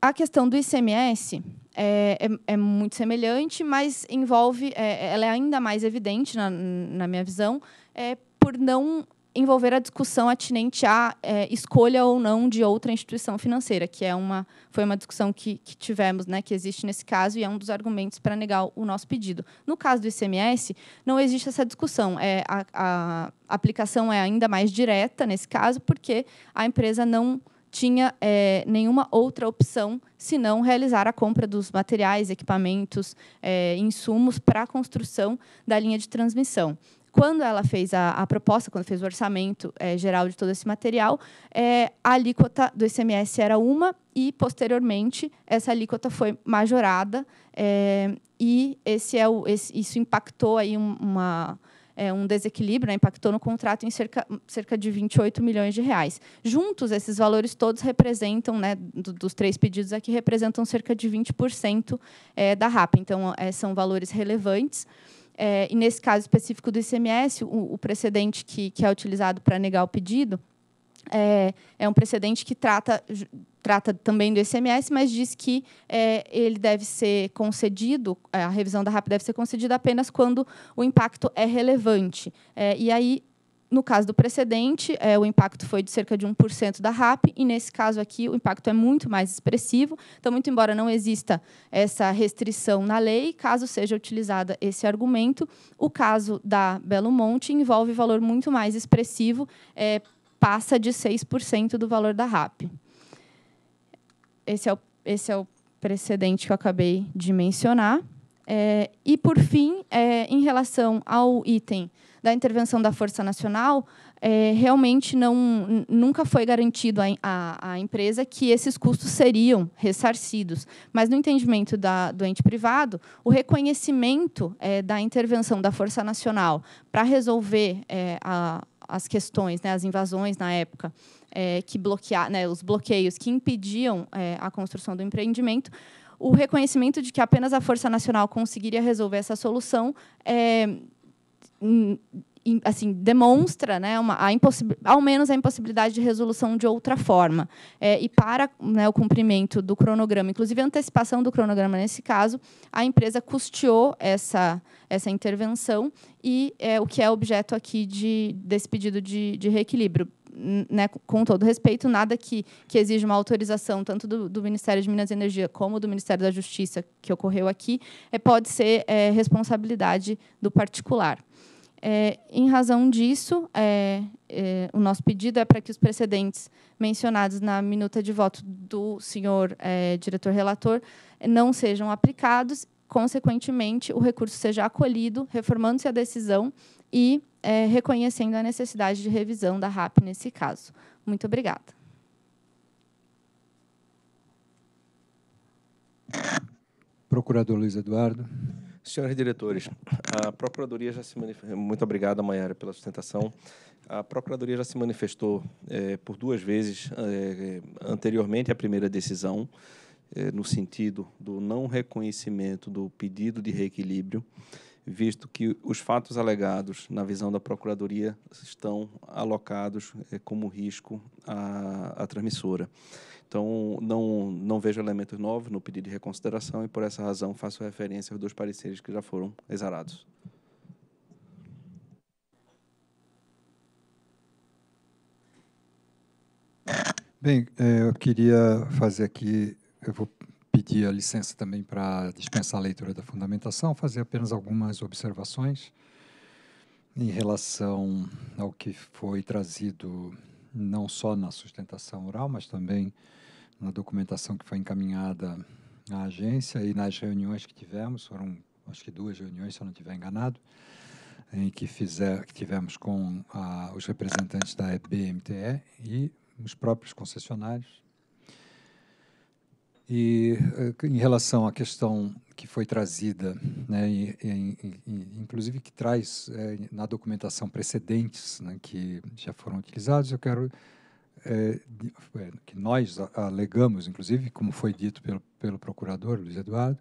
A questão do ICMS é, é, é, muito semelhante, mas envolve, é, ela é ainda mais evidente na, na minha visão, é, por não envolver a discussão atinente à é, escolha ou não de outra instituição financeira, que é uma, foi uma discussão que, que tivemos, né, que existe nesse caso e é um dos argumentos para negar o nosso pedido. No caso do ICMS, não existe essa discussão. É, a, a aplicação é ainda mais direta nesse caso, porque a empresa não tinha é, nenhuma outra opção senão realizar a compra dos materiais, equipamentos, é, insumos para a construção da linha de transmissão. Quando ela fez a, a proposta, quando fez o orçamento é, geral de todo esse material, é, a alíquota do ICMS era uma e, posteriormente, essa alíquota foi majorada é, e esse é o, esse, isso impactou aí uma, é, um desequilíbrio, né, impactou no contrato em cerca, cerca de 28 milhões de reais. Juntos, esses valores todos representam, né, do, dos três pedidos aqui, representam cerca de 20% é, da RAP. Então, é, são valores relevantes. É, e nesse caso específico do ICMS, o, o precedente que, que é utilizado para negar o pedido é, é um precedente que trata trata também do ICMS, mas diz que é, ele deve ser concedido, é, a revisão da RAP deve ser concedida apenas quando o impacto é relevante. É, e aí, no caso do precedente, é, o impacto foi de cerca de 1% da RAP, e nesse caso aqui o impacto é muito mais expressivo. Então, muito embora não exista essa restrição na lei, caso seja utilizada esse argumento, o caso da Belo Monte envolve valor muito mais expressivo, é, passa de 6% do valor da RAP. Esse é o, esse é o precedente que eu acabei de mencionar. É, e, por fim, é, em relação ao item da intervenção da Força Nacional, é, realmente não, nunca foi garantido à, empresa que esses custos seriam ressarcidos. Mas, no entendimento da, do ente privado, o reconhecimento é, da intervenção da Força Nacional para resolver é, a, as questões, né, as invasões na época, é, que bloquear, né, os bloqueios que impediam é, a construção do empreendimento, o reconhecimento de que apenas a Força Nacional conseguiria resolver essa solução é, assim demonstra né uma, a ao menos a impossibilidade de resolução de outra forma é, e para né, o cumprimento do cronograma inclusive a antecipação do cronograma nesse caso a empresa custeou essa essa intervenção e é o que é objeto aqui de desse pedido de, de reequilíbrio né, com todo respeito, nada que, que exija uma autorização tanto do, do, Ministério de Minas e Energia como do Ministério da Justiça, que ocorreu aqui, é, pode ser é, responsabilidade do particular. É, em razão disso, é, é, o nosso pedido é para que os precedentes mencionados na minuta de voto do senhor é, diretor-relator não sejam aplicados, consequentemente, o recurso seja acolhido, reformando-se a decisão e é, reconhecendo a necessidade de revisão da RAP nesse caso. Muito obrigada. Procurador Luiz Eduardo. Senhores diretores, a Procuradoria já se manifestou. Muito obrigado, Maiara, pela sustentação. A Procuradoria já se manifestou é, por duas vezes é, é, anteriormente à primeira decisão, é, no sentido do não reconhecimento do pedido de reequilíbrio, visto que os fatos alegados, na visão da Procuradoria, estão alocados é, como risco à, à transmissora. Então, não, não vejo elementos novos no pedido de reconsideração e, por essa razão, faço referência aos dois pareceres que já foram exarados. Bem, é, eu queria fazer aqui, eu vou pedir a licença também para dispensar a leitura da fundamentação, fazer apenas algumas observações em relação ao que foi trazido não só na sustentação oral, mas também na documentação que foi encaminhada à agência e nas reuniões que tivemos, foram acho que duas reuniões, se eu não estiver enganado, em que, fizer, que tivemos com a, os representantes da BMTE e os próprios concessionários. E eh, em relação à questão que foi trazida, né, e, inclusive que traz é, na documentação precedentes né, que já foram utilizados, eu quero é, é, que nós alegamos, inclusive, como foi dito pelo, pelo procurador Luiz Eduardo,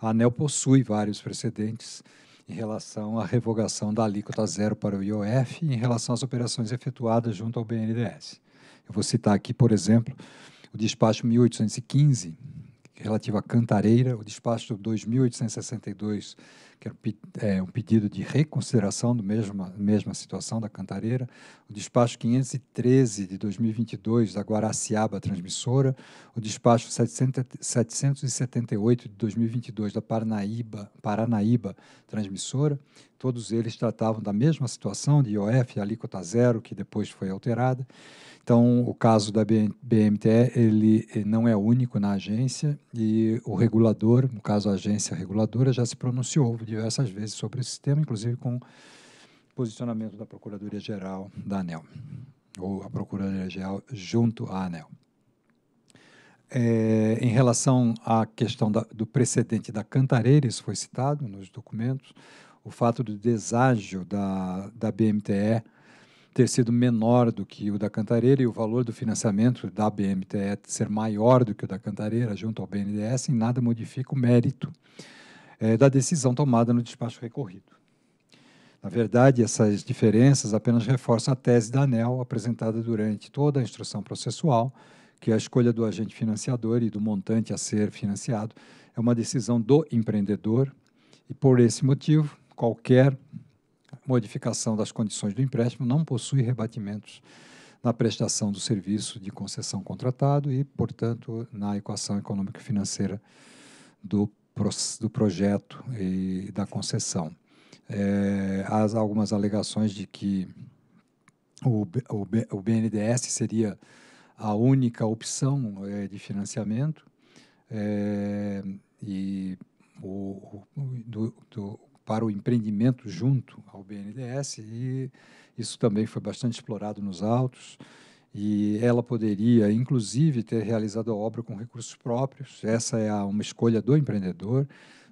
a ANEL possui vários precedentes em relação à revogação da alíquota zero para o IOF em relação às operações efetuadas junto ao BNDES. Eu vou citar aqui, por exemplo, o despacho 1815, relativo à Cantareira, o despacho 2862, que era é, um pedido de reconsideração da mesma, mesma situação da Cantareira, o despacho 513 de 2022 da Guaraciaba Transmissora, o despacho 700, 778 de 2022 da Paranaíba, Paranaíba Transmissora, todos eles tratavam da mesma situação de IOF, alíquota zero, que depois foi alterada. Então, o caso da BMTE, ele eh, não é único na agência e o regulador, no caso a agência reguladora, já se pronunciou diversas vezes sobre esse tema, inclusive com posicionamento da Procuradoria-Geral da ANEL, ou a Procuradoria-Geral junto à ANEL. É, em relação à questão da, do precedente da Cantareira, isso foi citado nos documentos, o fato do deságio da, da BMTE ter sido menor do que o da Cantareira e o valor do financiamento da BMTE ser maior do que o da Cantareira junto ao BNDES, em nada modifica o mérito é, da decisão tomada no despacho recorrido. Na verdade, essas diferenças apenas reforçam a tese da ANEL apresentada durante toda a instrução processual, que a escolha do agente financiador e do montante a ser financiado é uma decisão do empreendedor e, por esse motivo, qualquer modificação das condições do empréstimo não possui rebatimentos na prestação do serviço de concessão contratado e, portanto, na equação econômico-financeira do, do projeto e da concessão. É, há algumas alegações de que o, o, o BNDES seria a única opção é, de financiamento é, e o, do, do, para o empreendimento junto ao BNDES e isso também foi bastante explorado nos autos e ela poderia, inclusive, ter realizado a obra com recursos próprios. Essa é uma escolha do empreendedor,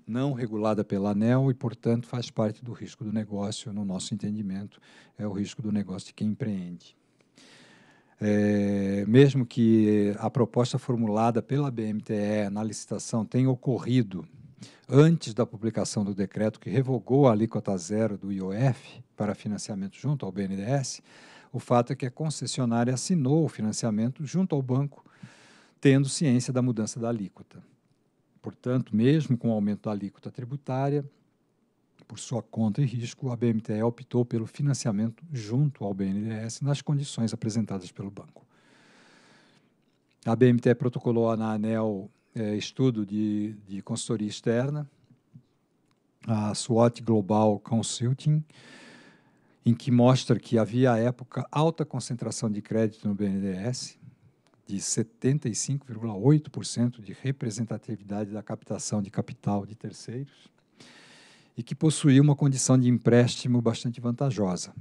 não regulada pela ANEL e, portanto, faz parte do risco do negócio, no nosso entendimento, é o risco do negócio de quem empreende. É, mesmo que a proposta formulada pela BMTE na licitação tenha ocorrido antes da publicação do decreto que revogou a alíquota zero do IOF para financiamento junto ao BNDES, o fato é que a concessionária assinou o financiamento junto ao banco, tendo ciência da mudança da alíquota. Portanto, mesmo com o aumento da alíquota tributária, por sua conta e risco, a BMTE optou pelo financiamento junto ao BNDES nas condições apresentadas pelo banco. A BMTE protocolou na ANEL é, estudo de, de consultoria externa, a SWOT Global Consulting, em que mostra que havia à época alta concentração de crédito no BNDES, de 75,8% de representatividade da captação de capital de terceiros, e que possuía uma condição de empréstimo bastante vantajosa.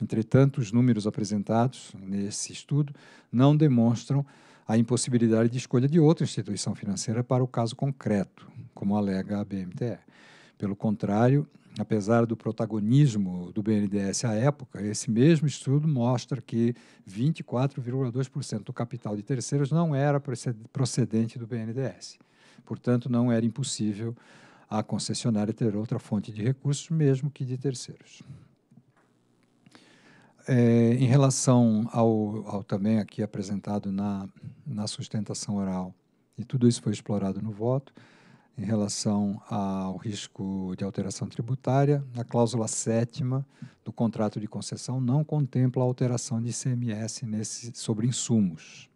Entretanto, os números apresentados nesse estudo não demonstram a impossibilidade de escolha de outra instituição financeira para o caso concreto, como alega a BMTE. Pelo contrário, apesar do protagonismo do BNDES à época, esse mesmo estudo mostra que 24,2% do capital de terceiros não era procedente do BNDES. Portanto, não era impossível a concessionária ter outra fonte de recursos, mesmo que de terceiros. É, em relação ao, ao, também aqui apresentado na, na sustentação oral, e tudo isso foi explorado no voto, em relação ao risco de alteração tributária, a cláusula sétima do contrato de concessão não contempla alteração de ICMS nesse, sobre insumos,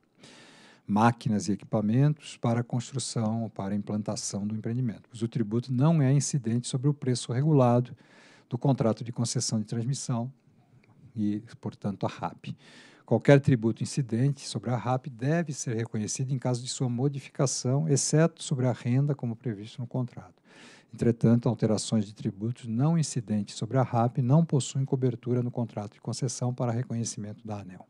máquinas e equipamentos para construção, para implantação do empreendimento. o tributo não é incidente sobre o preço regulado do contrato de concessão de transmissão, e, portanto, a RAP. Qualquer tributo incidente sobre a RAP deve ser reconhecido em caso de sua modificação, exceto sobre a renda, como previsto no contrato. Entretanto, alterações de tributos não incidentes sobre a RAP não possuem cobertura no contrato de concessão para reconhecimento da ANEL.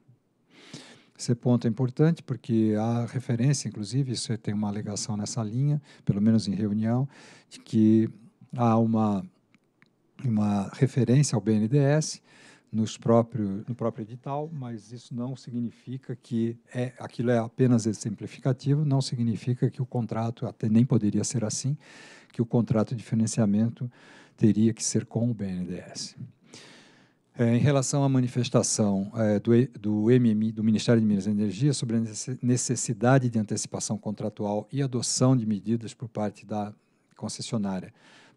Esse ponto é importante porque há referência, inclusive, isso é, tem uma alegação nessa linha, pelo menos em reunião, de que há uma, uma referência ao BNDES, nos próprio, no próprio edital, mas isso não significa que é, aquilo é apenas exemplificativo, não significa que o contrato, até nem poderia ser assim, que o contrato de financiamento teria que ser com o BNDES. É, em relação à manifestação é, do, do, MMI, do Ministério de Minas e Energia, sobre a necessidade de antecipação contratual e adoção de medidas por parte da concessionária,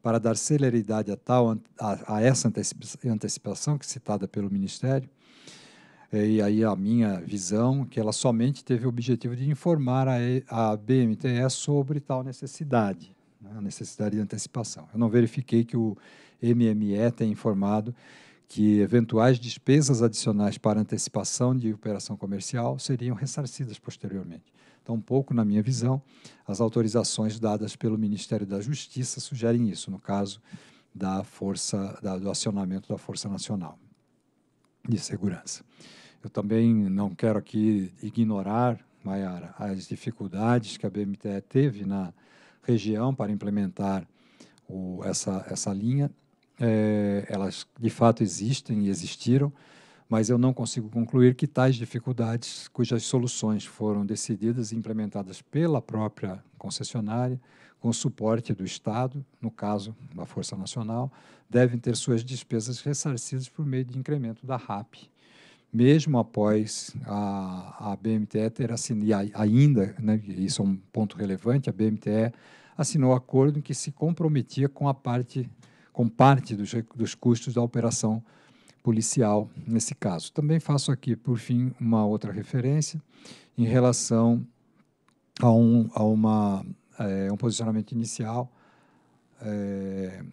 para dar celeridade a, tal, a, a essa antecipação que é citada pelo Ministério, é, e aí a minha visão, que ela somente teve o objetivo de informar a, a BMTE sobre tal necessidade, né, a necessidade de antecipação. Eu não verifiquei que o MME tenha informado que eventuais despesas adicionais para antecipação de operação comercial seriam ressarcidas posteriormente. Tampouco, na minha visão, as autorizações dadas pelo Ministério da Justiça sugerem isso, no caso da força da, do acionamento da Força Nacional de Segurança. Eu também não quero aqui ignorar, Mayara, as dificuldades que a BMTE teve na região para implementar o, essa, essa linha. É, elas de fato existem e existiram mas eu não consigo concluir que tais dificuldades, cujas soluções foram decididas e implementadas pela própria concessionária, com suporte do Estado, no caso da Força Nacional, devem ter suas despesas ressarcidas por meio de incremento da RAP, mesmo após a, a BMTE ter assinado, ainda, né, isso é um ponto relevante, a BMTE assinou acordo em que se comprometia com a parte, com parte dos, dos custos da operação policial nesse caso. Também faço aqui, por fim, uma outra referência em relação a um, a uma, é, um posicionamento inicial, é,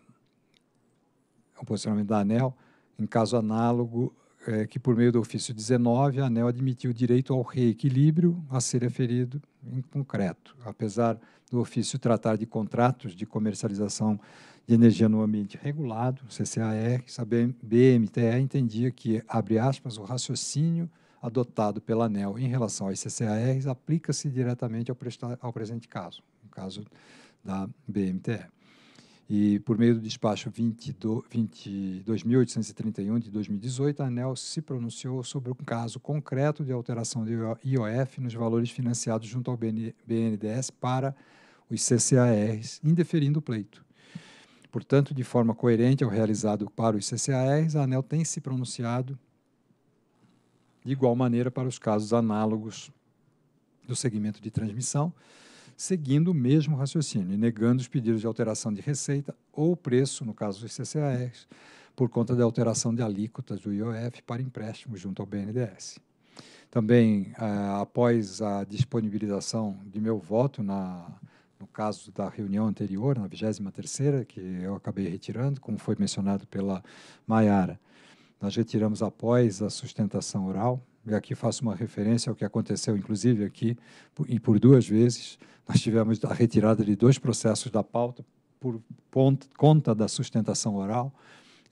um posicionamento da ANEL, em caso análogo, é, que por meio do ofício 19, a ANEL admitiu o direito ao reequilíbrio a ser aferido em concreto, apesar do ofício tratar de contratos de comercialização de energia no ambiente regulado, CCAE, a BMTE entendia que, abre aspas, o raciocínio adotado pela ANEL em relação às CCARs aplica-se diretamente ao, ao, presente caso, no caso da BMTE. E, por meio do despacho 22.831 de 2018, a ANEL se pronunciou sobre um caso concreto de alteração de IOF nos valores financiados junto ao BNDES para os CCARs, indeferindo o pleito. Portanto, de forma coerente ao realizado para os CCARs, a ANEL tem se pronunciado de igual maneira para os casos análogos do segmento de transmissão, seguindo o mesmo raciocínio, negando os pedidos de alteração de receita ou preço, no caso dos CCARs, por conta da alteração de alíquotas do IOF para empréstimos junto ao BNDES. Também, ah, após a disponibilização de meu voto na no caso da reunião anterior, na 23ª, que eu acabei retirando, como foi mencionado pela Maiara. Nós retiramos após a sustentação oral, e aqui faço uma referência ao que aconteceu, inclusive aqui, e por duas vezes, nós tivemos a retirada de dois processos da pauta por conta da sustentação oral,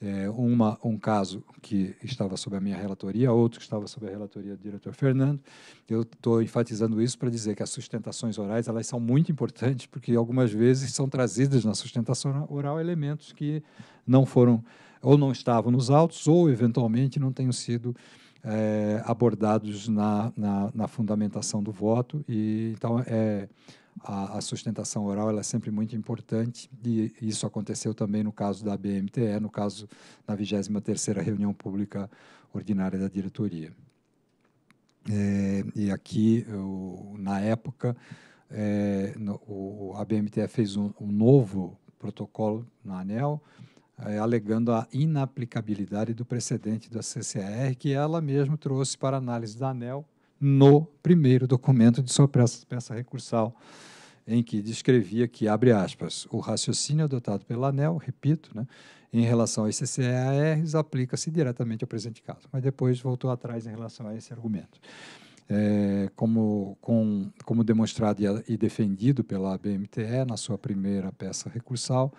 é, uma, um caso que estava sob a minha relatoria, outro que estava sob a relatoria do diretor Fernando. Eu estou enfatizando isso para dizer que as sustentações orais elas são muito importantes, porque algumas vezes são trazidas na sustentação oral elementos que não foram ou não estavam nos autos ou, eventualmente, não tenham sido é, abordados na, na, na, fundamentação do voto. E, então, é, a, a, sustentação oral ela é sempre muito importante e isso aconteceu também no caso da BMTE, no caso da 23ª reunião pública ordinária da diretoria. É, e aqui, na época, é, no, o, a BMTE fez um, um novo protocolo na ANEL, é, alegando a inaplicabilidade do precedente da CCR, que ela mesma trouxe para análise da ANEL no primeiro documento de sua peça, peça recursal, em que descrevia que, abre aspas, o raciocínio adotado pela ANEL, repito, né, em relação aos CCARs, aplica-se diretamente ao presente caso. Mas depois voltou atrás em relação a esse argumento. É, como, com, como demonstrado e, e defendido pela BMTE na sua primeira peça recursal,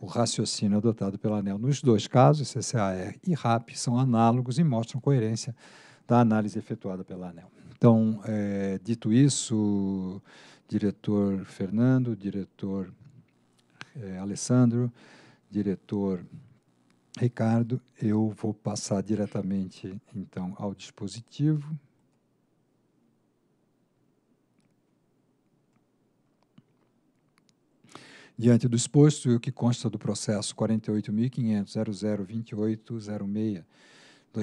o raciocínio adotado pela ANEL nos dois casos, CCAR e RAP, são análogos e mostram coerência da análise efetuada pela ANEL. Então, é, dito isso, diretor Fernando, diretor é, Alessandro, diretor Ricardo, eu vou passar diretamente então ao dispositivo. Diante do exposto e o que consta do processo 48.500.002806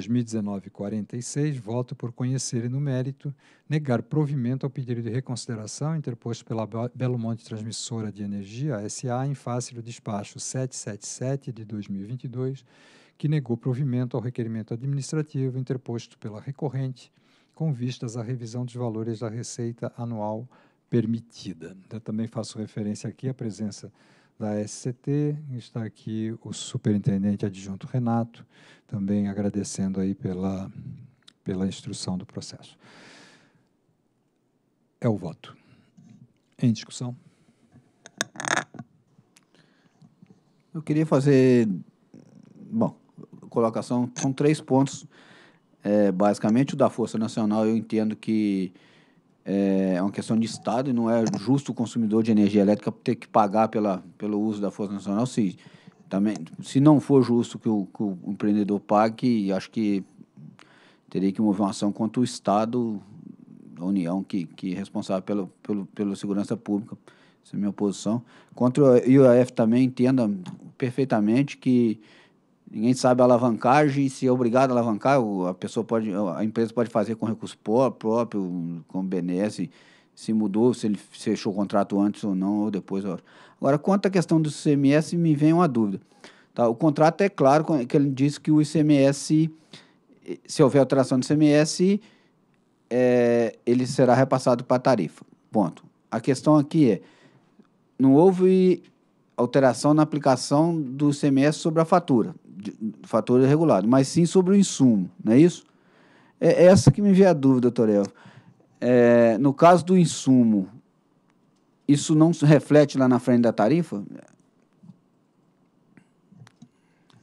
2019, 46, voto por conhecer e no mérito negar provimento ao pedido de reconsideração interposto pela Belo Monte Transmissora de Energia, SA, em face do despacho 777 de 2022, que negou provimento ao requerimento administrativo interposto pela recorrente com vistas à revisão dos valores da receita anual permitida. Eu então, também faço referência aqui à presença da SCT, está aqui o superintendente adjunto Renato, também agradecendo aí pela, pela instrução do processo. É o voto. Em discussão. Eu queria fazer, bom, colocação, são três pontos, é, basicamente o da Força Nacional, eu entendo que é uma questão de Estado e não é justo o consumidor de energia elétrica ter que pagar pela, pelo uso da Força Nacional se, também, se não for justo que o, que o empreendedor pague, acho que teria que mover uma ação contra o Estado, a União, que, que é responsável pela pelo, pela segurança pública. Essa é a minha posição. Contra o IOF também, entenda perfeitamente que Ninguém sabe a alavancagem, se é obrigado a alavancar, a pessoa pode, a empresa pode fazer com recurso próprio, com BNS, se mudou, se ele fechou o contrato antes ou não, ou depois. Agora, quanto à questão do ICMS, me vem uma dúvida. Tá, o contrato é claro que ele diz que o ICMS, se houver alteração do ICMS, é, ele será repassado para a tarifa. Ponto. A questão aqui é, não houve alteração na aplicação do ICMS sobre a fatura de, regulado, mas sim sobre o insumo, não é isso? É, é essa que me vem a dúvida, doutor Elvio. É, no caso do insumo, isso não se reflete lá na frente da tarifa?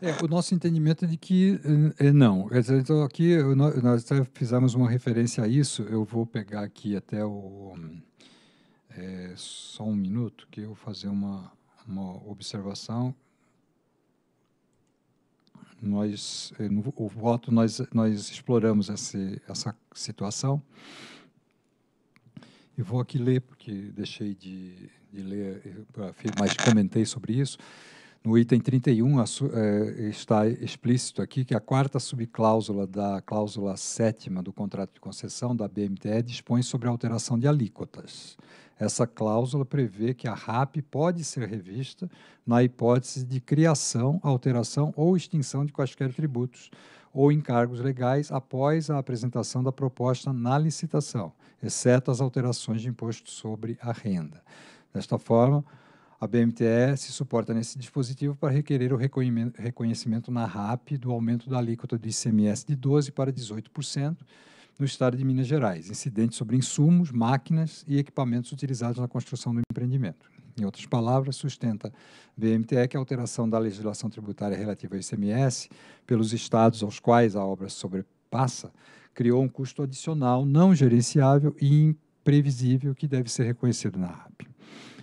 É, o nosso entendimento é de que é, é não. Então, aqui nós fizemos uma referência a isso. Eu vou pegar aqui até o. É, só um minuto, que eu vou fazer uma, uma observação nós eh, no o voto nós nós exploramos essa essa situação. E vou aqui ler porque deixei de, de ler, eh, mas comentei sobre isso. No item 31 a, é, está explícito aqui que a quarta subcláusula da cláusula sétima do contrato de concessão da BMTE dispõe sobre a alteração de alíquotas. Essa cláusula prevê que a RAP pode ser revista na hipótese de criação, alteração ou extinção de quaisquer tributos ou encargos legais após a apresentação da proposta na licitação, exceto as alterações de imposto sobre a renda. Desta forma, a BMTE se suporta nesse dispositivo para requerer o reconhecimento na RAP do aumento da alíquota do ICMS de 12% para 18%, no estado de Minas Gerais, incidente sobre insumos, máquinas e equipamentos utilizados na construção do empreendimento. Em outras palavras, sustenta BMTE que a alteração da legislação tributária relativa ao ICMS pelos estados aos quais a obra sobrepassa criou um custo adicional não gerenciável e imprevisível que deve ser reconhecido na RAP.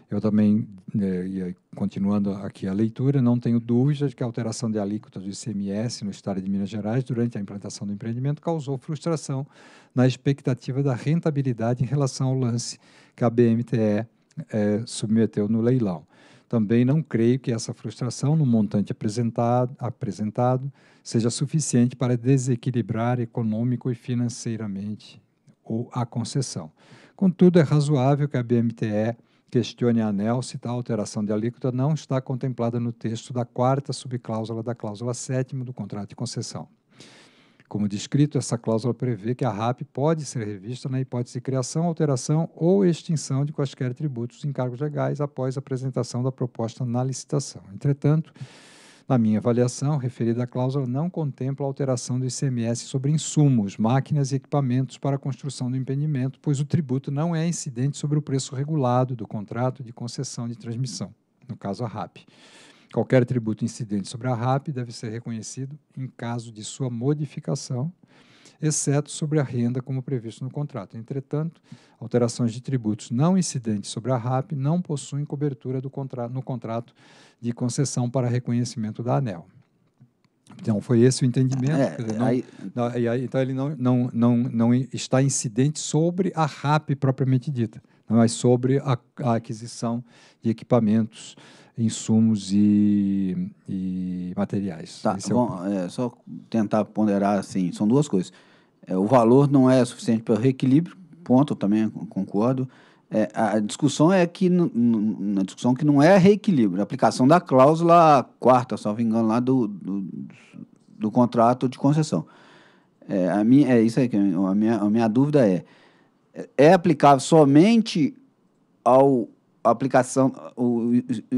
Eu também, né, continuando aqui a leitura, não tenho dúvidas que a alteração de alíquota do ICMS no estado de Minas Gerais durante a implantação do empreendimento causou frustração na expectativa da rentabilidade em relação ao lance que a BMTE eh, submeteu no leilão. Também não creio que essa frustração no montante apresentado, apresentado seja suficiente para desequilibrar econômico e financeiramente ou a concessão. Contudo, é razoável que a BMTE Questione a ANEL se tal alteração de alíquota não está contemplada no texto da quarta subcláusula da cláusula sétima do contrato de concessão. Como descrito, essa cláusula prevê que a RAP pode ser revista na hipótese de criação, alteração ou extinção de quaisquer tributos e encargos legais após a apresentação da proposta na licitação. Entretanto, na minha avaliação, referida cláusula não contempla alteração do ICMS sobre insumos, máquinas e equipamentos para a construção do empreendimento, pois o tributo não é incidente sobre o preço regulado do contrato de concessão de transmissão, no caso a RAP. Qualquer tributo incidente sobre a RAP deve ser reconhecido em caso de sua modificação exceto sobre a renda como previsto no contrato. Entretanto, alterações de tributos não incidentes sobre a RAP não possuem cobertura no contrato de concessão para reconhecimento da ANEL. Então, foi esse o entendimento. É, dizer, não, aí, não, aí, então, ele não, não, não, não está incidente sobre a RAP propriamente dita, mas é sobre a, a aquisição de equipamentos, insumos e, e materiais. Tá, é bom, é, só tentar ponderar assim, são duas coisas. É, o valor não é suficiente para o reequilíbrio, ponto, eu também concordo. É, a discussão é que na discussão que não é reequilíbrio, a aplicação da cláusula quarta, salvo engano, lá do, do, do contrato de concessão. É, a minha, é isso aí, que é, a, minha, a minha dúvida é, é aplicável somente ao aplicação, o,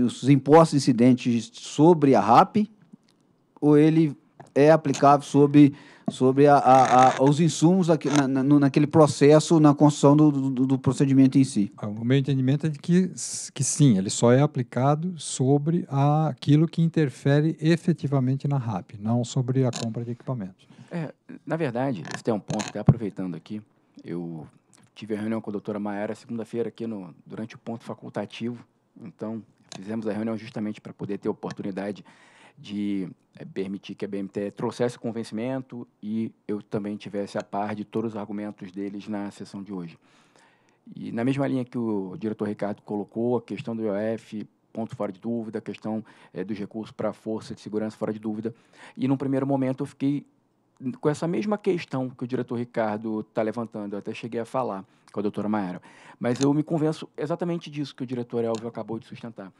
os impostos incidentes sobre a RAP, ou ele é aplicável sobre sobre a, a, a, os insumos aqui, na, na, naquele processo, na construção do, do, do, procedimento em si? Ah, o meu entendimento é que, que sim, ele só é aplicado sobre aquilo que interfere efetivamente na RAP, não sobre a compra de equipamentos. É, na verdade, esse é um ponto, até aproveitando aqui, eu tive a reunião com a doutora Maera segunda-feira aqui no, durante o ponto facultativo, então fizemos a reunião justamente para poder ter oportunidade de eh, permitir que a BMT trouxesse convencimento e eu também tivesse a par de todos os argumentos deles na sessão de hoje. E na mesma linha que o diretor Ricardo colocou, a questão do IOF, ponto fora de dúvida, a questão é, dos recursos para a força de segurança fora de dúvida. E num primeiro momento eu fiquei com essa mesma questão que o diretor Ricardo está levantando, eu até cheguei a falar com a doutora Maera, mas eu me convenço exatamente disso que o diretor Elvio acabou de sustentar.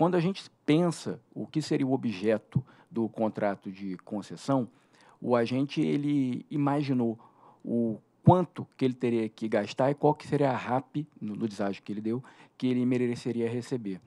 Quando a gente pensa o que seria o objeto do contrato de concessão, o agente ele imaginou o quanto que ele teria que gastar e qual que seria a RAP, no, no deságio que ele deu, que ele mereceria receber.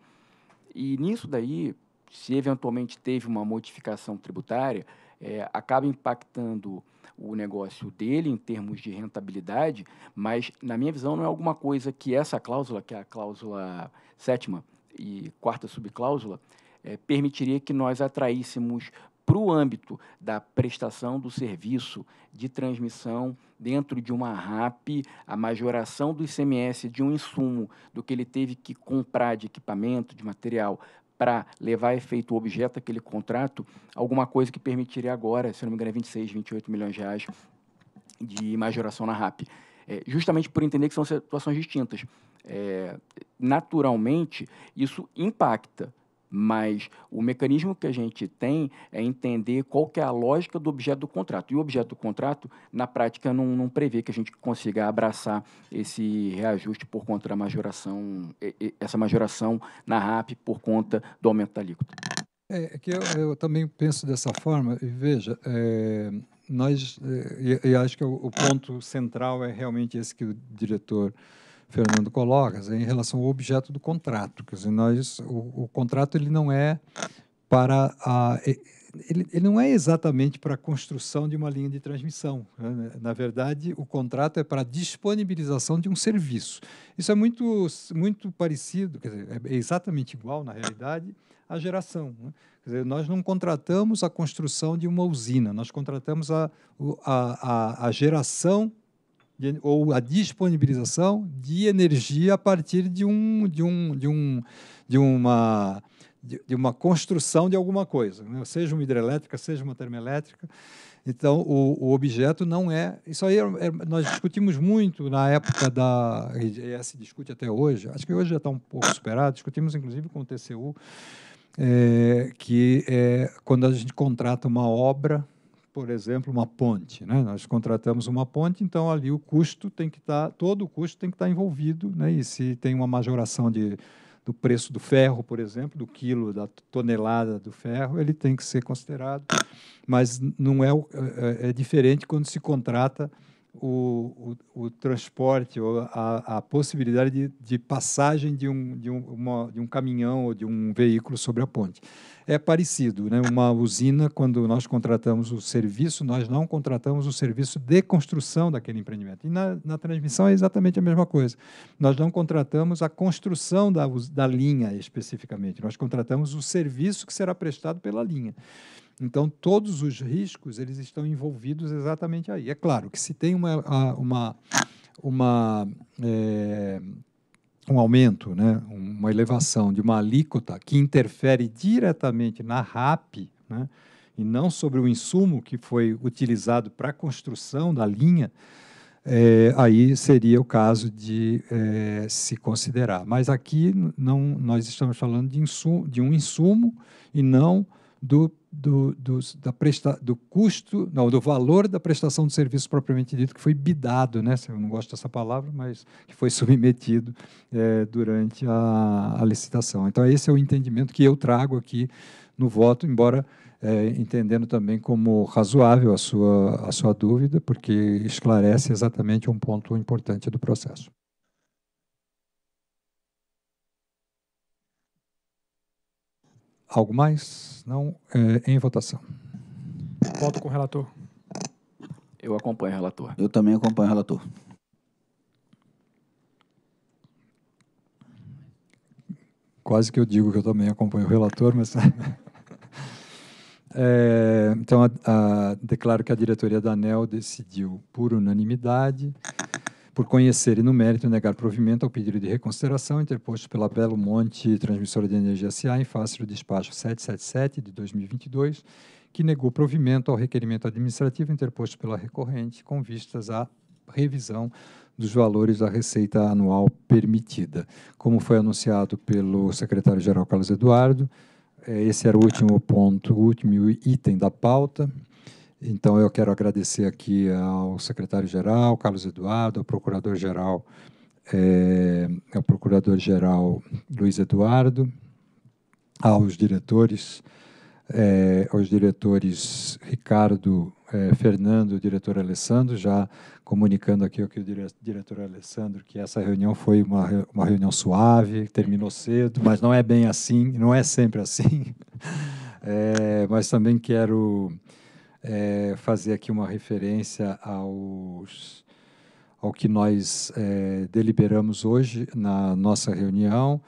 E nisso daí, se eventualmente teve uma modificação tributária, é, acaba impactando o negócio dele em termos de rentabilidade, mas, na minha visão, não é alguma coisa que essa cláusula, que é a cláusula sétima e quarta subcláusula, é, permitiria que nós atraíssemos para o âmbito da prestação do serviço de transmissão dentro de uma RAP, a majoração do ICMS de um insumo do que ele teve que comprar de equipamento, de material, para levar a efeito o objeto daquele contrato, alguma coisa que permitiria agora, se não me engano, é 26, 28 milhões de reais de majoração na RAP. É, justamente por entender que são situações distintas é, naturalmente isso impacta. Mas o mecanismo que a gente tem é entender qual que é a lógica do objeto do contrato. E o objeto do contrato, na prática, não, não prevê que a gente consiga abraçar esse reajuste por conta da majoração, essa majoração na RAP por conta do aumento da alíquota. É, é que eu, eu também penso dessa forma. E veja, é, nós, é, e, e acho que o, o ponto central é realmente esse que o diretor Fernando coloca, é em relação ao objeto do contrato. Quer dizer, nós, o, o contrato ele não é para a. Ele, ele não é exatamente para a construção de uma linha de transmissão. Né? Na verdade, o contrato é para a disponibilização de um serviço. Isso é muito, muito parecido, quer dizer, é exatamente igual, na realidade, à geração. Né? Quer dizer, nós não contratamos a construção de uma usina, nós contratamos a, a, a, a geração de, ou a disponibilização de energia a partir de um de um de um de uma de, de uma construção de alguma coisa, né? seja uma hidrelétrica, seja uma termoelétrica. Então, o, o objeto não é. Isso aí é, é, nós discutimos muito na época da. E se discute até hoje, acho que hoje já está um pouco superado. Discutimos, inclusive, com o TCU, é, que é, quando a gente contrata uma obra, por exemplo, uma ponte. Né? Nós contratamos uma ponte, então ali o custo tem que estar, tá, todo o custo tem que estar tá envolvido. Né? E se tem uma majoração de, do preço do ferro, por exemplo, do quilo, da tonelada do ferro, ele tem que ser considerado. Mas não é, é, é, é diferente quando se contrata o, o, o transporte, ou a, a possibilidade de, de passagem de um, de, um, uma, de um caminhão ou de um veículo sobre a ponte. É parecido, né? uma usina, quando nós contratamos o serviço, nós não contratamos o serviço de construção daquele empreendimento. E na, na transmissão é exatamente a mesma coisa. Nós não contratamos a construção da, da linha especificamente, nós contratamos o serviço que será prestado pela linha. Então, todos os riscos eles estão envolvidos exatamente aí. É claro que se tem uma, uma, uma é, um aumento, né, uma elevação de uma alíquota que interfere diretamente na RAP, né, e não sobre o insumo que foi utilizado para a construção da linha, é, aí seria o caso de é, se considerar. Mas aqui não, nós estamos falando de, insumo, de um insumo e não do do, do, da presta, do custo, não, do valor da prestação de serviço propriamente dito, que foi bidado, né? eu não gosto dessa palavra, mas que foi (laughs) submetido é, durante a, a, licitação. Então, esse é o entendimento que eu trago aqui no voto, embora é, entendendo também como razoável a sua, a sua dúvida, porque esclarece exatamente um ponto importante do processo. Algo mais? Não? É, em votação. Voto com o relator. Eu acompanho o relator. Eu também acompanho o relator. Quase que eu digo que eu também acompanho o relator, mas. (laughs) é, então, a, a, declaro que a diretoria da ANEL decidiu, por unanimidade, por conhecer e no mérito negar provimento ao pedido de reconsideração interposto pela Belo Monte Transmissora de Energia SA em face do despacho 777 de 2022, que negou provimento ao requerimento administrativo interposto pela recorrente com vistas à revisão dos valores da receita anual permitida. Como foi anunciado pelo secretário-geral Carlos Eduardo, eh, esse era o último ponto, o último item da pauta. Então, eu quero agradecer aqui ao secretário-geral, Carlos Eduardo, ao procurador-geral, é, ao procurador-geral Luiz Eduardo, aos diretores, é, aos diretores Ricardo é, Fernando e o diretor Alessandro, já comunicando aqui ao que o diretor Alessandro que essa reunião foi uma, uma reunião suave, terminou cedo, mas não é bem assim, não é sempre assim. É, (laughs) mas também quero é, fazer aqui uma referência aos, ao que nós é, deliberamos hoje na nossa reunião.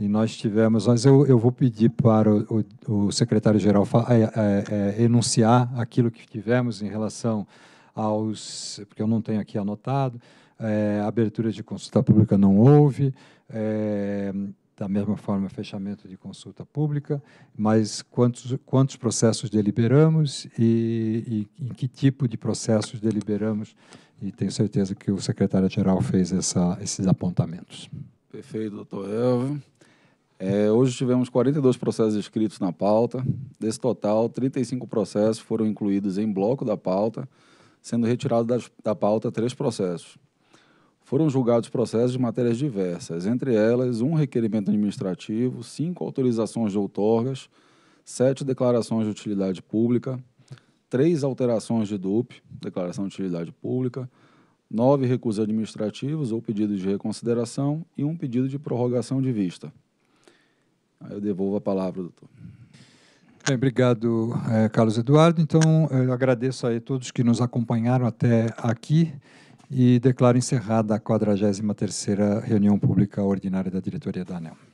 E nós tivemos, mas eu, eu vou pedir para o, o, secretário-geral eh, enunciar aquilo que tivemos em relação aos, porque eu não tenho aqui anotado, é, abertura de consulta pública não houve, é, da mesma forma, fechamento de consulta pública, mas quantos, quantos processos deliberamos e, e, em que tipo de processos deliberamos. E tenho certeza que o secretário-geral fez essa, esses apontamentos. Perfeito, doutor Elvio. É, hoje tivemos 42 processos escritos na pauta. Desse total, 35 processos foram incluídos em bloco da pauta, sendo retirados da pauta três processos foram julgados processos de matérias diversas, entre elas um requerimento administrativo, cinco autorizações de outorgas, sete declarações de utilidade pública, três alterações de DUP, declaração de utilidade pública, nove recursos administrativos ou pedidos de reconsideração e um pedido de prorrogação de vista. Aí eu devolvo a palavra, doutor. obrigado, eh, Carlos Eduardo. Então, eu agradeço a todos que nos acompanharam até aqui e declaro encerrada a 43ª reunião pública ordinária da diretoria da ANEL.